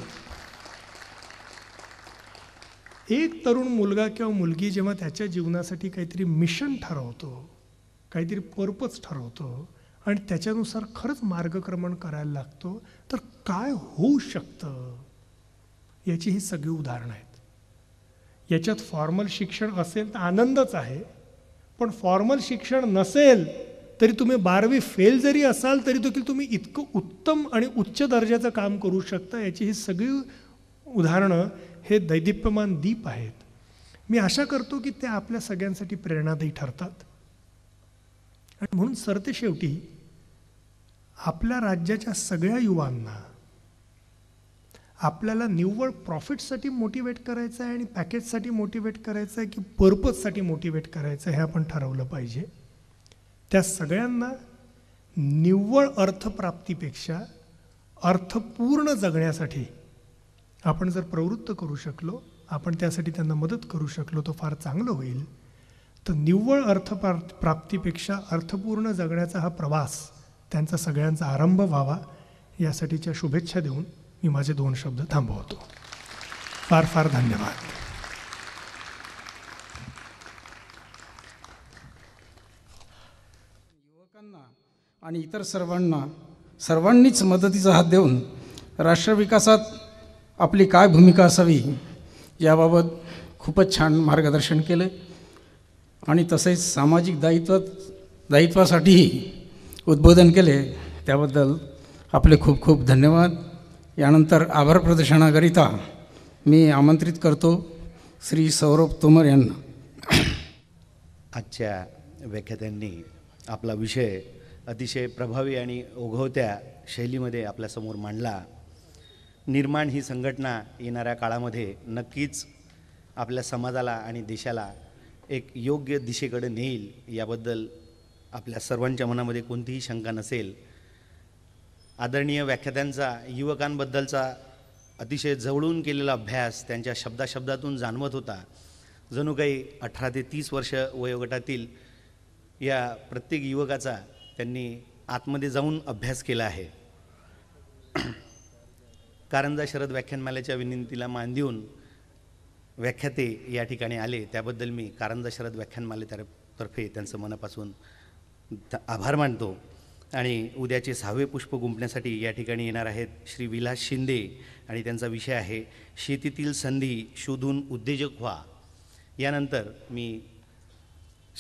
एक तरुण मुलगा किंवा मुलगी जेव्हा त्याच्या जीवनासाठी काहीतरी मिशन ठरवतो काहीतरी पर्पज ठरवतो आणि त्याच्यानुसार खरंच मार्गक्रमण करायला लागतो तर काय होऊ शकतं याची ही सगळी उदाहरणं आहेत याच्यात फॉर्मल शिक्षण असेल तर आनंदच आहे पण फॉर्मल शिक्षण नसेल तरी तुम्ही बारवी फेल जरी असाल तरी देखील तुम्ही इतकं उत्तम आणि उच्च दर्जाचं काम करू शकता याची ही सगळी उदाहरणं हे दैदिप्यमान दीप आहेत मी आशा करतो की ते आपल्या सगळ्यांसाठी प्रेरणादायी ठरतात आणि म्हणून सरते शेवटी आपल्या राज्याच्या सगळ्या युवांना आपल्याला निव्वळ प्रॉफिटसाठी मोटिवेट करायचं आहे आणि पॅकेजसाठी मोटिवेट करायचं आहे की पर्पजसाठी मोटिवेट करायचं आहे हे आपण ठरवलं पाहिजे त्या सगळ्यांना निव्वळ अर्थप्राप्तीपेक्षा अर्थपूर्ण जगण्यासाठी आपण जर प्रवृत्त करू शकलो आपण त्यासाठी त्यांना मदत करू शकलो तो फार चांगलं होईल तर निव्वळ अर्थप्रा प्राप्तीपेक्षा अर्थपूर्ण जगण्याचा हा प्रवास त्यांचा सगळ्यांचा आरंभ व्हावा यासाठीच्या शुभेच्छा देऊन मी माझे दोन शब्द थांबवतो फार फार धन्यवाद युवकांना आणि इतर सर्वांना सर्वांनीच मदतीचा हात देऊन राष्ट्रविकासात आपली काय भूमिका असावी याबाबत खूपच छान मार्गदर्शन केलं आणि तसेच सामाजिक दायित्व दायित्वासाठीही उद्बोधन केले त्याबद्दल आपले खूप खूप धन्यवाद यानंतर आभार प्रदर्शनाकरिता मी आमंत्रित करतो श्री सौरभ तोमर यांना आजच्या व्याख्यात्यांनी आपला विषय अतिशय प्रभावी आणि ओघवत्या शैलीमध्ये आपल्यासमोर मांडला निर्माण ही संघटना येणाऱ्या काळामध्ये नक्कीच आपल्या समाजाला आणि देशाला एक योग्य दिशेकडे नेईल याबद्दल आपल्या सर्वांच्या मनामध्ये कोणतीही शंका नसेल आदरणीय व्याख्यात्यांचा युवकांबद्दलचा अतिशय जवळून केलेला अभ्यास त्यांच्या शब्दाशब्दातून जाणवत होता जणू काही अठरा ते तीस वर्ष वयोगटातील या प्रत्येक युवकाचा त्यांनी आतमध्ये जाऊन अभ्यास केला आहे कारंजा शरद व्याख्यानमालेच्या विनंतीला मान देऊन व्याख्याते या ठिकाणी आले त्याबद्दल मी कारंजा शरद व्याख्यानमालेतर्फे त्यांचं मनापासून आभार मानतो आणि उद्याचे सहावे पुष्प गुंपण्यासाठी या ठिकाणी येणार आहेत श्री विलास शिंदे आणि त्यांचा विषय आहे शेतीतील संधी शोधून उद्योजक व्हा यानंतर मी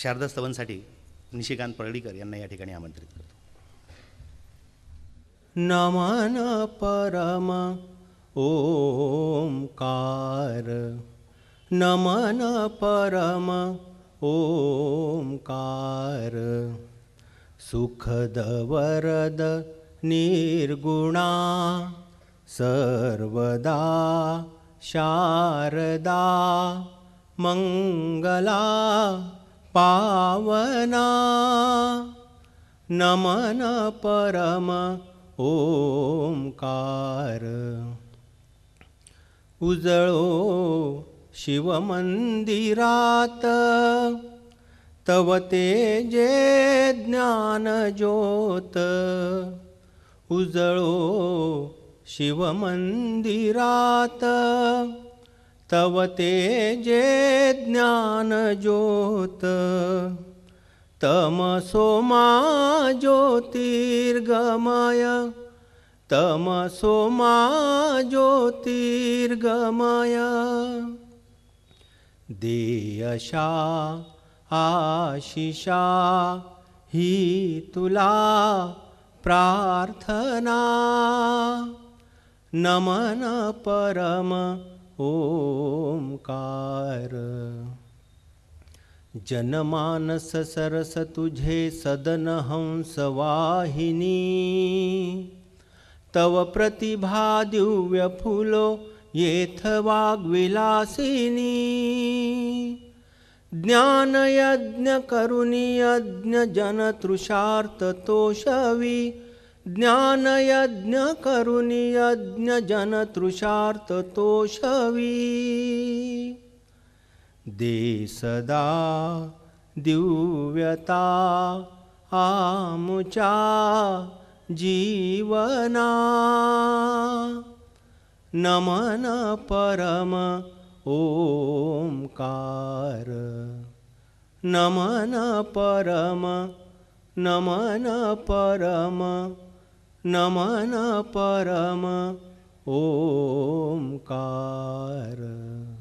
शारदा स्तवनसाठी निशिकांत परळीकर यांना या ठिकाणी आमंत्रित करतो नमन परम ओंकार नमन परम ओंकार सुखदवरद निर्गुणा सर्वदा शारदा मङ्गला पावना नमन परम ॐकार उजळो शिवमन्दिरात् तव ते ज्ञानज्योत उजळो शिवमन्दिरात् तव ते जे ज्ञानज्योत तमसो मा ज्योतिर्गमय तमसो मा ज्योतिर्गमय देयशा आशिषा ही तुला प्रार्थना नमन परम ओंकार जनमानस सरस तुझे सदन हंस वाहिनी तव प्रतिभा दिव्य फुलो येथ वाग्विलासिनी ज्ञानयज्ञकरुनि यज्ञजनतृषार्ततोषवि दे सदा दिव्यता आमुचा जीवना नमन परम ॐकार नमन परम नमन परम नमन ॐ